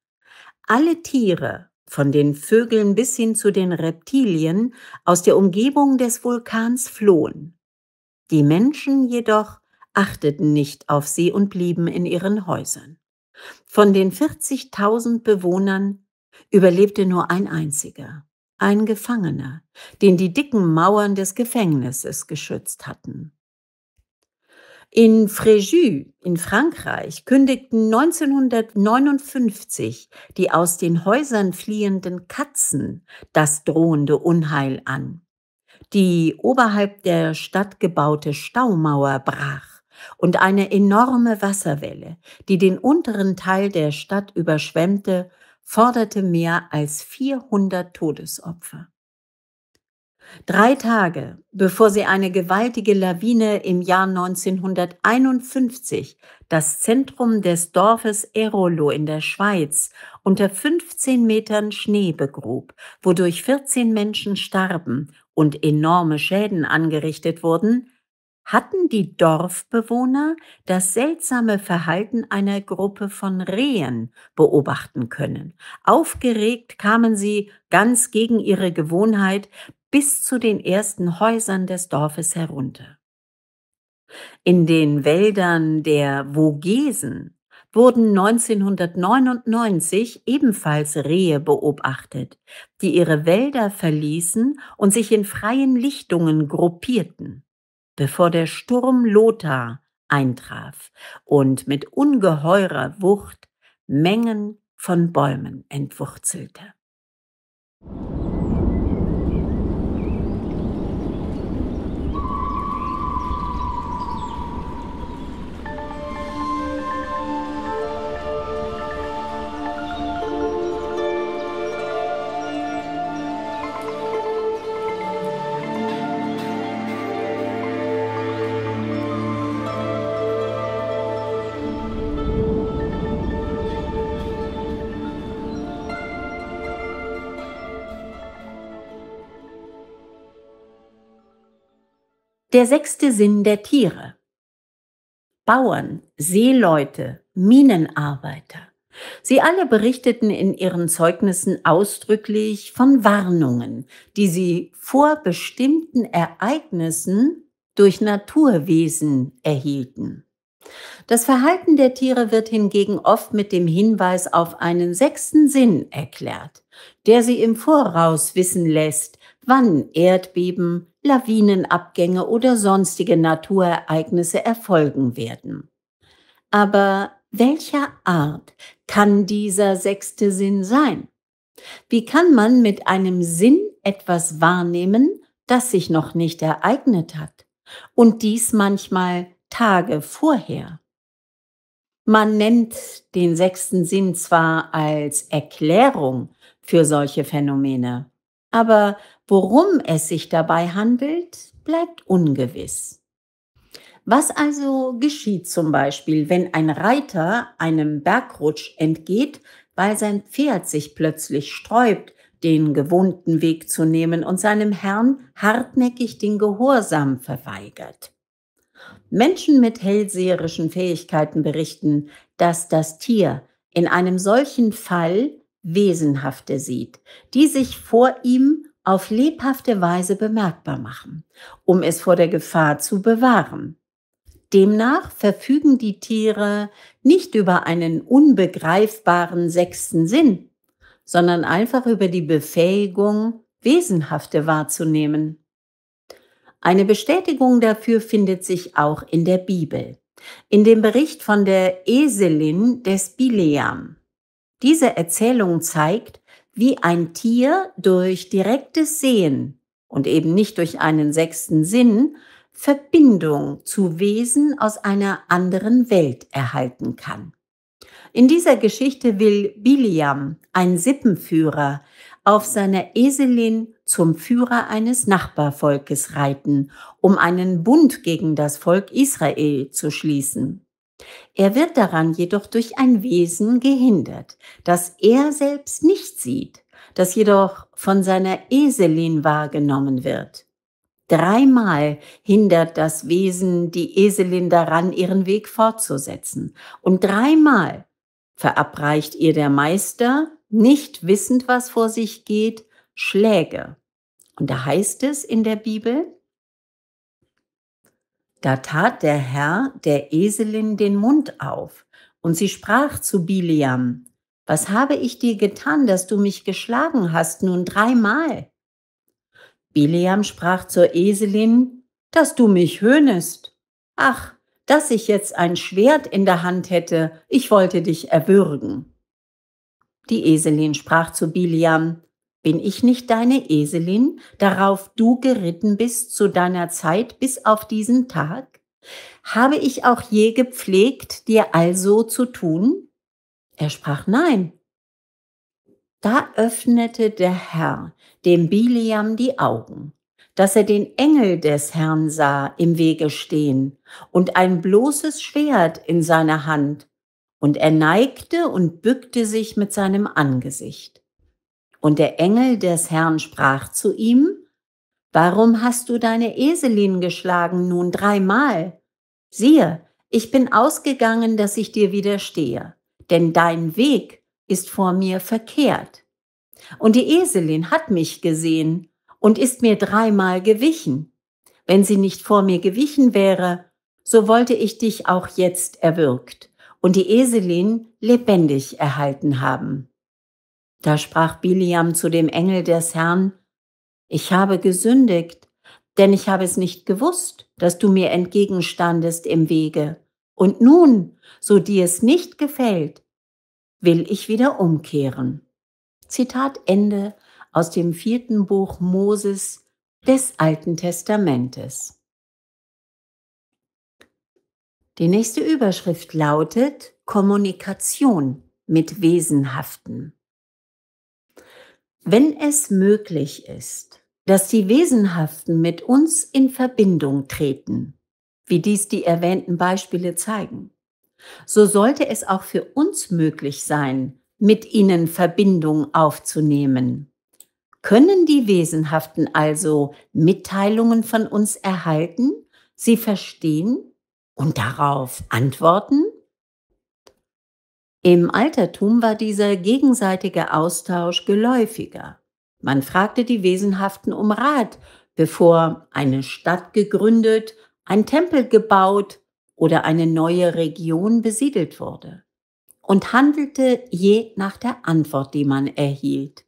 alle Tiere, von den Vögeln bis hin zu den Reptilien, aus der Umgebung des Vulkans flohen. Die Menschen jedoch achteten nicht auf sie und blieben in ihren Häusern. Von den 40.000 Bewohnern überlebte nur ein einziger ein Gefangener, den die dicken Mauern des Gefängnisses geschützt hatten. In Fréjus in Frankreich kündigten 1959 die aus den Häusern fliehenden Katzen das drohende Unheil an. Die oberhalb der Stadt gebaute Staumauer brach und eine enorme Wasserwelle, die den unteren Teil der Stadt überschwemmte, forderte mehr als 400 Todesopfer. Drei Tage bevor sie eine gewaltige Lawine im Jahr 1951 das Zentrum des Dorfes Erolo in der Schweiz unter 15 Metern Schnee begrub, wodurch 14 Menschen starben und enorme Schäden angerichtet wurden, hatten die Dorfbewohner das seltsame Verhalten einer Gruppe von Rehen beobachten können. Aufgeregt kamen sie ganz gegen ihre Gewohnheit bis zu den ersten Häusern des Dorfes herunter. In den Wäldern der Vogesen wurden 1999 ebenfalls Rehe beobachtet, die ihre Wälder verließen und sich in freien Lichtungen gruppierten bevor der Sturm Lothar eintraf und mit ungeheurer Wucht Mengen von Bäumen entwurzelte. Der sechste Sinn der Tiere. Bauern, Seeleute, Minenarbeiter. Sie alle berichteten in ihren Zeugnissen ausdrücklich von Warnungen, die sie vor bestimmten Ereignissen durch Naturwesen erhielten. Das Verhalten der Tiere wird hingegen oft mit dem Hinweis auf einen sechsten Sinn erklärt, der sie im Voraus wissen lässt, wann Erdbeben, Lawinenabgänge oder sonstige Naturereignisse erfolgen werden. Aber welcher Art kann dieser sechste Sinn sein? Wie kann man mit einem Sinn etwas wahrnehmen, das sich noch nicht ereignet hat? Und dies manchmal Tage vorher. Man nennt den sechsten Sinn zwar als Erklärung für solche Phänomene, aber Worum es sich dabei handelt, bleibt ungewiss. Was also geschieht zum Beispiel, wenn ein Reiter einem Bergrutsch entgeht, weil sein Pferd sich plötzlich sträubt, den gewohnten Weg zu nehmen und seinem Herrn hartnäckig den Gehorsam verweigert? Menschen mit hellseherischen Fähigkeiten berichten, dass das Tier in einem solchen Fall Wesenhafte sieht, die sich vor ihm auf lebhafte Weise bemerkbar machen, um es vor der Gefahr zu bewahren. Demnach verfügen die Tiere nicht über einen unbegreifbaren sechsten Sinn, sondern einfach über die Befähigung, Wesenhafte wahrzunehmen. Eine Bestätigung dafür findet sich auch in der Bibel, in dem Bericht von der Eselin des Bileam. Diese Erzählung zeigt, wie ein Tier durch direktes Sehen und eben nicht durch einen sechsten Sinn Verbindung zu Wesen aus einer anderen Welt erhalten kann. In dieser Geschichte will Biliam, ein Sippenführer, auf seiner Eselin zum Führer eines Nachbarvolkes reiten, um einen Bund gegen das Volk Israel zu schließen. Er wird daran jedoch durch ein Wesen gehindert, das er selbst nicht sieht, das jedoch von seiner Eselin wahrgenommen wird. Dreimal hindert das Wesen die Eselin daran, ihren Weg fortzusetzen, und dreimal verabreicht ihr der Meister, nicht wissend, was vor sich geht, Schläge. Und da heißt es in der Bibel, da tat der Herr der Eselin den Mund auf, und sie sprach zu Biliam, Was habe ich dir getan, dass du mich geschlagen hast nun dreimal? Biliam sprach zur Eselin, Dass du mich höhnest. Ach, dass ich jetzt ein Schwert in der Hand hätte, ich wollte dich erwürgen. Die Eselin sprach zu Biliam, bin ich nicht deine Eselin, darauf du geritten bist zu deiner Zeit bis auf diesen Tag? Habe ich auch je gepflegt, dir also zu tun? Er sprach nein. Da öffnete der Herr dem Biliam die Augen, dass er den Engel des Herrn sah im Wege stehen und ein bloßes Schwert in seiner Hand, und er neigte und bückte sich mit seinem Angesicht. Und der Engel des Herrn sprach zu ihm, Warum hast du deine Eselin geschlagen nun dreimal? Siehe, ich bin ausgegangen, dass ich dir widerstehe, denn dein Weg ist vor mir verkehrt. Und die Eselin hat mich gesehen und ist mir dreimal gewichen. Wenn sie nicht vor mir gewichen wäre, so wollte ich dich auch jetzt erwürgt und die Eselin lebendig erhalten haben. Da sprach Biliam zu dem Engel des Herrn, Ich habe gesündigt, denn ich habe es nicht gewusst, dass du mir entgegenstandest im Wege. Und nun, so dir es nicht gefällt, will ich wieder umkehren. Zitat Ende aus dem vierten Buch Moses des Alten Testamentes. Die nächste Überschrift lautet Kommunikation mit Wesenhaften. Wenn es möglich ist, dass die Wesenhaften mit uns in Verbindung treten, wie dies die erwähnten Beispiele zeigen, so sollte es auch für uns möglich sein, mit ihnen Verbindung aufzunehmen. Können die Wesenhaften also Mitteilungen von uns erhalten, sie verstehen und darauf antworten? Im Altertum war dieser gegenseitige Austausch geläufiger. Man fragte die Wesenhaften um Rat, bevor eine Stadt gegründet, ein Tempel gebaut oder eine neue Region besiedelt wurde und handelte je nach der Antwort, die man erhielt.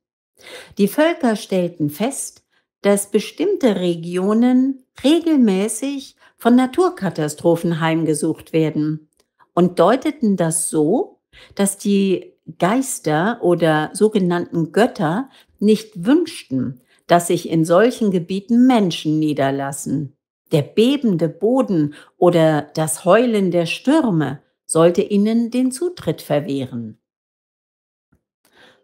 Die Völker stellten fest, dass bestimmte Regionen regelmäßig von Naturkatastrophen heimgesucht werden und deuteten das so, dass die Geister oder sogenannten Götter nicht wünschten, dass sich in solchen Gebieten Menschen niederlassen. Der bebende Boden oder das Heulen der Stürme sollte ihnen den Zutritt verwehren.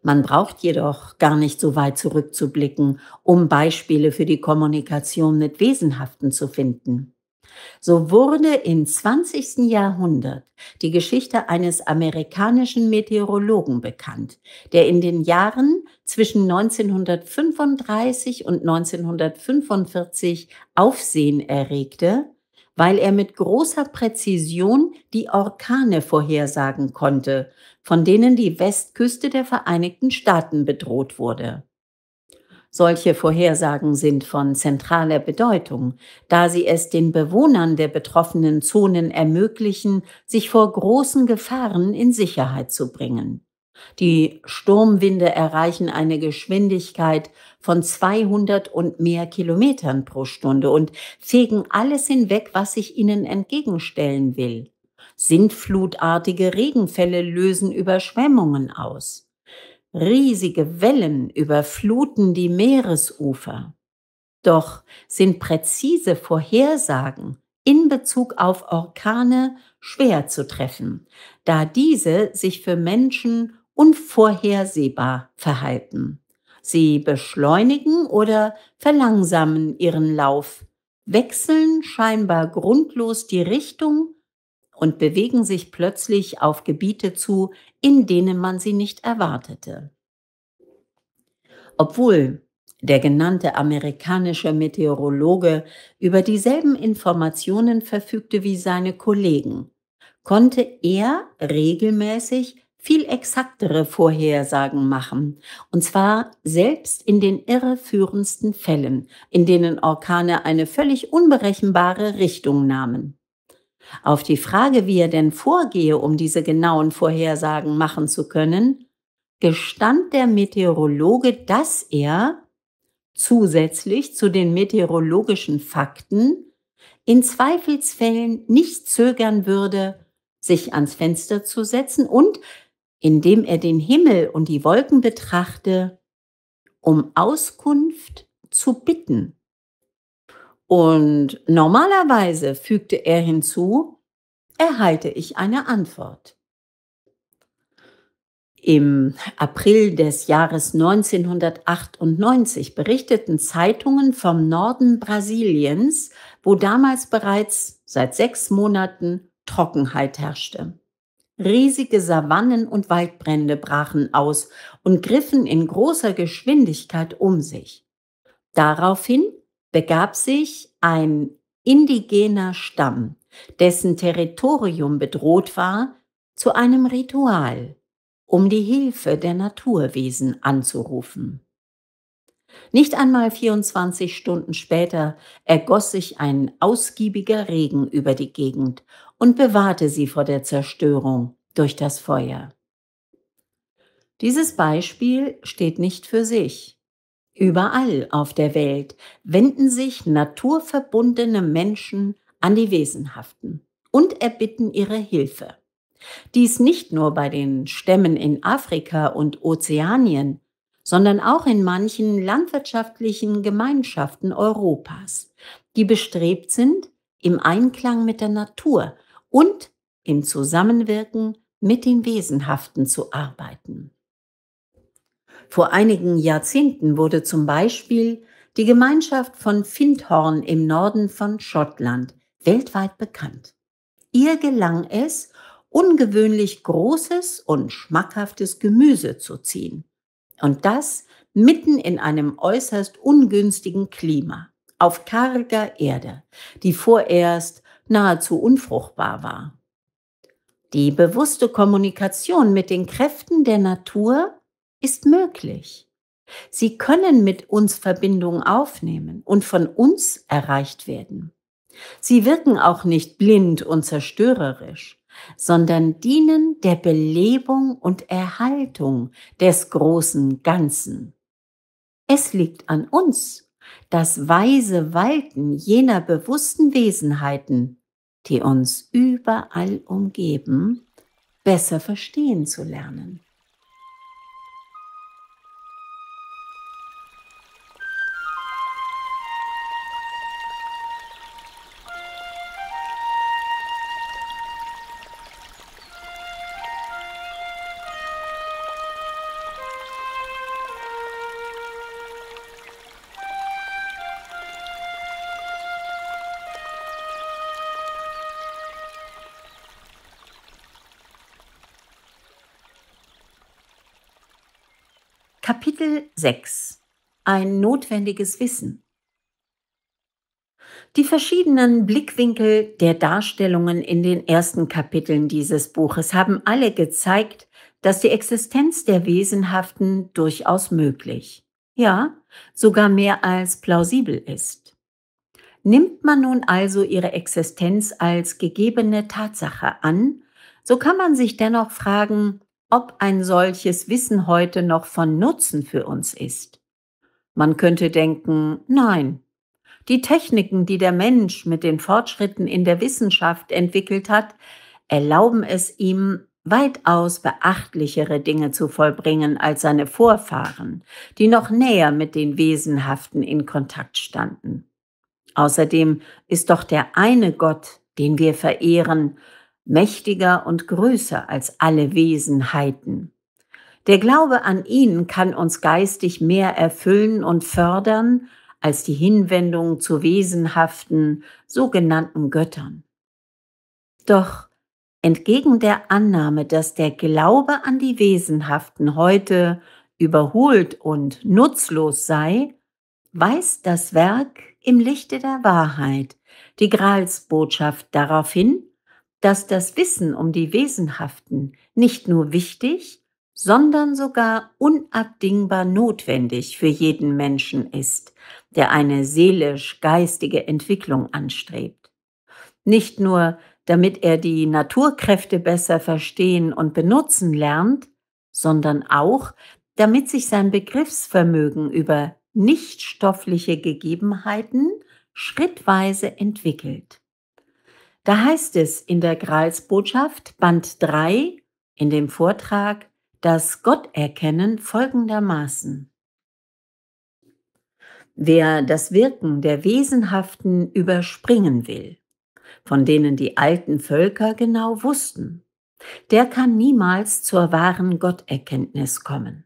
Man braucht jedoch gar nicht so weit zurückzublicken, um Beispiele für die Kommunikation mit Wesenhaften zu finden. So wurde im 20. Jahrhundert die Geschichte eines amerikanischen Meteorologen bekannt, der in den Jahren zwischen 1935 und 1945 Aufsehen erregte, weil er mit großer Präzision die Orkane vorhersagen konnte, von denen die Westküste der Vereinigten Staaten bedroht wurde. Solche Vorhersagen sind von zentraler Bedeutung, da sie es den Bewohnern der betroffenen Zonen ermöglichen, sich vor großen Gefahren in Sicherheit zu bringen. Die Sturmwinde erreichen eine Geschwindigkeit von 200 und mehr Kilometern pro Stunde und fegen alles hinweg, was sich ihnen entgegenstellen will. Sintflutartige Regenfälle lösen Überschwemmungen aus. Riesige Wellen überfluten die Meeresufer. Doch sind präzise Vorhersagen in Bezug auf Orkane schwer zu treffen, da diese sich für Menschen unvorhersehbar verhalten. Sie beschleunigen oder verlangsamen ihren Lauf, wechseln scheinbar grundlos die Richtung und bewegen sich plötzlich auf Gebiete zu, in denen man sie nicht erwartete. Obwohl der genannte amerikanische Meteorologe über dieselben Informationen verfügte wie seine Kollegen, konnte er regelmäßig viel exaktere Vorhersagen machen, und zwar selbst in den irreführendsten Fällen, in denen Orkane eine völlig unberechenbare Richtung nahmen. Auf die Frage, wie er denn vorgehe, um diese genauen Vorhersagen machen zu können, gestand der Meteorologe, dass er zusätzlich zu den meteorologischen Fakten in Zweifelsfällen nicht zögern würde, sich ans Fenster zu setzen und, indem er den Himmel und die Wolken betrachte, um Auskunft zu bitten. Und normalerweise, fügte er hinzu, erhalte ich eine Antwort. Im April des Jahres 1998 berichteten Zeitungen vom Norden Brasiliens, wo damals bereits seit sechs Monaten Trockenheit herrschte. Riesige Savannen und Waldbrände brachen aus und griffen in großer Geschwindigkeit um sich. Daraufhin begab sich ein indigener Stamm, dessen Territorium bedroht war, zu einem Ritual, um die Hilfe der Naturwesen anzurufen. Nicht einmal 24 Stunden später ergoss sich ein ausgiebiger Regen über die Gegend und bewahrte sie vor der Zerstörung durch das Feuer. Dieses Beispiel steht nicht für sich. Überall auf der Welt wenden sich naturverbundene Menschen an die Wesenhaften und erbitten ihre Hilfe. Dies nicht nur bei den Stämmen in Afrika und Ozeanien, sondern auch in manchen landwirtschaftlichen Gemeinschaften Europas, die bestrebt sind, im Einklang mit der Natur und im Zusammenwirken mit den Wesenhaften zu arbeiten. Vor einigen Jahrzehnten wurde zum Beispiel die Gemeinschaft von Findhorn im Norden von Schottland weltweit bekannt. Ihr gelang es, ungewöhnlich großes und schmackhaftes Gemüse zu ziehen. Und das mitten in einem äußerst ungünstigen Klima, auf karger Erde, die vorerst nahezu unfruchtbar war. Die bewusste Kommunikation mit den Kräften der Natur ist möglich. Sie können mit uns Verbindungen aufnehmen und von uns erreicht werden. Sie wirken auch nicht blind und zerstörerisch, sondern dienen der Belebung und Erhaltung des großen Ganzen. Es liegt an uns, das weise Walten jener bewussten Wesenheiten, die uns überall umgeben, besser verstehen zu lernen. 6. Ein notwendiges Wissen. Die verschiedenen Blickwinkel der Darstellungen in den ersten Kapiteln dieses Buches haben alle gezeigt, dass die Existenz der Wesenhaften durchaus möglich, ja, sogar mehr als plausibel ist. Nimmt man nun also ihre Existenz als gegebene Tatsache an, so kann man sich dennoch fragen, ob ein solches Wissen heute noch von Nutzen für uns ist. Man könnte denken, nein. Die Techniken, die der Mensch mit den Fortschritten in der Wissenschaft entwickelt hat, erlauben es ihm, weitaus beachtlichere Dinge zu vollbringen als seine Vorfahren, die noch näher mit den Wesenhaften in Kontakt standen. Außerdem ist doch der eine Gott, den wir verehren, mächtiger und größer als alle Wesenheiten. Der Glaube an ihn kann uns geistig mehr erfüllen und fördern als die Hinwendung zu wesenhaften, sogenannten Göttern. Doch entgegen der Annahme, dass der Glaube an die Wesenhaften heute überholt und nutzlos sei, weist das Werk im Lichte der Wahrheit, die Gralsbotschaft darauf hin, dass das Wissen um die Wesenhaften nicht nur wichtig, sondern sogar unabdingbar notwendig für jeden Menschen ist, der eine seelisch-geistige Entwicklung anstrebt. Nicht nur, damit er die Naturkräfte besser verstehen und benutzen lernt, sondern auch, damit sich sein Begriffsvermögen über nichtstoffliche Gegebenheiten schrittweise entwickelt. Da heißt es in der Gralsbotschaft Band 3 in dem Vortrag Das Gotterkennen folgendermaßen. Wer das Wirken der Wesenhaften überspringen will, von denen die alten Völker genau wussten, der kann niemals zur wahren Gotterkenntnis kommen.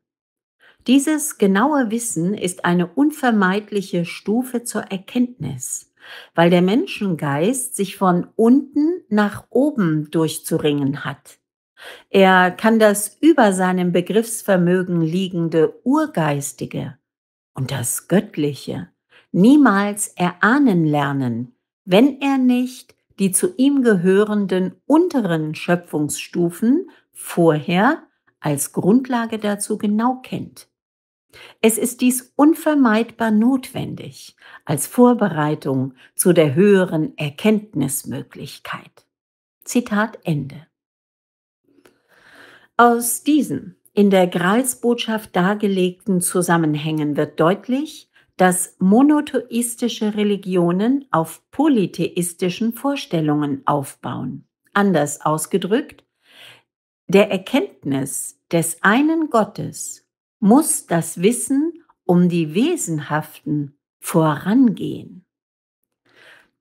Dieses genaue Wissen ist eine unvermeidliche Stufe zur Erkenntnis weil der Menschengeist sich von unten nach oben durchzuringen hat. Er kann das über seinem Begriffsvermögen liegende Urgeistige und das Göttliche niemals erahnen lernen, wenn er nicht die zu ihm gehörenden unteren Schöpfungsstufen vorher als Grundlage dazu genau kennt. Es ist dies unvermeidbar notwendig als Vorbereitung zu der höheren Erkenntnismöglichkeit. Zitat Ende. Aus diesen in der Gralsbotschaft dargelegten Zusammenhängen wird deutlich, dass monotheistische Religionen auf polytheistischen Vorstellungen aufbauen. Anders ausgedrückt, der Erkenntnis des einen Gottes muss das Wissen um die Wesenhaften vorangehen.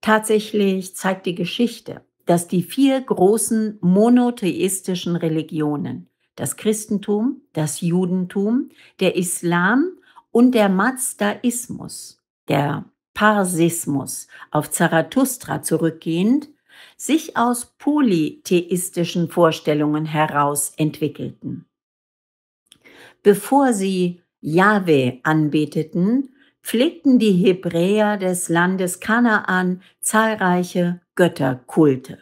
Tatsächlich zeigt die Geschichte, dass die vier großen monotheistischen Religionen, das Christentum, das Judentum, der Islam und der Mazdaismus, der Parsismus, auf Zarathustra zurückgehend, sich aus polytheistischen Vorstellungen heraus entwickelten. Bevor sie Jahwe anbeteten, pflegten die Hebräer des Landes Kanaan zahlreiche Götterkulte.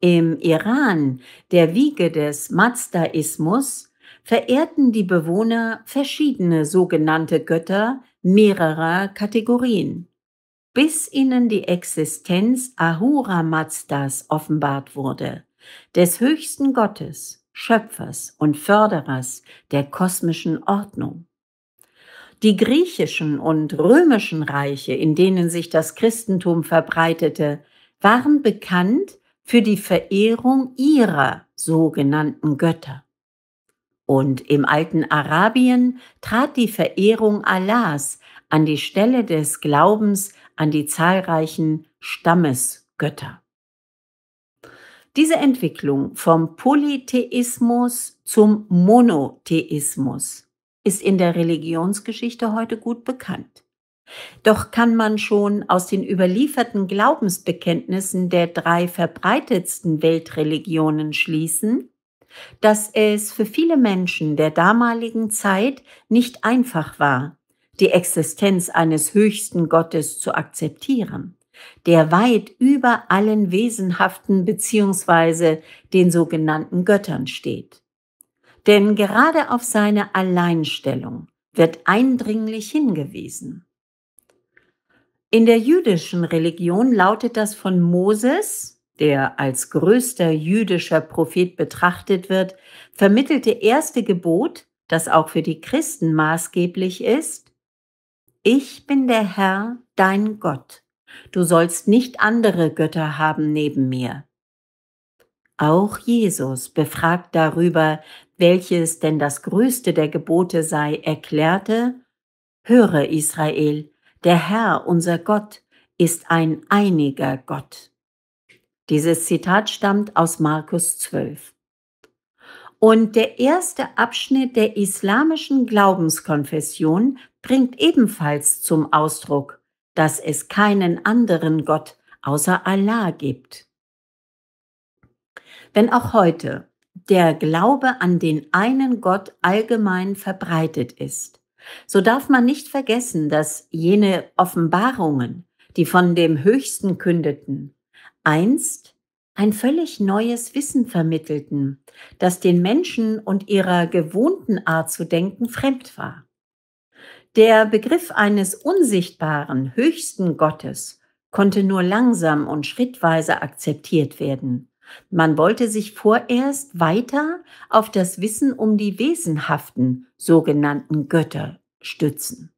Im Iran, der Wiege des Mazdaismus, verehrten die Bewohner verschiedene sogenannte Götter mehrerer Kategorien, bis ihnen die Existenz Ahura Mazdas offenbart wurde, des höchsten Gottes, Schöpfers und Förderers der kosmischen Ordnung. Die griechischen und römischen Reiche, in denen sich das Christentum verbreitete, waren bekannt für die Verehrung ihrer sogenannten Götter. Und im alten Arabien trat die Verehrung Allahs an die Stelle des Glaubens an die zahlreichen Stammesgötter. Diese Entwicklung vom Polytheismus zum Monotheismus ist in der Religionsgeschichte heute gut bekannt. Doch kann man schon aus den überlieferten Glaubensbekenntnissen der drei verbreitetsten Weltreligionen schließen, dass es für viele Menschen der damaligen Zeit nicht einfach war, die Existenz eines höchsten Gottes zu akzeptieren der weit über allen wesenhaften bzw. den sogenannten Göttern steht. Denn gerade auf seine Alleinstellung wird eindringlich hingewiesen. In der jüdischen Religion lautet das von Moses, der als größter jüdischer Prophet betrachtet wird, vermittelte erste Gebot, das auch für die Christen maßgeblich ist, Ich bin der Herr, dein Gott Du sollst nicht andere Götter haben neben mir. Auch Jesus, befragt darüber, welches denn das größte der Gebote sei, erklärte, Höre Israel, der Herr, unser Gott, ist ein einiger Gott. Dieses Zitat stammt aus Markus 12. Und der erste Abschnitt der islamischen Glaubenskonfession bringt ebenfalls zum Ausdruck, dass es keinen anderen Gott außer Allah gibt. Wenn auch heute der Glaube an den einen Gott allgemein verbreitet ist, so darf man nicht vergessen, dass jene Offenbarungen, die von dem Höchsten kündeten, einst ein völlig neues Wissen vermittelten, das den Menschen und ihrer gewohnten Art zu denken fremd war. Der Begriff eines unsichtbaren, höchsten Gottes konnte nur langsam und schrittweise akzeptiert werden. Man wollte sich vorerst weiter auf das Wissen um die wesenhaften sogenannten Götter stützen.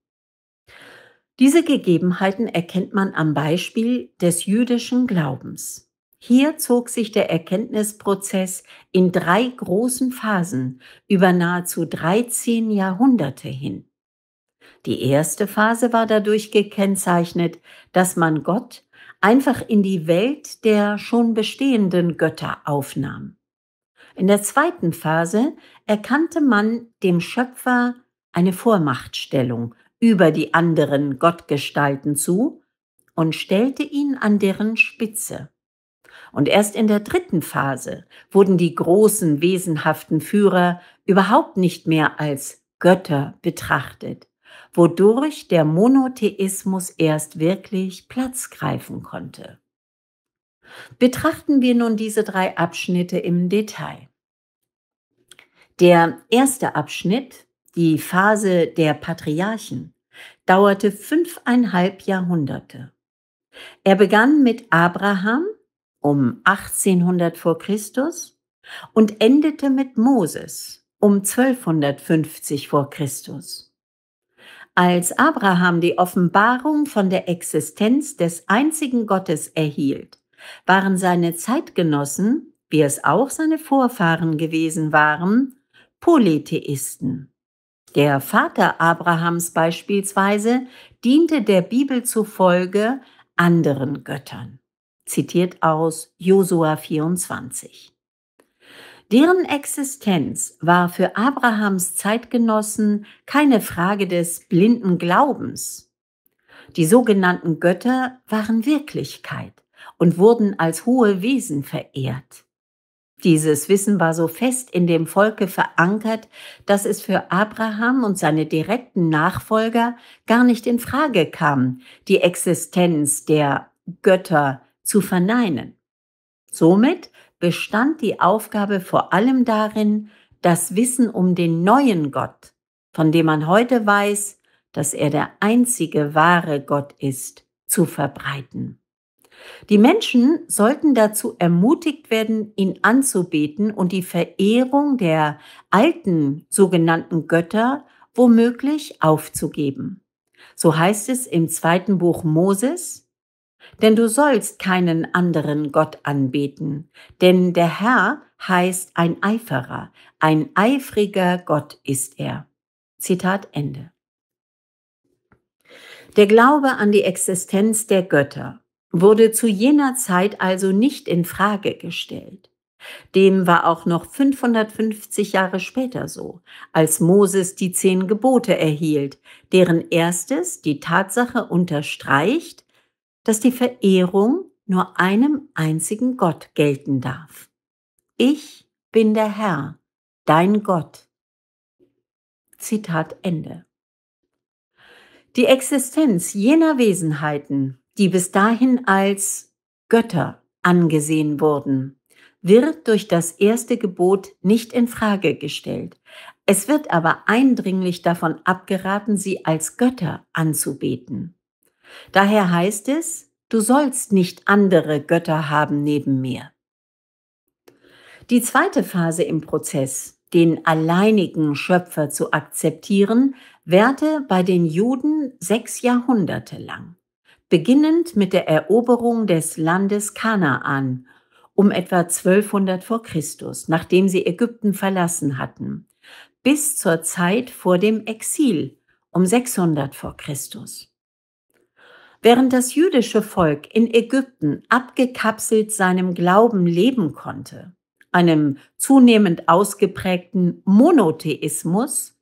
Diese Gegebenheiten erkennt man am Beispiel des jüdischen Glaubens. Hier zog sich der Erkenntnisprozess in drei großen Phasen über nahezu 13 Jahrhunderte hin. Die erste Phase war dadurch gekennzeichnet, dass man Gott einfach in die Welt der schon bestehenden Götter aufnahm. In der zweiten Phase erkannte man dem Schöpfer eine Vormachtstellung über die anderen Gottgestalten zu und stellte ihn an deren Spitze. Und erst in der dritten Phase wurden die großen, wesenhaften Führer überhaupt nicht mehr als Götter betrachtet, wodurch der Monotheismus erst wirklich Platz greifen konnte. Betrachten wir nun diese drei Abschnitte im Detail. Der erste Abschnitt, die Phase der Patriarchen, dauerte fünfeinhalb Jahrhunderte. Er begann mit Abraham um 1800 vor Christus und endete mit Moses um 1250 vor Christus als Abraham die Offenbarung von der Existenz des einzigen Gottes erhielt, waren seine Zeitgenossen, wie es auch seine Vorfahren gewesen waren, Polytheisten. Der Vater Abrahams beispielsweise diente der Bibel zufolge anderen Göttern. Zitiert aus Josua 24. Deren Existenz war für Abrahams Zeitgenossen keine Frage des blinden Glaubens. Die sogenannten Götter waren Wirklichkeit und wurden als hohe Wesen verehrt. Dieses Wissen war so fest in dem Volke verankert, dass es für Abraham und seine direkten Nachfolger gar nicht in Frage kam, die Existenz der Götter zu verneinen. Somit bestand die Aufgabe vor allem darin, das Wissen um den neuen Gott, von dem man heute weiß, dass er der einzige wahre Gott ist, zu verbreiten. Die Menschen sollten dazu ermutigt werden, ihn anzubeten und die Verehrung der alten sogenannten Götter womöglich aufzugeben. So heißt es im zweiten Buch Moses, denn du sollst keinen anderen Gott anbeten, denn der Herr heißt ein Eiferer, ein eifriger Gott ist er. Zitat Ende. Der Glaube an die Existenz der Götter wurde zu jener Zeit also nicht in Frage gestellt. Dem war auch noch 550 Jahre später so, als Moses die zehn Gebote erhielt, deren erstes die Tatsache unterstreicht, dass die Verehrung nur einem einzigen Gott gelten darf. Ich bin der Herr, dein Gott. Zitat Ende. Die Existenz jener Wesenheiten, die bis dahin als Götter angesehen wurden, wird durch das erste Gebot nicht in Frage gestellt. Es wird aber eindringlich davon abgeraten, sie als Götter anzubeten. Daher heißt es, du sollst nicht andere Götter haben neben mir. Die zweite Phase im Prozess, den alleinigen Schöpfer zu akzeptieren, währte bei den Juden sechs Jahrhunderte lang, beginnend mit der Eroberung des Landes Kanaan um etwa 1200 vor Christus, nachdem sie Ägypten verlassen hatten, bis zur Zeit vor dem Exil um 600 vor Christus. Während das jüdische Volk in Ägypten abgekapselt seinem Glauben leben konnte, einem zunehmend ausgeprägten Monotheismus,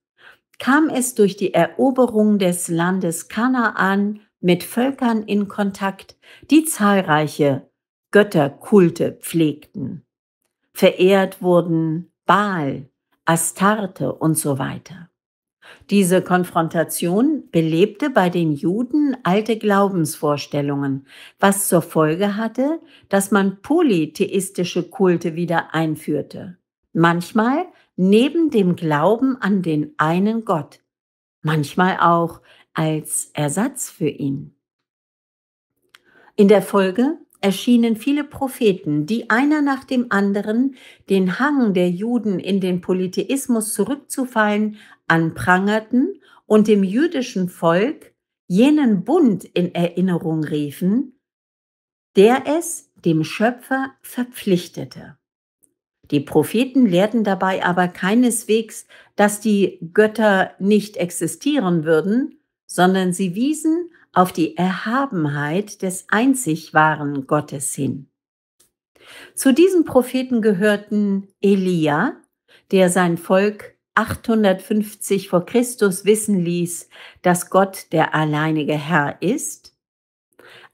kam es durch die Eroberung des Landes Kanaan mit Völkern in Kontakt, die zahlreiche Götterkulte pflegten. Verehrt wurden Baal, Astarte und so weiter. Diese Konfrontation belebte bei den Juden alte Glaubensvorstellungen, was zur Folge hatte, dass man polytheistische Kulte wieder einführte. Manchmal neben dem Glauben an den einen Gott, manchmal auch als Ersatz für ihn. In der Folge erschienen viele Propheten, die einer nach dem anderen den Hang der Juden in den Polytheismus zurückzufallen anprangerten und dem jüdischen Volk jenen Bund in Erinnerung riefen, der es dem Schöpfer verpflichtete. Die Propheten lehrten dabei aber keineswegs, dass die Götter nicht existieren würden, sondern sie wiesen auf die Erhabenheit des einzig wahren Gottes hin. Zu diesen Propheten gehörten Elia, der sein Volk 850 vor Christus wissen ließ, dass Gott der alleinige Herr ist,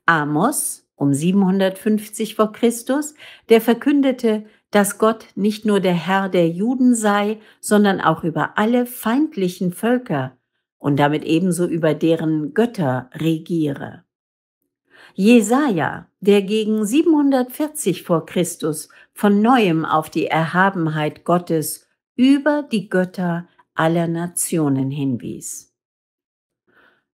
Amos um 750 vor Christus, der verkündete, dass Gott nicht nur der Herr der Juden sei, sondern auch über alle feindlichen Völker, und damit ebenso über deren Götter regiere. Jesaja, der gegen 740 vor Christus von neuem auf die Erhabenheit Gottes über die Götter aller Nationen hinwies.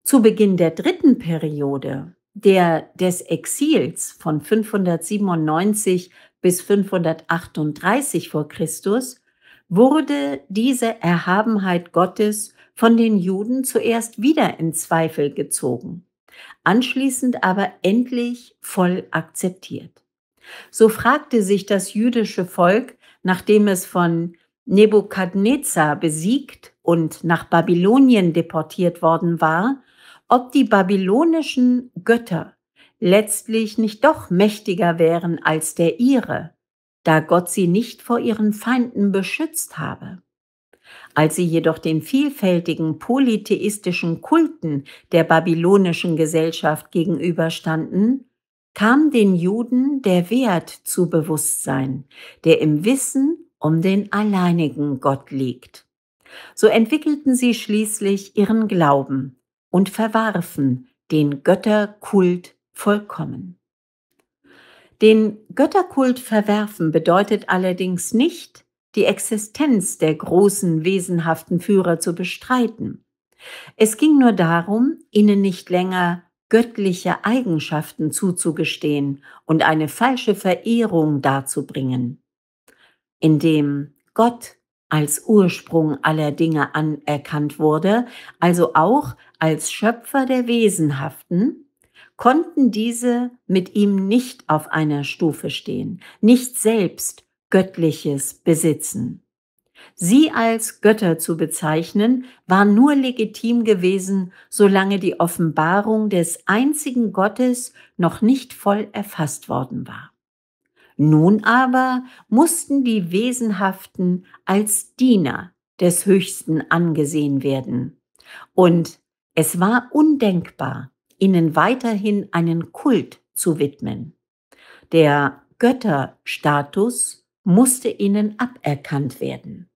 Zu Beginn der dritten Periode, der des Exils von 597 bis 538 vor Christus, wurde diese Erhabenheit Gottes von den Juden zuerst wieder in Zweifel gezogen, anschließend aber endlich voll akzeptiert. So fragte sich das jüdische Volk, nachdem es von Nebukadnezar besiegt und nach Babylonien deportiert worden war, ob die babylonischen Götter letztlich nicht doch mächtiger wären als der ihre, da Gott sie nicht vor ihren Feinden beschützt habe. Als sie jedoch den vielfältigen polytheistischen Kulten der babylonischen Gesellschaft gegenüberstanden, kam den Juden der Wert zu Bewusstsein, der im Wissen um den alleinigen Gott liegt. So entwickelten sie schließlich ihren Glauben und verwarfen den Götterkult vollkommen. Den Götterkult verwerfen bedeutet allerdings nicht, die Existenz der großen, wesenhaften Führer zu bestreiten. Es ging nur darum, ihnen nicht länger göttliche Eigenschaften zuzugestehen und eine falsche Verehrung darzubringen. Indem Gott als Ursprung aller Dinge anerkannt wurde, also auch als Schöpfer der Wesenhaften, konnten diese mit ihm nicht auf einer Stufe stehen, nicht selbst Göttliches besitzen. Sie als Götter zu bezeichnen, war nur legitim gewesen, solange die Offenbarung des einzigen Gottes noch nicht voll erfasst worden war. Nun aber mussten die Wesenhaften als Diener des Höchsten angesehen werden. Und es war undenkbar, ihnen weiterhin einen Kult zu widmen. Der Götterstatus musste ihnen aberkannt werden.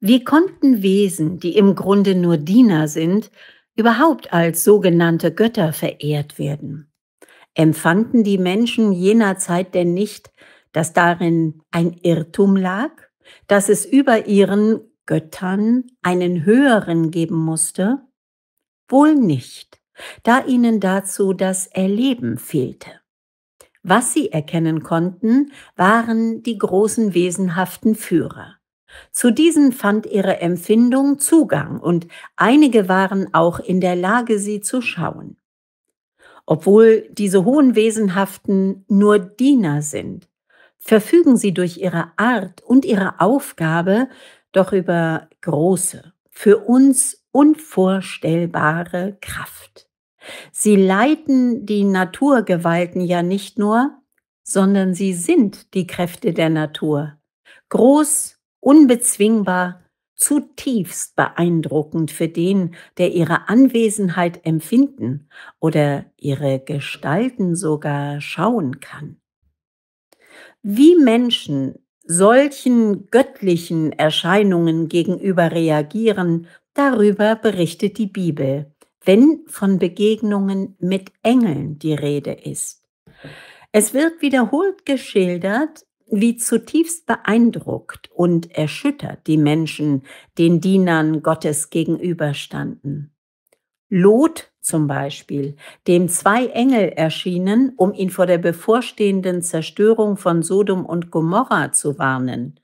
Wie konnten Wesen, die im Grunde nur Diener sind, überhaupt als sogenannte Götter verehrt werden? Empfanden die Menschen jener Zeit denn nicht, dass darin ein Irrtum lag, dass es über ihren Göttern einen höheren geben musste? Wohl nicht, da ihnen dazu das Erleben fehlte. Was sie erkennen konnten, waren die großen wesenhaften Führer. Zu diesen fand ihre Empfindung Zugang und einige waren auch in der Lage, sie zu schauen. Obwohl diese hohen Wesenhaften nur Diener sind, verfügen sie durch ihre Art und ihre Aufgabe doch über große, für uns unvorstellbare Kraft. Sie leiten die Naturgewalten ja nicht nur, sondern sie sind die Kräfte der Natur. Groß, unbezwingbar, zutiefst beeindruckend für den, der ihre Anwesenheit empfinden oder ihre Gestalten sogar schauen kann. Wie Menschen solchen göttlichen Erscheinungen gegenüber reagieren, darüber berichtet die Bibel wenn von Begegnungen mit Engeln die Rede ist. Es wird wiederholt geschildert, wie zutiefst beeindruckt und erschüttert die Menschen den Dienern Gottes gegenüberstanden. Lot zum Beispiel, dem zwei Engel erschienen, um ihn vor der bevorstehenden Zerstörung von Sodom und Gomorra zu warnen,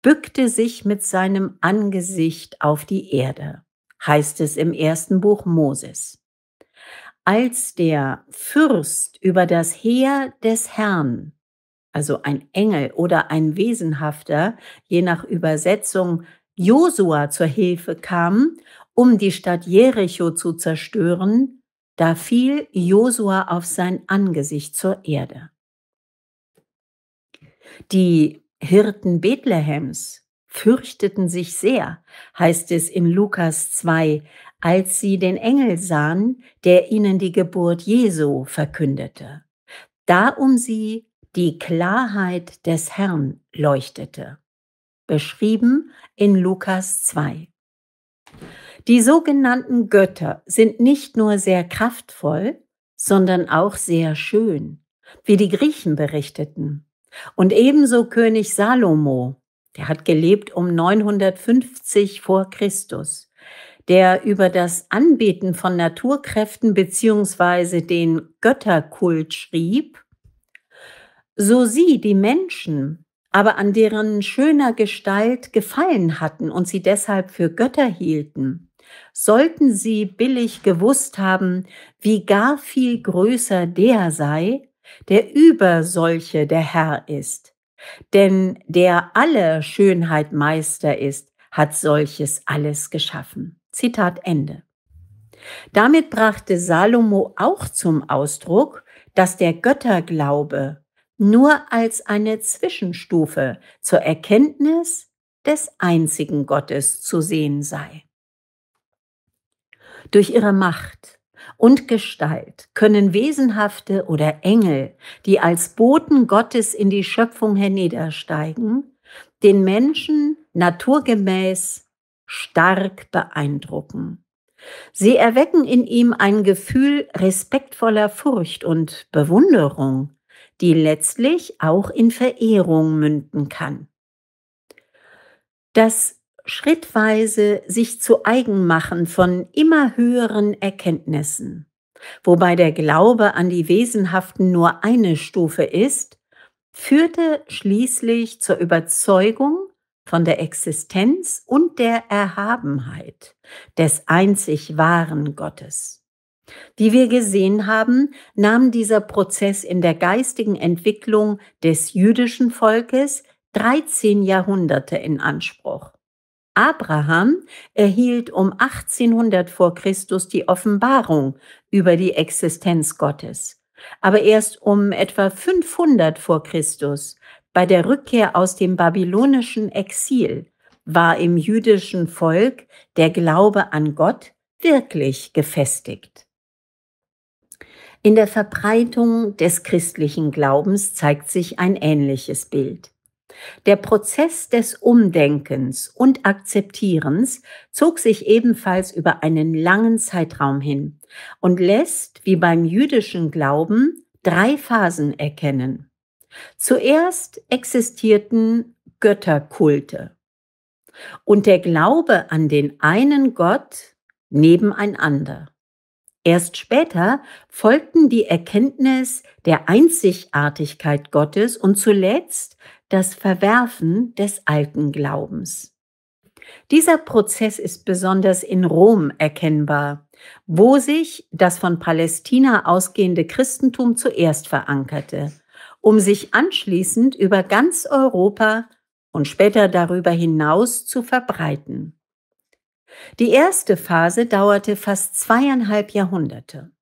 bückte sich mit seinem Angesicht auf die Erde heißt es im ersten Buch Moses. Als der Fürst über das Heer des Herrn, also ein Engel oder ein Wesenhafter, je nach Übersetzung, Josua zur Hilfe kam, um die Stadt Jericho zu zerstören, da fiel Josua auf sein Angesicht zur Erde. Die Hirten Bethlehems fürchteten sich sehr, heißt es in Lukas 2, als sie den Engel sahen, der ihnen die Geburt Jesu verkündete, da um sie die Klarheit des Herrn leuchtete. Beschrieben in Lukas 2. Die sogenannten Götter sind nicht nur sehr kraftvoll, sondern auch sehr schön, wie die Griechen berichteten. Und ebenso König Salomo, der hat gelebt um 950 vor Christus, der über das Anbeten von Naturkräften beziehungsweise den Götterkult schrieb, so sie, die Menschen, aber an deren schöner Gestalt gefallen hatten und sie deshalb für Götter hielten, sollten sie billig gewusst haben, wie gar viel größer der sei, der über solche der Herr ist denn der alle Schönheit Meister ist, hat solches alles geschaffen. Zitat Ende. Damit brachte Salomo auch zum Ausdruck, dass der Götterglaube nur als eine Zwischenstufe zur Erkenntnis des einzigen Gottes zu sehen sei. Durch ihre Macht, und Gestalt können Wesenhafte oder Engel, die als Boten Gottes in die Schöpfung herniedersteigen, den Menschen naturgemäß stark beeindrucken. Sie erwecken in ihm ein Gefühl respektvoller Furcht und Bewunderung, die letztlich auch in Verehrung münden kann. Das schrittweise sich zu eigen machen von immer höheren Erkenntnissen, wobei der Glaube an die Wesenhaften nur eine Stufe ist, führte schließlich zur Überzeugung von der Existenz und der Erhabenheit des einzig wahren Gottes. Wie wir gesehen haben, nahm dieser Prozess in der geistigen Entwicklung des jüdischen Volkes 13 Jahrhunderte in Anspruch. Abraham erhielt um 1800 vor Christus die Offenbarung über die Existenz Gottes. Aber erst um etwa 500 vor Christus, bei der Rückkehr aus dem babylonischen Exil, war im jüdischen Volk der Glaube an Gott wirklich gefestigt. In der Verbreitung des christlichen Glaubens zeigt sich ein ähnliches Bild. Der Prozess des Umdenkens und Akzeptierens zog sich ebenfalls über einen langen Zeitraum hin und lässt, wie beim jüdischen Glauben, drei Phasen erkennen. Zuerst existierten Götterkulte und der Glaube an den einen Gott nebeneinander. Erst später folgten die Erkenntnis der Einzigartigkeit Gottes und zuletzt das Verwerfen des alten Glaubens. Dieser Prozess ist besonders in Rom erkennbar, wo sich das von Palästina ausgehende Christentum zuerst verankerte, um sich anschließend über ganz Europa und später darüber hinaus zu verbreiten. Die erste Phase dauerte fast zweieinhalb Jahrhunderte.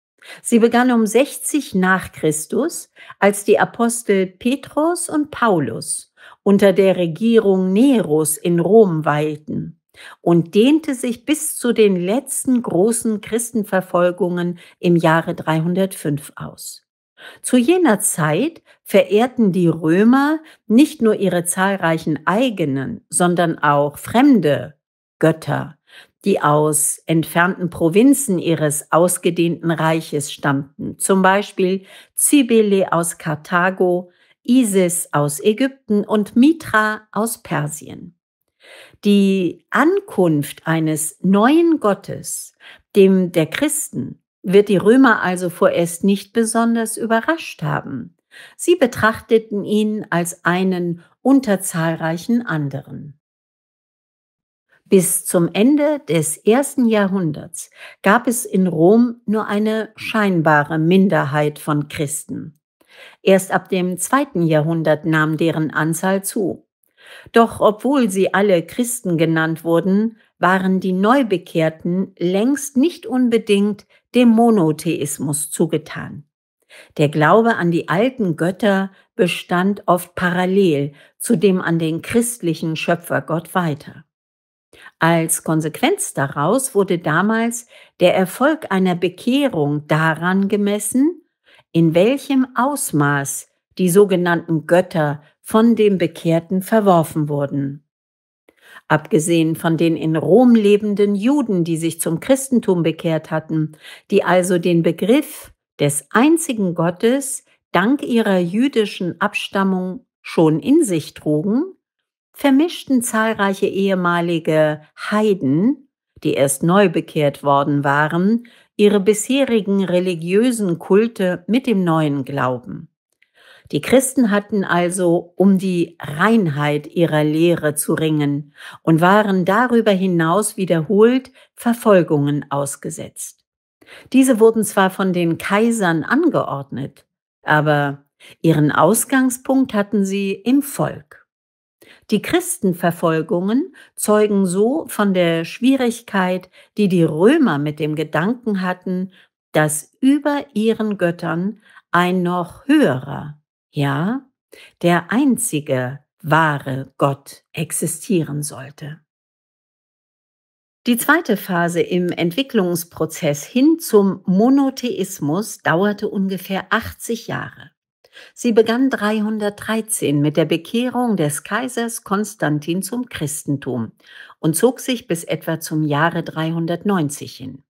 Sie begann um 60 nach Christus, als die Apostel Petrus und Paulus unter der Regierung Neros in Rom weilten und dehnte sich bis zu den letzten großen Christenverfolgungen im Jahre 305 aus. Zu jener Zeit verehrten die Römer nicht nur ihre zahlreichen eigenen, sondern auch fremde Götter die aus entfernten Provinzen ihres ausgedehnten Reiches stammten, zum Beispiel Cybele aus Karthago, Isis aus Ägypten und Mitra aus Persien. Die Ankunft eines neuen Gottes, dem der Christen, wird die Römer also vorerst nicht besonders überrascht haben. Sie betrachteten ihn als einen unter zahlreichen anderen. Bis zum Ende des ersten Jahrhunderts gab es in Rom nur eine scheinbare Minderheit von Christen. Erst ab dem zweiten Jahrhundert nahm deren Anzahl zu. Doch obwohl sie alle Christen genannt wurden, waren die Neubekehrten längst nicht unbedingt dem Monotheismus zugetan. Der Glaube an die alten Götter bestand oft parallel zu dem an den christlichen Schöpfergott weiter. Als Konsequenz daraus wurde damals der Erfolg einer Bekehrung daran gemessen, in welchem Ausmaß die sogenannten Götter von dem Bekehrten verworfen wurden. Abgesehen von den in Rom lebenden Juden, die sich zum Christentum bekehrt hatten, die also den Begriff des einzigen Gottes dank ihrer jüdischen Abstammung schon in sich trugen, vermischten zahlreiche ehemalige Heiden, die erst neu bekehrt worden waren, ihre bisherigen religiösen Kulte mit dem neuen Glauben. Die Christen hatten also um die Reinheit ihrer Lehre zu ringen und waren darüber hinaus wiederholt Verfolgungen ausgesetzt. Diese wurden zwar von den Kaisern angeordnet, aber ihren Ausgangspunkt hatten sie im Volk. Die Christenverfolgungen zeugen so von der Schwierigkeit, die die Römer mit dem Gedanken hatten, dass über ihren Göttern ein noch höherer, ja, der einzige wahre Gott existieren sollte. Die zweite Phase im Entwicklungsprozess hin zum Monotheismus dauerte ungefähr 80 Jahre. Sie begann 313 mit der Bekehrung des Kaisers Konstantin zum Christentum und zog sich bis etwa zum Jahre 390 hin.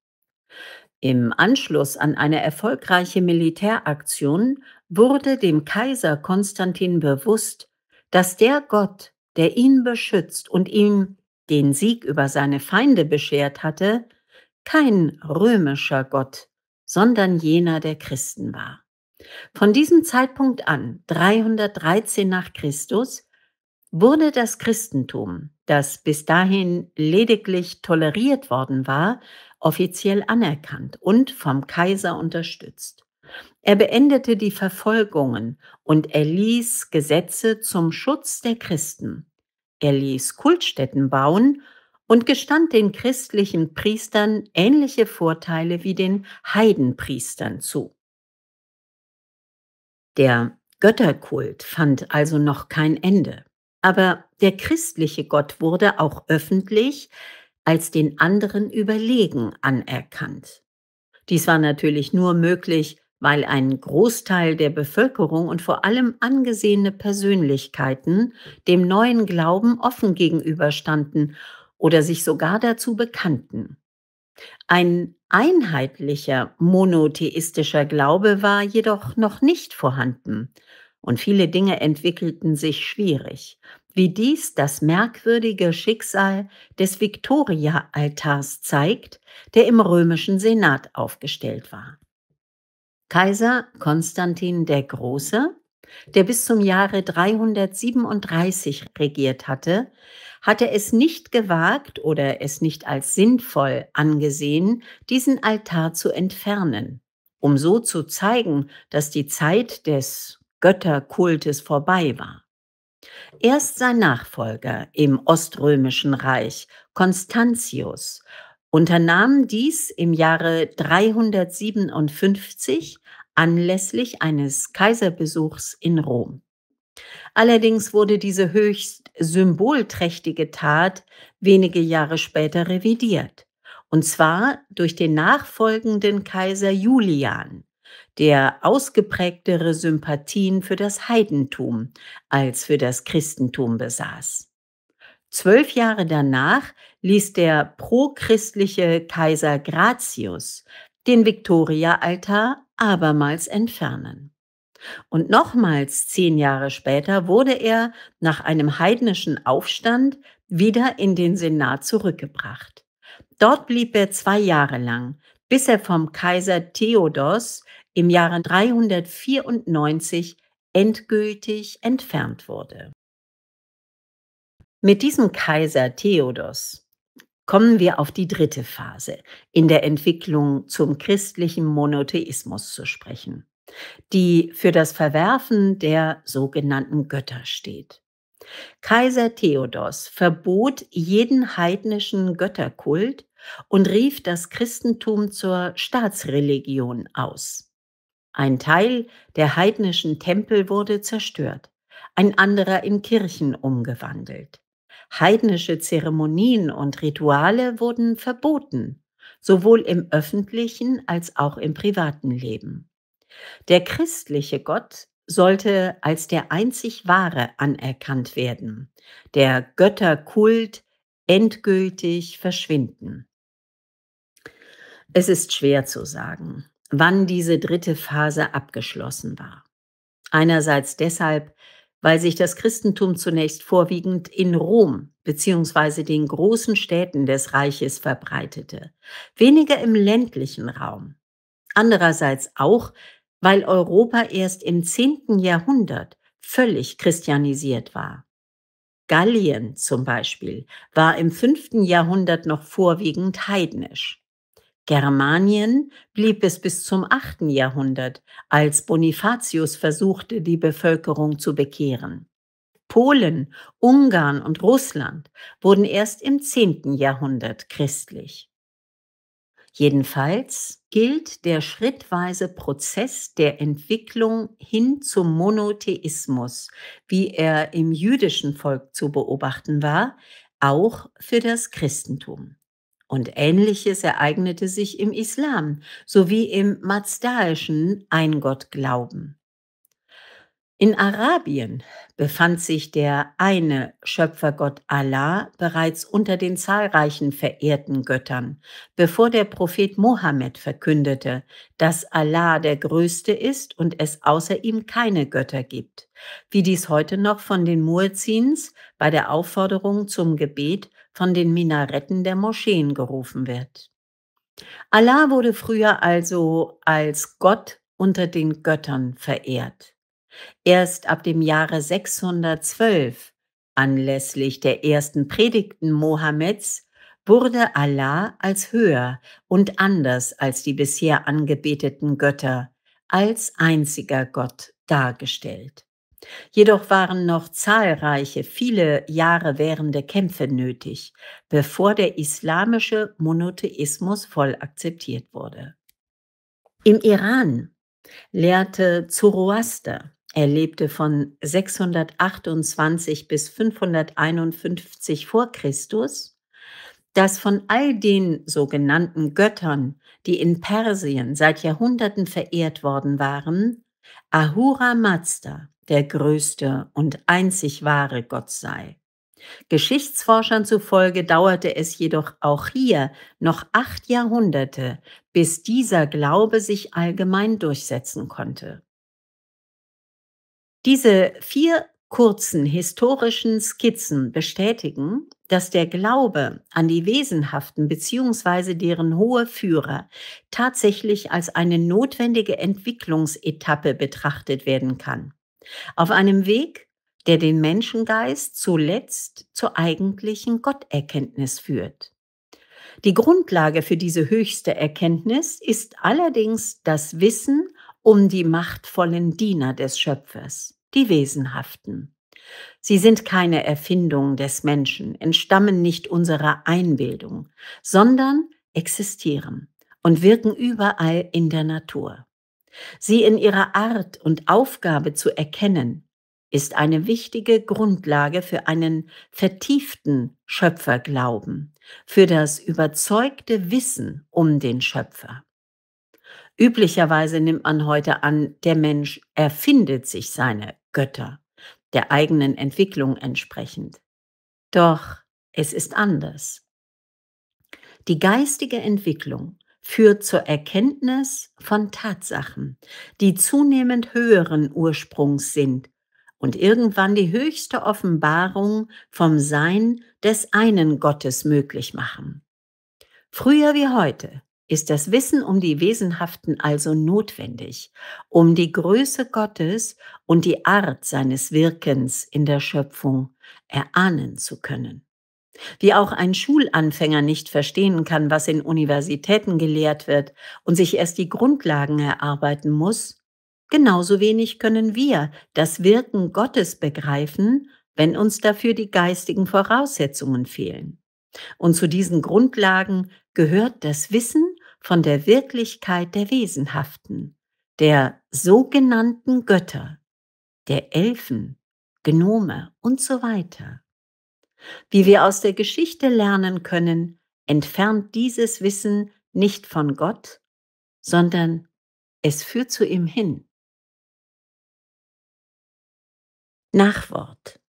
Im Anschluss an eine erfolgreiche Militäraktion wurde dem Kaiser Konstantin bewusst, dass der Gott, der ihn beschützt und ihm den Sieg über seine Feinde beschert hatte, kein römischer Gott, sondern jener der Christen war. Von diesem Zeitpunkt an, 313 nach Christus, wurde das Christentum, das bis dahin lediglich toleriert worden war, offiziell anerkannt und vom Kaiser unterstützt. Er beendete die Verfolgungen und erließ Gesetze zum Schutz der Christen. Er ließ Kultstätten bauen und gestand den christlichen Priestern ähnliche Vorteile wie den Heidenpriestern zu. Der Götterkult fand also noch kein Ende. Aber der christliche Gott wurde auch öffentlich als den anderen überlegen anerkannt. Dies war natürlich nur möglich, weil ein Großteil der Bevölkerung und vor allem angesehene Persönlichkeiten dem neuen Glauben offen gegenüberstanden oder sich sogar dazu bekannten. Ein einheitlicher monotheistischer Glaube war jedoch noch nicht vorhanden und viele Dinge entwickelten sich schwierig, wie dies das merkwürdige Schicksal des Viktoria-Altars zeigt, der im römischen Senat aufgestellt war. Kaiser Konstantin der Große, der bis zum Jahre 337 regiert hatte, hat er es nicht gewagt oder es nicht als sinnvoll angesehen, diesen Altar zu entfernen, um so zu zeigen, dass die Zeit des Götterkultes vorbei war. Erst sein Nachfolger im Oströmischen Reich, Constantius, unternahm dies im Jahre 357 anlässlich eines Kaiserbesuchs in Rom. Allerdings wurde diese höchst symbolträchtige Tat wenige Jahre später revidiert. Und zwar durch den nachfolgenden Kaiser Julian, der ausgeprägtere Sympathien für das Heidentum als für das Christentum besaß. Zwölf Jahre danach ließ der prochristliche Kaiser Gratius den Viktoria-Altar abermals entfernen. Und nochmals zehn Jahre später wurde er nach einem heidnischen Aufstand wieder in den Senat zurückgebracht. Dort blieb er zwei Jahre lang, bis er vom Kaiser Theodos im Jahre 394 endgültig entfernt wurde. Mit diesem Kaiser Theodos kommen wir auf die dritte Phase in der Entwicklung zum christlichen Monotheismus zu sprechen die für das Verwerfen der sogenannten Götter steht. Kaiser Theodos verbot jeden heidnischen Götterkult und rief das Christentum zur Staatsreligion aus. Ein Teil der heidnischen Tempel wurde zerstört, ein anderer in Kirchen umgewandelt. Heidnische Zeremonien und Rituale wurden verboten, sowohl im öffentlichen als auch im privaten Leben. Der christliche Gott sollte als der einzig wahre anerkannt werden, der Götterkult endgültig verschwinden. Es ist schwer zu sagen, wann diese dritte Phase abgeschlossen war. Einerseits deshalb, weil sich das Christentum zunächst vorwiegend in Rom bzw. den großen Städten des Reiches verbreitete, weniger im ländlichen Raum. Andererseits auch, weil Europa erst im 10. Jahrhundert völlig christianisiert war. Gallien zum Beispiel war im 5. Jahrhundert noch vorwiegend heidnisch. Germanien blieb es bis zum 8. Jahrhundert, als Bonifatius versuchte, die Bevölkerung zu bekehren. Polen, Ungarn und Russland wurden erst im 10. Jahrhundert christlich. Jedenfalls gilt der schrittweise Prozess der Entwicklung hin zum Monotheismus, wie er im jüdischen Volk zu beobachten war, auch für das Christentum. Und ähnliches ereignete sich im Islam sowie im mazdaischen Eingottglauben. In Arabien befand sich der eine Schöpfergott Allah bereits unter den zahlreichen verehrten Göttern, bevor der Prophet Mohammed verkündete, dass Allah der Größte ist und es außer ihm keine Götter gibt, wie dies heute noch von den Muezzins bei der Aufforderung zum Gebet von den Minaretten der Moscheen gerufen wird. Allah wurde früher also als Gott unter den Göttern verehrt. Erst ab dem Jahre 612, anlässlich der ersten Predigten Mohammeds, wurde Allah als höher und anders als die bisher angebeteten Götter, als einziger Gott dargestellt. Jedoch waren noch zahlreiche, viele Jahre währende Kämpfe nötig, bevor der islamische Monotheismus voll akzeptiert wurde. Im Iran lehrte Zoroaster, er lebte von 628 bis 551 vor Christus, dass von all den sogenannten Göttern, die in Persien seit Jahrhunderten verehrt worden waren, Ahura Mazda der größte und einzig wahre Gott sei. Geschichtsforschern zufolge dauerte es jedoch auch hier noch acht Jahrhunderte, bis dieser Glaube sich allgemein durchsetzen konnte. Diese vier kurzen historischen Skizzen bestätigen, dass der Glaube an die Wesenhaften bzw. deren hohe Führer tatsächlich als eine notwendige Entwicklungsetappe betrachtet werden kann. Auf einem Weg, der den Menschengeist zuletzt zur eigentlichen Gotterkenntnis führt. Die Grundlage für diese höchste Erkenntnis ist allerdings das Wissen um die machtvollen Diener des Schöpfers, die Wesenhaften. Sie sind keine Erfindung des Menschen, entstammen nicht unserer Einbildung, sondern existieren und wirken überall in der Natur. Sie in ihrer Art und Aufgabe zu erkennen, ist eine wichtige Grundlage für einen vertieften Schöpferglauben, für das überzeugte Wissen um den Schöpfer. Üblicherweise nimmt man heute an, der Mensch erfindet sich seine Götter, der eigenen Entwicklung entsprechend. Doch es ist anders. Die geistige Entwicklung führt zur Erkenntnis von Tatsachen, die zunehmend höheren Ursprungs sind und irgendwann die höchste Offenbarung vom Sein des einen Gottes möglich machen. Früher wie heute ist das Wissen um die Wesenhaften also notwendig, um die Größe Gottes und die Art seines Wirkens in der Schöpfung erahnen zu können. Wie auch ein Schulanfänger nicht verstehen kann, was in Universitäten gelehrt wird und sich erst die Grundlagen erarbeiten muss, genauso wenig können wir das Wirken Gottes begreifen, wenn uns dafür die geistigen Voraussetzungen fehlen. Und zu diesen Grundlagen gehört das Wissen von der Wirklichkeit der Wesenhaften, der sogenannten Götter, der Elfen, Gnome und so weiter. Wie wir aus der Geschichte lernen können, entfernt dieses Wissen nicht von Gott, sondern es führt zu ihm hin. Nachwort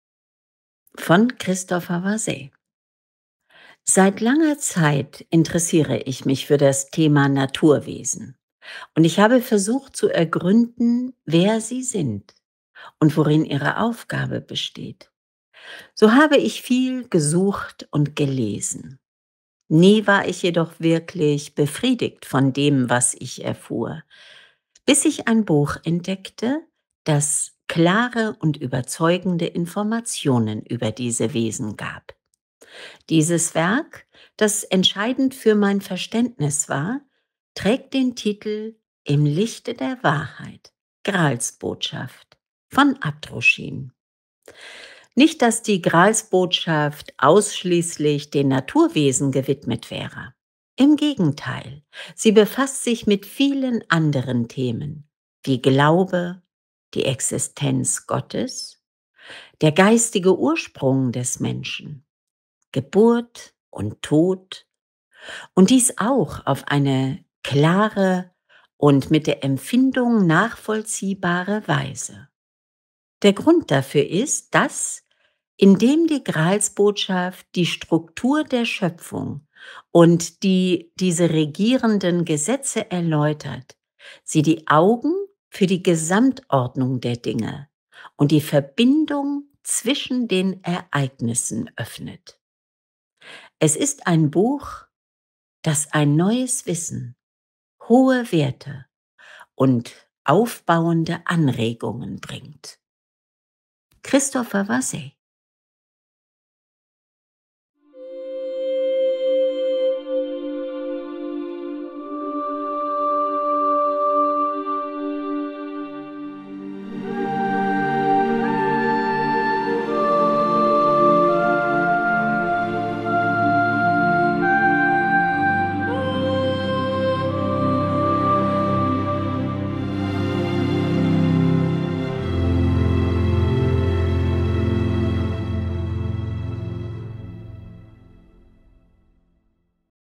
von Christopher Vasset Seit langer Zeit interessiere ich mich für das Thema Naturwesen und ich habe versucht zu ergründen, wer sie sind und worin ihre Aufgabe besteht. So habe ich viel gesucht und gelesen. Nie war ich jedoch wirklich befriedigt von dem, was ich erfuhr, bis ich ein Buch entdeckte, das klare und überzeugende Informationen über diese Wesen gab. Dieses Werk, das entscheidend für mein Verständnis war, trägt den Titel Im Lichte der Wahrheit, Gralsbotschaft von Abdruschin. Nicht, dass die Gralsbotschaft ausschließlich den Naturwesen gewidmet wäre. Im Gegenteil, sie befasst sich mit vielen anderen Themen, wie Glaube, die Existenz Gottes, der geistige Ursprung des Menschen, Geburt und Tod und dies auch auf eine klare und mit der Empfindung nachvollziehbare Weise. Der Grund dafür ist, dass, indem die Gralsbotschaft die Struktur der Schöpfung und die diese regierenden Gesetze erläutert, sie die Augen für die Gesamtordnung der Dinge und die Verbindung zwischen den Ereignissen öffnet. Es ist ein Buch, das ein neues Wissen, hohe Werte und aufbauende Anregungen bringt. Christopher Wassey